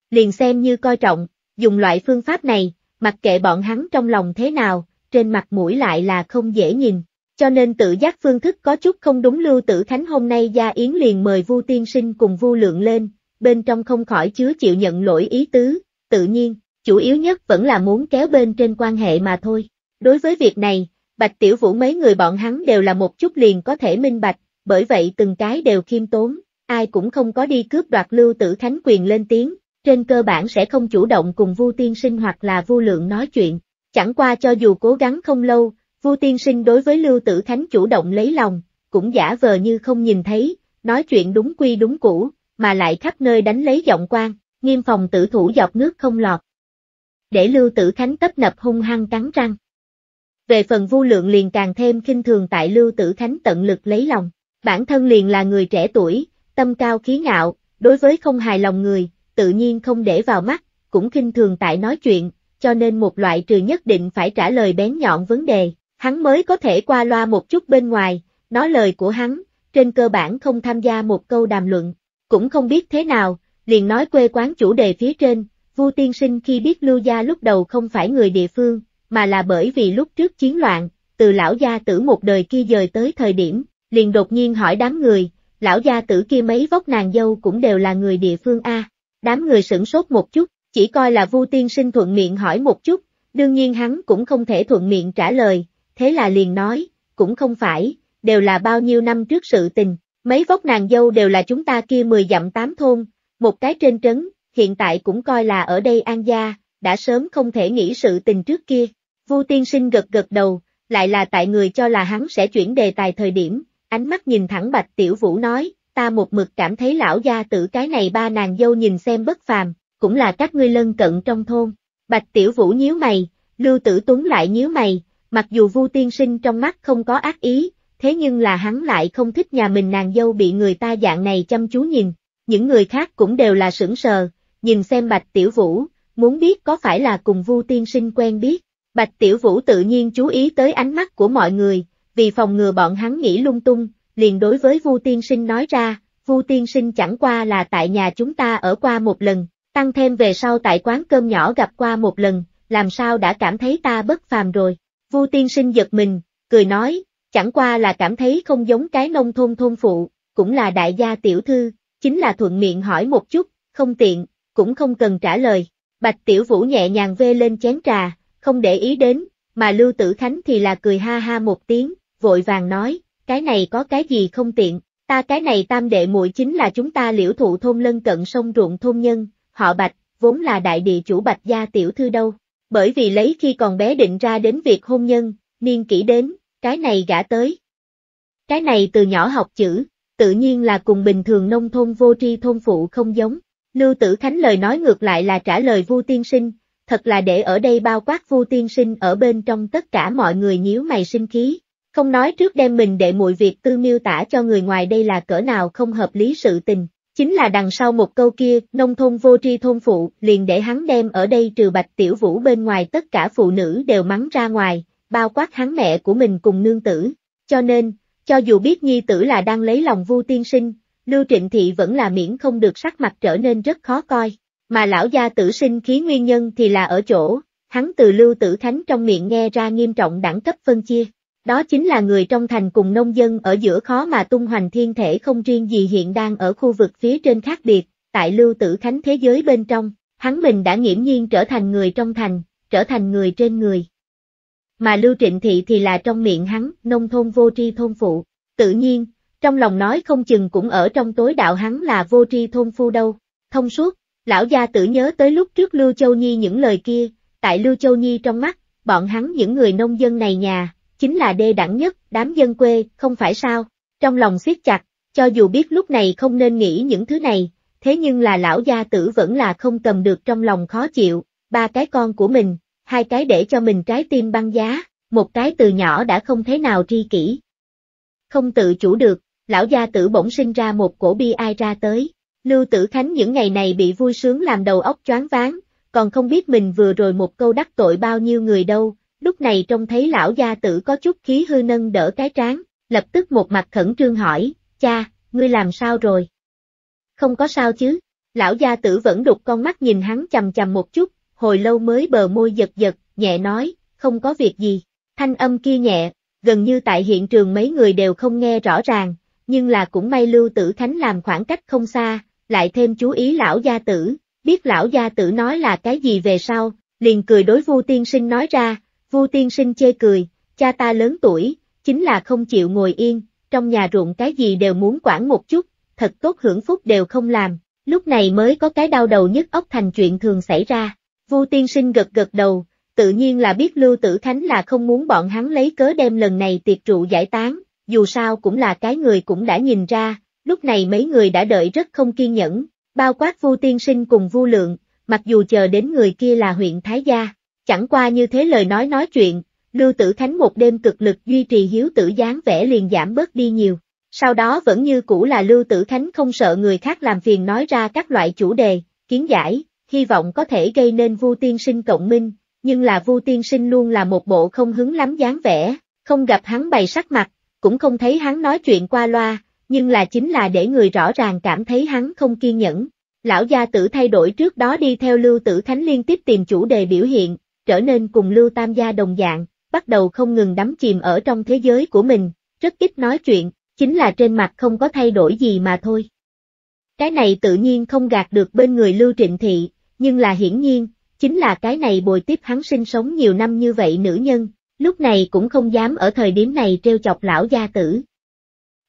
Liền xem như coi trọng, dùng loại phương pháp này, mặc kệ bọn hắn trong lòng thế nào, trên mặt mũi lại là không dễ nhìn, cho nên tự giác phương thức có chút không đúng Lưu Tử Khánh hôm nay Gia Yến liền mời Vu Tiên Sinh cùng Vu Lượng lên, bên trong không khỏi chứa chịu nhận lỗi ý tứ, tự nhiên, chủ yếu nhất vẫn là muốn kéo bên trên quan hệ mà thôi. Đối với việc này, Bạch Tiểu Vũ mấy người bọn hắn đều là một chút liền có thể minh bạch, bởi vậy từng cái đều khiêm tốn, ai cũng không có đi cướp đoạt Lưu Tử Khánh quyền lên tiếng, trên cơ bản sẽ không chủ động cùng Vu Tiên Sinh hoặc là Vu Lượng nói chuyện, chẳng qua cho dù cố gắng không lâu, Vu tiên sinh đối với Lưu Tử Khánh chủ động lấy lòng, cũng giả vờ như không nhìn thấy, nói chuyện đúng quy đúng cũ, mà lại khắp nơi đánh lấy giọng quan, nghiêm phòng tử thủ dọc nước không lọt. Để Lưu Tử Khánh tấp nập hung hăng cắn răng. Về phần Vu Lượng liền càng thêm kinh thường tại Lưu Tử Khánh tận lực lấy lòng, bản thân liền là người trẻ tuổi, tâm cao khí ngạo, đối với không hài lòng người, tự nhiên không để vào mắt, cũng kinh thường tại nói chuyện, cho nên một loại trừ nhất định phải trả lời bén nhọn vấn đề, hắn mới có thể qua loa một chút bên ngoài, nói lời của hắn, trên cơ bản không tham gia một câu đàm luận, cũng không biết thế nào, liền nói quê quán chủ đề phía trên, Vu Tiên Sinh khi biết Lưu Gia lúc đầu không phải người địa phương, mà là bởi vì lúc trước chiến loạn, từ lão gia tử một đời kia dời tới thời điểm, liền đột nhiên hỏi đám người, lão gia tử kia mấy vóc nàng dâu cũng đều là người địa phương A, đám người sửng sốt một chút, chỉ coi là Vu Tiên Sinh thuận miệng hỏi một chút, đương nhiên hắn cũng không thể thuận miệng trả lời, thế là liền nói, cũng không phải, đều là bao nhiêu năm trước sự tình, mấy vóc nàng dâu đều là chúng ta kia mười dặm tám thôn, một cái trên trấn, hiện tại cũng coi là ở đây an gia, đã sớm không thể nghĩ sự tình trước kia. Vu tiên sinh gật gật đầu, lại là tại người cho là hắn sẽ chuyển đề tài thời điểm, ánh mắt nhìn thẳng bạch tiểu vũ nói, ta một mực cảm thấy lão gia tử cái này ba nàng dâu nhìn xem bất phàm, cũng là các ngươi lân cận trong thôn. Bạch tiểu vũ nhíu mày, lưu tử tuấn lại nhíu mày, Mặc dù Vu tiên sinh trong mắt không có ác ý, thế nhưng là hắn lại không thích nhà mình nàng dâu bị người ta dạng này chăm chú nhìn. Những người khác cũng đều là sững sờ, nhìn xem Bạch Tiểu Vũ, muốn biết có phải là cùng Vu tiên sinh quen biết. Bạch Tiểu Vũ tự nhiên chú ý tới ánh mắt của mọi người, vì phòng ngừa bọn hắn nghĩ lung tung, liền đối với Vu tiên sinh nói ra, Vu tiên sinh chẳng qua là tại nhà chúng ta ở qua một lần, tăng thêm về sau tại quán cơm nhỏ gặp qua một lần, làm sao đã cảm thấy ta bất phàm rồi. Vu tiên sinh giật mình, cười nói, chẳng qua là cảm thấy không giống cái nông thôn thôn phụ, cũng là đại gia tiểu thư, chính là thuận miệng hỏi một chút, không tiện, cũng không cần trả lời. Bạch Tiểu Vũ nhẹ nhàng vê lên chén trà, không để ý đến, mà Lưu Tử Khánh thì là cười ha ha một tiếng, vội vàng nói, cái này có cái gì không tiện, ta cái này tam đệ muội chính là chúng ta liễu thụ thôn lân cận sông ruộng thôn nhân, họ Bạch, vốn là đại địa chủ Bạch gia tiểu thư đâu, bởi vì lấy khi còn bé định ra đến việc hôn nhân, niên kỹ đến, cái này gã tới. Cái này từ nhỏ học chữ, tự nhiên là cùng bình thường nông thôn vô tri thôn phụ không giống. Lưu Tử Khánh lời nói ngược lại là trả lời Vu Tiên Sinh, thật là để ở đây bao quát Vu Tiên Sinh ở bên trong tất cả mọi người nhíu mày sinh khí, không nói trước đem mình để muội việc tư miêu tả cho người ngoài đây là cỡ nào không hợp lý sự tình, chính là đằng sau một câu kia, nông thôn vô tri thôn phụ, liền để hắn đem ở đây trừ bạch tiểu vũ bên ngoài tất cả phụ nữ đều mắng ra ngoài, bao quát hắn mẹ của mình cùng nương tử. Cho nên, cho dù biết nhi tử là đang lấy lòng vu tiên sinh, Lưu Trịnh Thị vẫn là miễn không được sắc mặt trở nên rất khó coi, mà lão gia tử sinh khí nguyên nhân thì là ở chỗ, hắn từ Lưu Tử Khánh trong miệng nghe ra nghiêm trọng đẳng cấp phân chia. Đó chính là người trong thành cùng nông dân ở giữa khó mà tung hoành thiên thể không riêng gì hiện đang ở khu vực phía trên khác biệt, tại lưu tử khánh thế giới bên trong, hắn mình đã nghiễm nhiên trở thành người trong thành, trở thành người trên người. Mà lưu trịnh thị thì là trong miệng hắn, nông thôn vô tri thôn phụ, tự nhiên, trong lòng nói không chừng cũng ở trong tối đạo hắn là vô tri thôn phu đâu, thông suốt, lão gia tử nhớ tới lúc trước Lưu Châu Nhi những lời kia, tại Lưu Châu Nhi trong mắt, bọn hắn những người nông dân này nhà, chính là đê đẳng nhất, đám dân quê, không phải sao? Trong lòng siết chặt, cho dù biết lúc này không nên nghĩ những thứ này, thế nhưng là lão gia tử vẫn là không cầm được trong lòng khó chịu, ba cái con của mình, hai cái để cho mình trái tim băng giá, một cái từ nhỏ đã không thế nào tri kỷ. Không tự chủ được, lão gia tử bỗng sinh ra một cổ bi ai ra tới, Lưu Tử Khánh những ngày này bị vui sướng làm đầu óc choáng váng, còn không biết mình vừa rồi một câu đắc tội bao nhiêu người đâu, lúc này trông thấy lão gia tử có chút khí hư nâng đỡ cái trán, lập tức một mặt khẩn trương hỏi, cha, ngươi làm sao rồi? Không có sao chứ, lão gia tử vẫn đục con mắt nhìn hắn chầm chầm một chút, hồi lâu mới bờ môi giật giật, nhẹ nói, không có việc gì, thanh âm kia nhẹ, gần như tại hiện trường mấy người đều không nghe rõ ràng, nhưng là cũng may lưu tử khánh làm khoảng cách không xa, lại thêm chú ý lão gia tử, biết lão gia tử nói là cái gì về sau, liền cười đối vu tiên sinh nói ra, Vu tiên sinh chê cười, cha ta lớn tuổi, chính là không chịu ngồi yên, trong nhà ruộng cái gì đều muốn quản một chút, thật tốt hưởng phúc đều không làm, lúc này mới có cái đau đầu nhất ốc thành chuyện thường xảy ra. Vu tiên sinh gật gật đầu, tự nhiên là biết Lưu Tử Khánh là không muốn bọn hắn lấy cớ đem lần này tiệc trụ giải tán, dù sao cũng là cái người cũng đã nhìn ra, lúc này mấy người đã đợi rất không kiên nhẫn, bao quát Vu tiên sinh cùng Vu lượng, mặc dù chờ đến người kia là huyện Thái Gia, Chẳng qua như thế lời nói nói chuyện, Lưu Tử Khánh một đêm cực lực duy trì hiếu tử dáng vẻ liền giảm bớt đi nhiều. Sau đó vẫn như cũ là Lưu Tử Khánh không sợ người khác làm phiền nói ra các loại chủ đề, kiến giải, hy vọng có thể gây nên Vu Tiên Sinh cộng minh, nhưng là Vu Tiên Sinh luôn là một bộ không hứng lắm dáng vẻ, không gặp hắn bày sắc mặt, cũng không thấy hắn nói chuyện qua loa, nhưng là chính là để người rõ ràng cảm thấy hắn không kiên nhẫn. Lão gia tử thay đổi trước đó đi theo Lưu Tử Khánh liên tiếp tìm chủ đề biểu hiện, trở nên cùng Lưu Tam gia đồng dạng, bắt đầu không ngừng đắm chìm ở trong thế giới của mình, rất ít nói chuyện, chính là trên mặt không có thay đổi gì mà thôi. Cái này tự nhiên không gạt được bên người Lưu Trịnh Thị, nhưng là hiển nhiên, chính là cái này bồi tiếp hắn sinh sống nhiều năm như vậy nữ nhân, lúc này cũng không dám ở thời điểm này trêu chọc lão gia tử.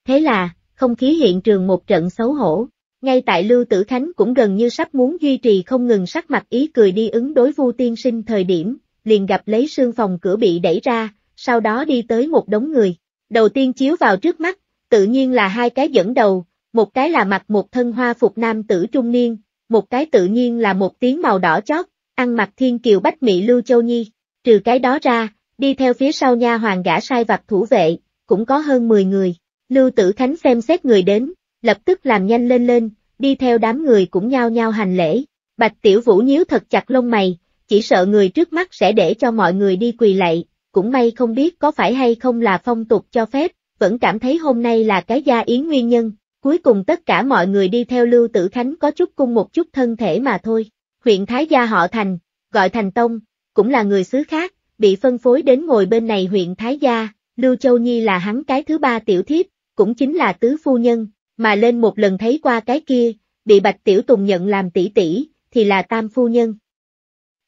Thế là, không khí hiện trường một trận xấu hổ. Ngay tại Lưu Tử Khánh cũng gần như sắp muốn duy trì không ngừng sắc mặt ý cười đi ứng đối Vu Tiên Sinh thời điểm, liền gặp lấy sương phòng cửa bị đẩy ra, sau đó đi tới một đống người. Đầu tiên chiếu vào trước mắt, tự nhiên là hai cái dẫn đầu, một cái là mặc một thân hoa phục nam tử trung niên, một cái tự nhiên là một tiếng màu đỏ chót, ăn mặc thiên kiều bách mỹ Lưu Châu Nhi. Trừ cái đó ra, đi theo phía sau nha hoàng gã sai vặt thủ vệ, cũng có hơn 10 người. Lưu Tử Khánh xem xét người đến, lập tức làm nhanh lên lên, đi theo đám người cũng nhao nhao hành lễ. Bạch Tiểu Vũ nhíu thật chặt lông mày, chỉ sợ người trước mắt sẽ để cho mọi người đi quỳ lạy, cũng may không biết có phải hay không là phong tục cho phép, vẫn cảm thấy hôm nay là cái gia yến nguyên nhân, cuối cùng tất cả mọi người đi theo Lưu Tử Khánh có chút cung một chút thân thể mà thôi. Huyện Thái Gia họ Thành, gọi Thành Tông, cũng là người xứ khác, bị phân phối đến ngồi bên này huyện Thái Gia, Lưu Châu Nhi là hắn cái thứ ba tiểu thiếp, cũng chính là tứ phu nhân, mà lên một lần thấy qua cái kia, bị Bạch Tiểu Tùng nhận làm tỷ tỷ, thì là tam phu nhân.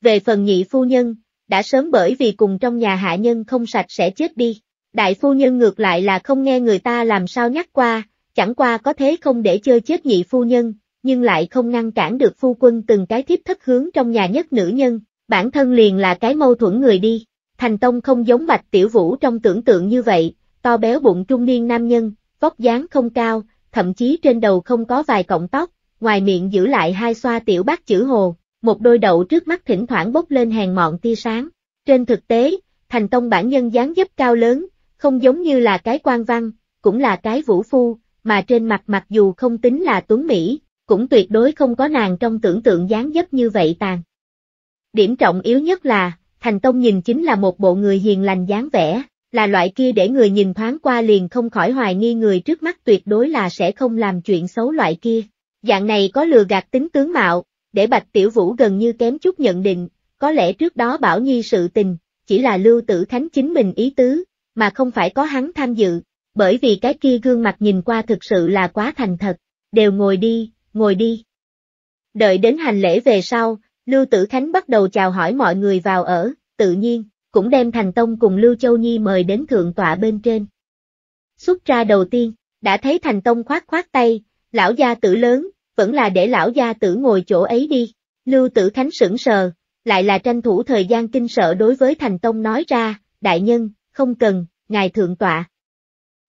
Về phần nhị phu nhân, đã sớm bởi vì cùng trong nhà hạ nhân không sạch sẽ chết đi. Đại phu nhân ngược lại là không nghe người ta làm sao nhắc qua, chẳng qua có thế không để chơi chết nhị phu nhân, nhưng lại không ngăn cản được phu quân từng cái thiếp thất hướng trong nhà nhất nữ nhân, bản thân liền là cái mâu thuẫn người đi. Thành Tông không giống Bạch Tiểu Vũ trong tưởng tượng như vậy, to béo bụng trung niên nam nhân, vóc dáng không cao, thậm chí trên đầu không có vài cọng tóc, ngoài miệng giữ lại hai xoa tiểu bát chữ hồ, một đôi đậu trước mắt thỉnh thoảng bốc lên hàng mọn tia sáng. Trên thực tế, thành tông bản nhân dáng dấp cao lớn, không giống như là cái quan văn, cũng là cái vũ phu, mà trên mặt mặc dù không tính là tuấn Mỹ, cũng tuyệt đối không có nàng trong tưởng tượng dáng dấp như vậy tàn. Điểm trọng yếu nhất là, thành tông nhìn chính là một bộ người hiền lành dáng vẻ, là loại kia để người nhìn thoáng qua liền không khỏi hoài nghi người trước mắt tuyệt đối là sẽ không làm chuyện xấu loại kia. Dạng này có lừa gạt tính tướng mạo, để Bạch Tiểu Vũ gần như kém chút nhận định, có lẽ trước đó Bảo Nhi sự tình, chỉ là Lưu Tử Khánh chính mình ý tứ, mà không phải có hắn tham dự, bởi vì cái kia gương mặt nhìn qua thực sự là quá thành thật, đều ngồi đi, ngồi đi. Đợi đến hành lễ về sau, Lưu Tử Khánh bắt đầu chào hỏi mọi người vào ở, tự nhiên, cũng đem Thành Tông cùng Lưu Châu Nhi mời đến thượng tọa bên trên. Xuất ra đầu tiên, đã thấy Thành Tông khoát khoát tay, lão gia tử lớn, vẫn là để lão gia tử ngồi chỗ ấy đi, Lưu Tử Khánh sững sờ, lại là tranh thủ thời gian kinh sợ đối với Thành Tông nói ra, đại nhân, không cần, ngài thượng tọa.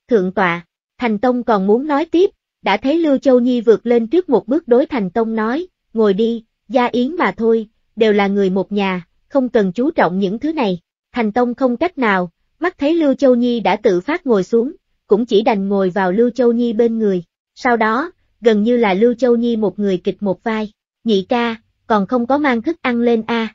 Thượng tọa, Thành Tông còn muốn nói tiếp, đã thấy Lưu Châu Nhi vượt lên trước một bước đối Thành Tông nói, ngồi đi, gia yến mà thôi, đều là người một nhà, không cần chú trọng những thứ này. Thành Tông không cách nào, mắt thấy Lưu Châu Nhi đã tự phát ngồi xuống, cũng chỉ đành ngồi vào Lưu Châu Nhi bên người. Sau đó, gần như là Lưu Châu Nhi một người kịch một vai, nhị ca, còn không có mang thức ăn lên a. À.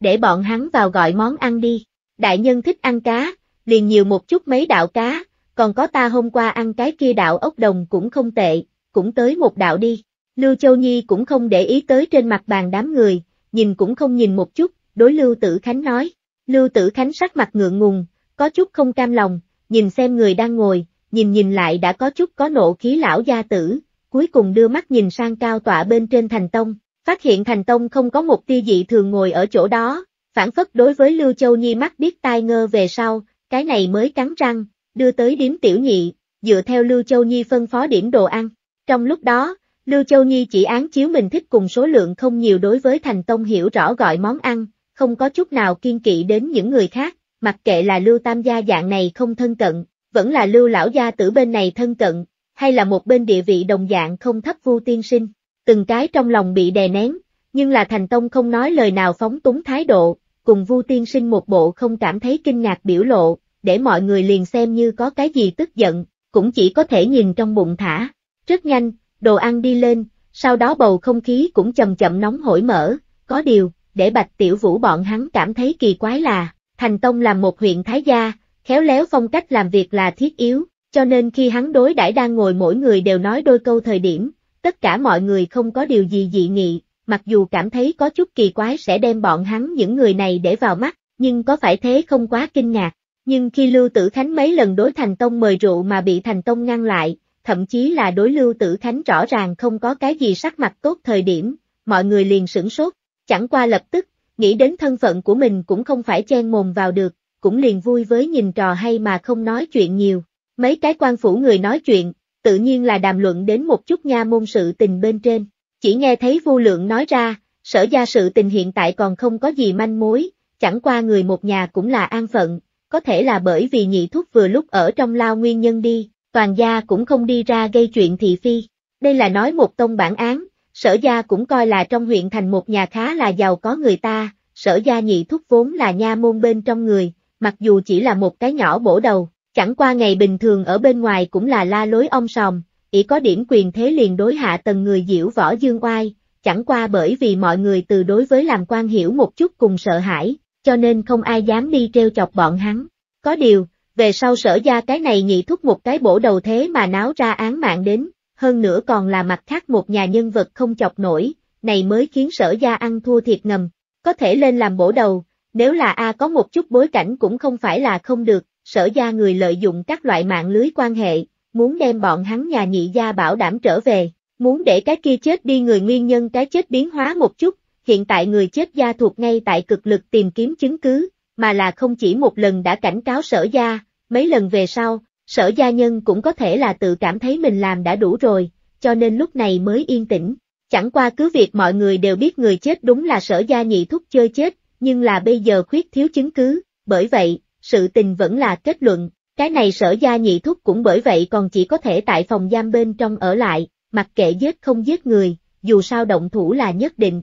Để bọn hắn vào gọi món ăn đi, đại nhân thích ăn cá, liền nhiều một chút mấy đạo cá, còn có ta hôm qua ăn cái kia đạo ốc đồng cũng không tệ, cũng tới một đạo đi. Lưu Châu Nhi cũng không để ý tới trên mặt bàn đám người, nhìn cũng không nhìn một chút, đối Lưu Tử Khánh nói, Lưu Tử Khánh sắc mặt ngượng ngùng, có chút không cam lòng, nhìn xem người đang ngồi, nhìn nhìn lại đã có chút có nộ khí lão gia tử, cuối cùng đưa mắt nhìn sang cao tọa bên trên thành tông, phát hiện thành tông không có một tia dị thường ngồi ở chỗ đó, phản phất đối với Lưu Châu Nhi mắt biết tai ngơ về sau, cái này mới cắn răng, đưa tới điếm tiểu nhị, dựa theo Lưu Châu Nhi phân phó điểm đồ ăn. Trong lúc đó, Lưu Châu Nhi chỉ án chiếu mình thích cùng số lượng không nhiều đối với thành tông hiểu rõ gọi món ăn, không có chút nào kiên kỵ đến những người khác, mặc kệ là lưu tam gia dạng này không thân cận, vẫn là lưu lão gia tử bên này thân cận, hay là một bên địa vị đồng dạng không thấp vu tiên sinh, từng cái trong lòng bị đè nén, nhưng là thành tông không nói lời nào phóng túng thái độ, cùng vu tiên sinh một bộ không cảm thấy kinh ngạc biểu lộ, để mọi người liền xem như có cái gì tức giận, cũng chỉ có thể nhìn trong bụng thả. Rất nhanh, đồ ăn đi lên, sau đó bầu không khí cũng chậm chậm nóng hổi mở, có điều, để Bạch Tiểu Vũ bọn hắn cảm thấy kỳ quái là, Thành Tông làm một huyện Thái Gia, khéo léo phong cách làm việc là thiết yếu, cho nên khi hắn đối đãi đang ngồi mỗi người đều nói đôi câu thời điểm, tất cả mọi người không có điều gì dị nghị, mặc dù cảm thấy có chút kỳ quái sẽ đem bọn hắn những người này để vào mắt, nhưng có phải thế không quá kinh ngạc. Nhưng khi Lưu Tử Khánh mấy lần đối Thành Tông mời rượu mà bị Thành Tông ngăn lại, thậm chí là đối Lưu Tử Khánh rõ ràng không có cái gì sắc mặt tốt thời điểm, mọi người liền sửng sốt, Chẳng qua lập tức, nghĩ đến thân phận của mình cũng không phải chen mồm vào được, cũng liền vui với nhìn trò hay mà không nói chuyện nhiều. Mấy cái quan phủ người nói chuyện, tự nhiên là đàm luận đến một chút nha môn sự tình bên trên. Chỉ nghe thấy vô lượng nói ra, sở gia sự tình hiện tại còn không có gì manh mối, chẳng qua người một nhà cũng là an phận, có thể là bởi vì nhị thúc vừa lúc ở trong lao nguyên nhân đi, toàn gia cũng không đi ra gây chuyện thị phi. Đây là nói một tông bản án, Sở gia cũng coi là trong huyện thành một nhà khá là giàu có người ta, sở gia nhị thúc vốn là nha môn bên trong người, mặc dù chỉ là một cái nhỏ bổ đầu, chẳng qua ngày bình thường ở bên ngoài cũng là la lối ông sòm, ý có điểm quyền thế liền đối hạ tầng người diễu võ dương oai, chẳng qua bởi vì mọi người từ đối với làm quan hiểu một chút cùng sợ hãi, cho nên không ai dám đi treo chọc bọn hắn. Có điều, về sau sở gia cái này nhị thúc một cái bổ đầu thế mà náo ra án mạng đến, hơn nữa còn là mặt khác một nhà nhân vật không chọc nổi, này mới khiến sở gia ăn thua thiệt ngầm, có thể lên làm bổ đầu, nếu là A có một chút bối cảnh cũng không phải là không được, sở gia người lợi dụng các loại mạng lưới quan hệ, muốn đem bọn hắn nhà nhị gia bảo đảm trở về, muốn để cái kia chết đi người nguyên nhân cái chết biến hóa một chút, hiện tại người chết gia thuộc ngay tại cực lực tìm kiếm chứng cứ, mà là không chỉ một lần đã cảnh cáo sở gia, mấy lần về sau, Sở gia nhân cũng có thể là tự cảm thấy mình làm đã đủ rồi, cho nên lúc này mới yên tĩnh. Chẳng qua cứ việc mọi người đều biết người chết đúng là sở gia nhị thúc chơi chết, nhưng là bây giờ khuyết thiếu chứng cứ, bởi vậy, sự tình vẫn là kết luận, cái này sở gia nhị thúc cũng bởi vậy còn chỉ có thể tại phòng giam bên trong ở lại, mặc kệ giết không giết người, dù sao động thủ là nhất định.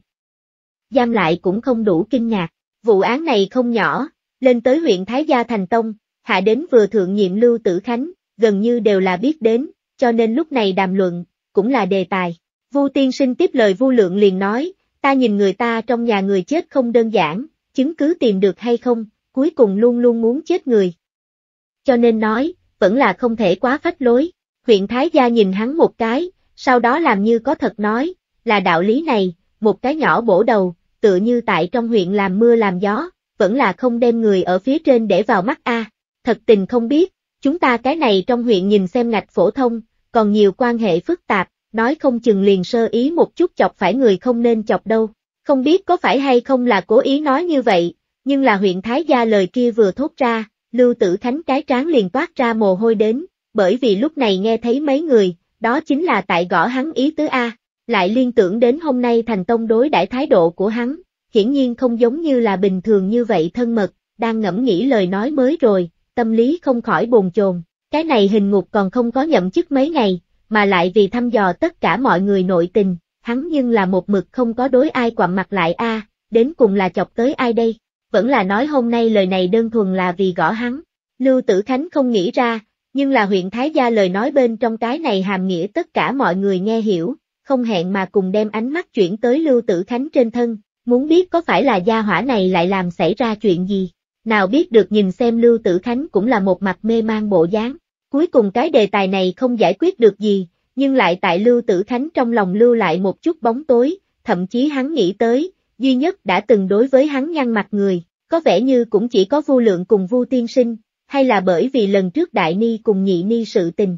Giam lại cũng không đủ kinh ngạc, vụ án này không nhỏ, lên tới huyện Thái Gia Thành Tông, hạ đến vừa thượng nhiệm Lưu Tử Khánh, gần như đều là biết đến, cho nên lúc này đàm luận, cũng là đề tài. Vu tiên sinh tiếp lời Vu Lượng liền nói, ta nhìn người ta trong nhà người chết không đơn giản, chứng cứ tìm được hay không, cuối cùng luôn luôn muốn chết người. Cho nên nói, vẫn là không thể quá phách lối. Huyện Thái Gia nhìn hắn một cái, sau đó làm như có thật nói, là đạo lý này, một cái nhỏ bổ đầu, tựa như tại trong huyện làm mưa làm gió, vẫn là không đem người ở phía trên để vào mắt a. À thật tình không biết, chúng ta cái này trong huyện nhìn xem ngạch phổ thông, còn nhiều quan hệ phức tạp, nói không chừng liền sơ ý một chút chọc phải người không nên chọc đâu. Không biết có phải hay không là cố ý nói như vậy, nhưng là huyện Thái Gia lời kia vừa thốt ra, Lưu Tử Khánh cái tráng liền toát ra mồ hôi đến, bởi vì lúc này nghe thấy mấy người, đó chính là tại gõ hắn ý tứ A, lại liên tưởng đến hôm nay thành tông đối đãi thái độ của hắn, hiển nhiên không giống như là bình thường như vậy thân mật, đang ngẫm nghĩ lời nói mới rồi, tâm lý không khỏi bồn chồn. Cái này hình ngục còn không có nhậm chức mấy ngày, mà lại vì thăm dò tất cả mọi người nội tình, hắn nhưng là một mực không có đối ai quặm mặt lại a, đến cùng là chọc tới ai đây, vẫn là nói hôm nay lời này đơn thuần là vì gõ hắn. Lưu Tử Khánh không nghĩ ra, nhưng là huyện Thái Gia lời nói bên trong cái này hàm nghĩa tất cả mọi người nghe hiểu, không hẹn mà cùng đem ánh mắt chuyển tới Lưu Tử Khánh trên thân, muốn biết có phải là gia hỏa này lại làm xảy ra chuyện gì nào biết được nhìn xem Lưu Tử Khánh cũng là một mặt mê mang bộ dáng. Cuối cùng cái đề tài này không giải quyết được gì, nhưng lại tại Lưu Tử Khánh trong lòng lưu lại một chút bóng tối, thậm chí hắn nghĩ tới, duy nhất đã từng đối với hắn nhăn mặt người, có vẻ như cũng chỉ có vô lượng cùng vu tiên sinh, hay là bởi vì lần trước Đại Ni cùng Nhị Ni sự tình.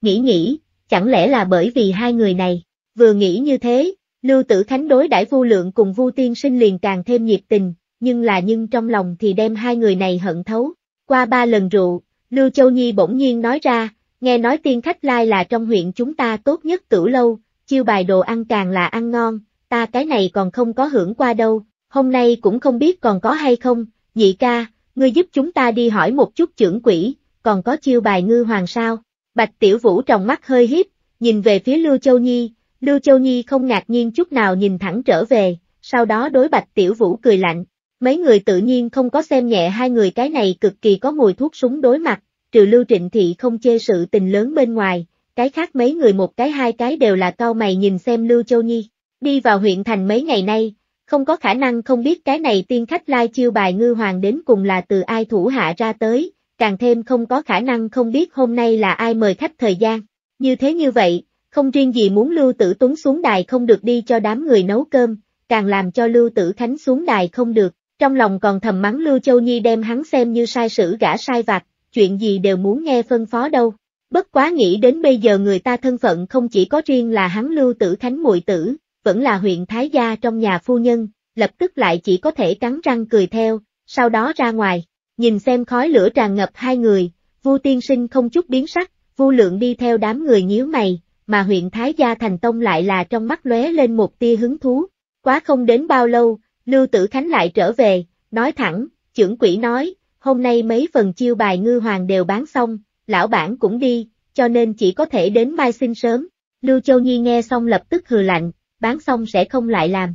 Nghĩ nghĩ, chẳng lẽ là bởi vì hai người này, vừa nghĩ như thế, Lưu Tử Khánh đối đãi vu lượng cùng vu tiên sinh liền càng thêm nhiệt tình, nhưng là nhưng trong lòng thì đem hai người này hận thấu. Qua ba lần rượu, Lưu Châu Nhi bỗng nhiên nói ra, nghe nói tiên khách lai là trong huyện chúng ta tốt nhất tử lâu, chiêu bài đồ ăn càng là ăn ngon, ta cái này còn không có hưởng qua đâu, hôm nay cũng không biết còn có hay không, nhị ca, ngươi giúp chúng ta đi hỏi một chút trưởng quỷ, còn có chiêu bài ngư hoàng sao. Bạch Tiểu Vũ trong mắt hơi hiếp, nhìn về phía Lưu Châu Nhi, Lưu Châu Nhi không ngạc nhiên chút nào nhìn thẳng trở về, sau đó đối Bạch Tiểu Vũ cười lạnh, Mấy người tự nhiên không có xem nhẹ hai người cái này cực kỳ có mùi thuốc súng đối mặt, trừ lưu trịnh thị không chê sự tình lớn bên ngoài, cái khác mấy người một cái hai cái đều là cao mày nhìn xem Lưu Châu Nhi. Đi vào huyện thành mấy ngày nay, không có khả năng không biết cái này tiên khách lai chiêu bài ngư hoàng đến cùng là từ ai thủ hạ ra tới, càng thêm không có khả năng không biết hôm nay là ai mời khách thời gian. Như thế như vậy, không riêng gì muốn Lưu Tử Tuấn xuống đài không được đi cho đám người nấu cơm, càng làm cho Lưu Tử Khánh xuống đài không được, trong lòng còn thầm mắng Lưu Châu Nhi đem hắn xem như sai sử gã sai vặt, chuyện gì đều muốn nghe phân phó đâu. Bất quá nghĩ đến bây giờ người ta thân phận không chỉ có riêng là hắn Lưu Tử Khánh muội tử, vẫn là huyện Thái Gia trong nhà phu nhân, lập tức lại chỉ có thể cắn răng cười theo, sau đó ra ngoài, nhìn xem khói lửa tràn ngập hai người, Vu tiên sinh không chút biến sắc, Vu lượng đi theo đám người nhíu mày, mà huyện Thái Gia Thành Tông lại là trong mắt lóe lên một tia hứng thú. Quá không đến bao lâu, Lưu Tử Khánh lại trở về, nói thẳng, trưởng quỹ nói, hôm nay mấy phần chiêu bài ngư hoàng đều bán xong, lão bản cũng đi, cho nên chỉ có thể đến mai sinh sớm. Lưu Châu Nhi nghe xong lập tức hừ lạnh, bán xong sẽ không lại làm.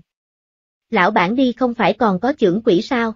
Lão bản đi không phải còn có trưởng quỹ sao?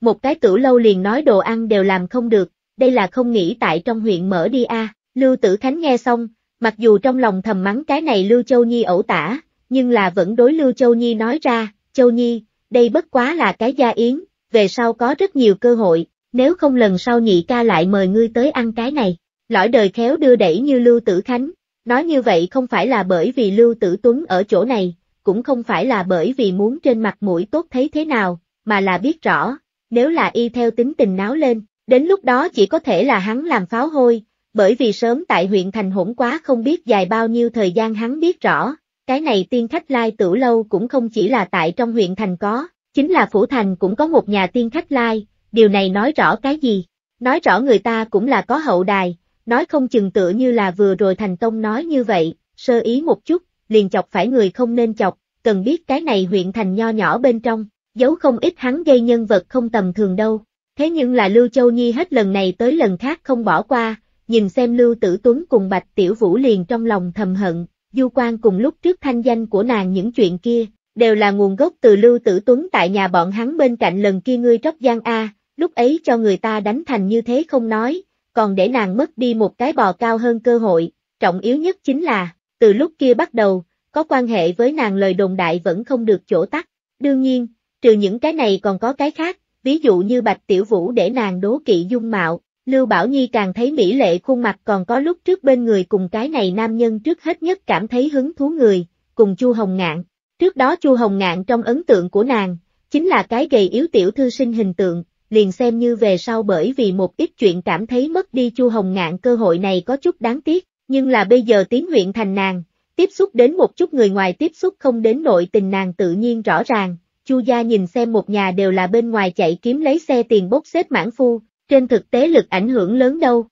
Một cái tử lâu liền nói đồ ăn đều làm không được, đây là không nghĩ tại trong huyện mở đi a. Lưu Tử Khánh nghe xong, mặc dù trong lòng thầm mắng cái này Lưu Châu Nhi ẩu tả, nhưng là vẫn đối Lưu Châu Nhi nói ra, Châu Nhi, đây bất quá là cái gia yến, về sau có rất nhiều cơ hội, nếu không lần sau nhị ca lại mời ngươi tới ăn cái này. Lõi đời khéo đưa đẩy như Lưu Tử Khánh, nói như vậy không phải là bởi vì Lưu Tử Tuấn ở chỗ này, cũng không phải là bởi vì muốn trên mặt mũi tốt thấy thế nào, mà là biết rõ, nếu là y theo tính tình náo lên, đến lúc đó chỉ có thể là hắn làm pháo hôi, bởi vì sớm tại huyện thành hỗn quá không biết dài bao nhiêu thời gian hắn biết rõ, cái này tiên khách lai tử lâu cũng không chỉ là tại trong huyện thành có, chính là phủ thành cũng có một nhà tiên khách lai, điều này nói rõ cái gì? Nói rõ người ta cũng là có hậu đài, nói không chừng tựa như là vừa rồi thành tông nói như vậy, sơ ý một chút, liền chọc phải người không nên chọc, cần biết cái này huyện thành nho nhỏ bên trong, giấu không ít hắn gây nhân vật không tầm thường đâu. Thế nhưng là Lưu Châu Nhi hết lần này tới lần khác không bỏ qua, nhìn xem Lưu Tử Tuấn cùng Bạch Tiểu Vũ liền trong lòng thầm hận, du quan cùng lúc trước thanh danh của nàng những chuyện kia, đều là nguồn gốc từ Lưu Tử Tuấn tại nhà bọn hắn bên cạnh lần kia ngươi tróc giang A, lúc ấy cho người ta đánh thành như thế không nói, còn để nàng mất đi một cái bò cao hơn cơ hội, trọng yếu nhất chính là, từ lúc kia bắt đầu, có quan hệ với nàng lời đồn đại vẫn không được chỗ tắt, đương nhiên, trừ những cái này còn có cái khác, ví dụ như Bạch Tiểu Vũ để nàng đố kỵ dung mạo, Lưu Bảo Nhi càng thấy mỹ lệ khuôn mặt còn có lúc trước bên người cùng cái này nam nhân trước hết nhất cảm thấy hứng thú người, cùng Chu Hồng Ngạn. Trước đó Chu Hồng Ngạn trong ấn tượng của nàng, chính là cái gầy yếu tiểu thư sinh hình tượng, liền xem như về sau bởi vì một ít chuyện cảm thấy mất đi Chu Hồng Ngạn cơ hội này có chút đáng tiếc, nhưng là bây giờ tiến huyện thành nàng, tiếp xúc đến một chút người ngoài tiếp xúc không đến nội tình nàng tự nhiên rõ ràng, Chu gia nhìn xem một nhà đều là bên ngoài chạy kiếm lấy xe tiền bốc xếp mãn phu, trên thực tế lực ảnh hưởng lớn đâu.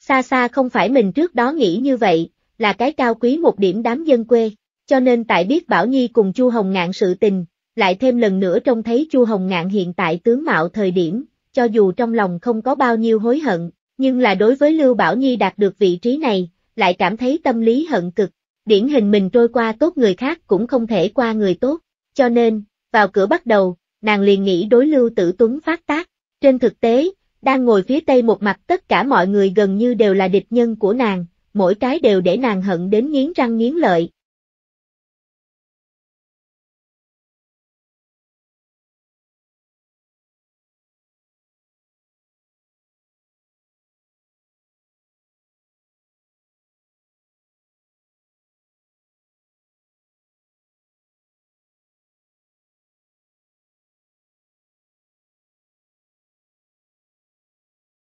Xa xa không phải mình trước đó nghĩ như vậy, là cái cao quý một điểm đám dân quê, cho nên tại biết Bảo Nhi cùng Chu Hồng Ngạn sự tình, lại thêm lần nữa trông thấy Chu Hồng Ngạn hiện tại tướng mạo thời điểm, cho dù trong lòng không có bao nhiêu hối hận, nhưng là đối với Lưu Bảo Nhi đạt được vị trí này, lại cảm thấy tâm lý hận cực, điển hình mình trôi qua tốt người khác cũng không thể qua người tốt, cho nên, vào cửa bắt đầu, nàng liền nghĩ đối Lưu Tử Tuấn phát tác, trên thực tế, đang ngồi phía tây một mặt tất cả mọi người gần như đều là địch nhân của nàng, mỗi cái đều để nàng hận đến nghiến răng nghiến lợi,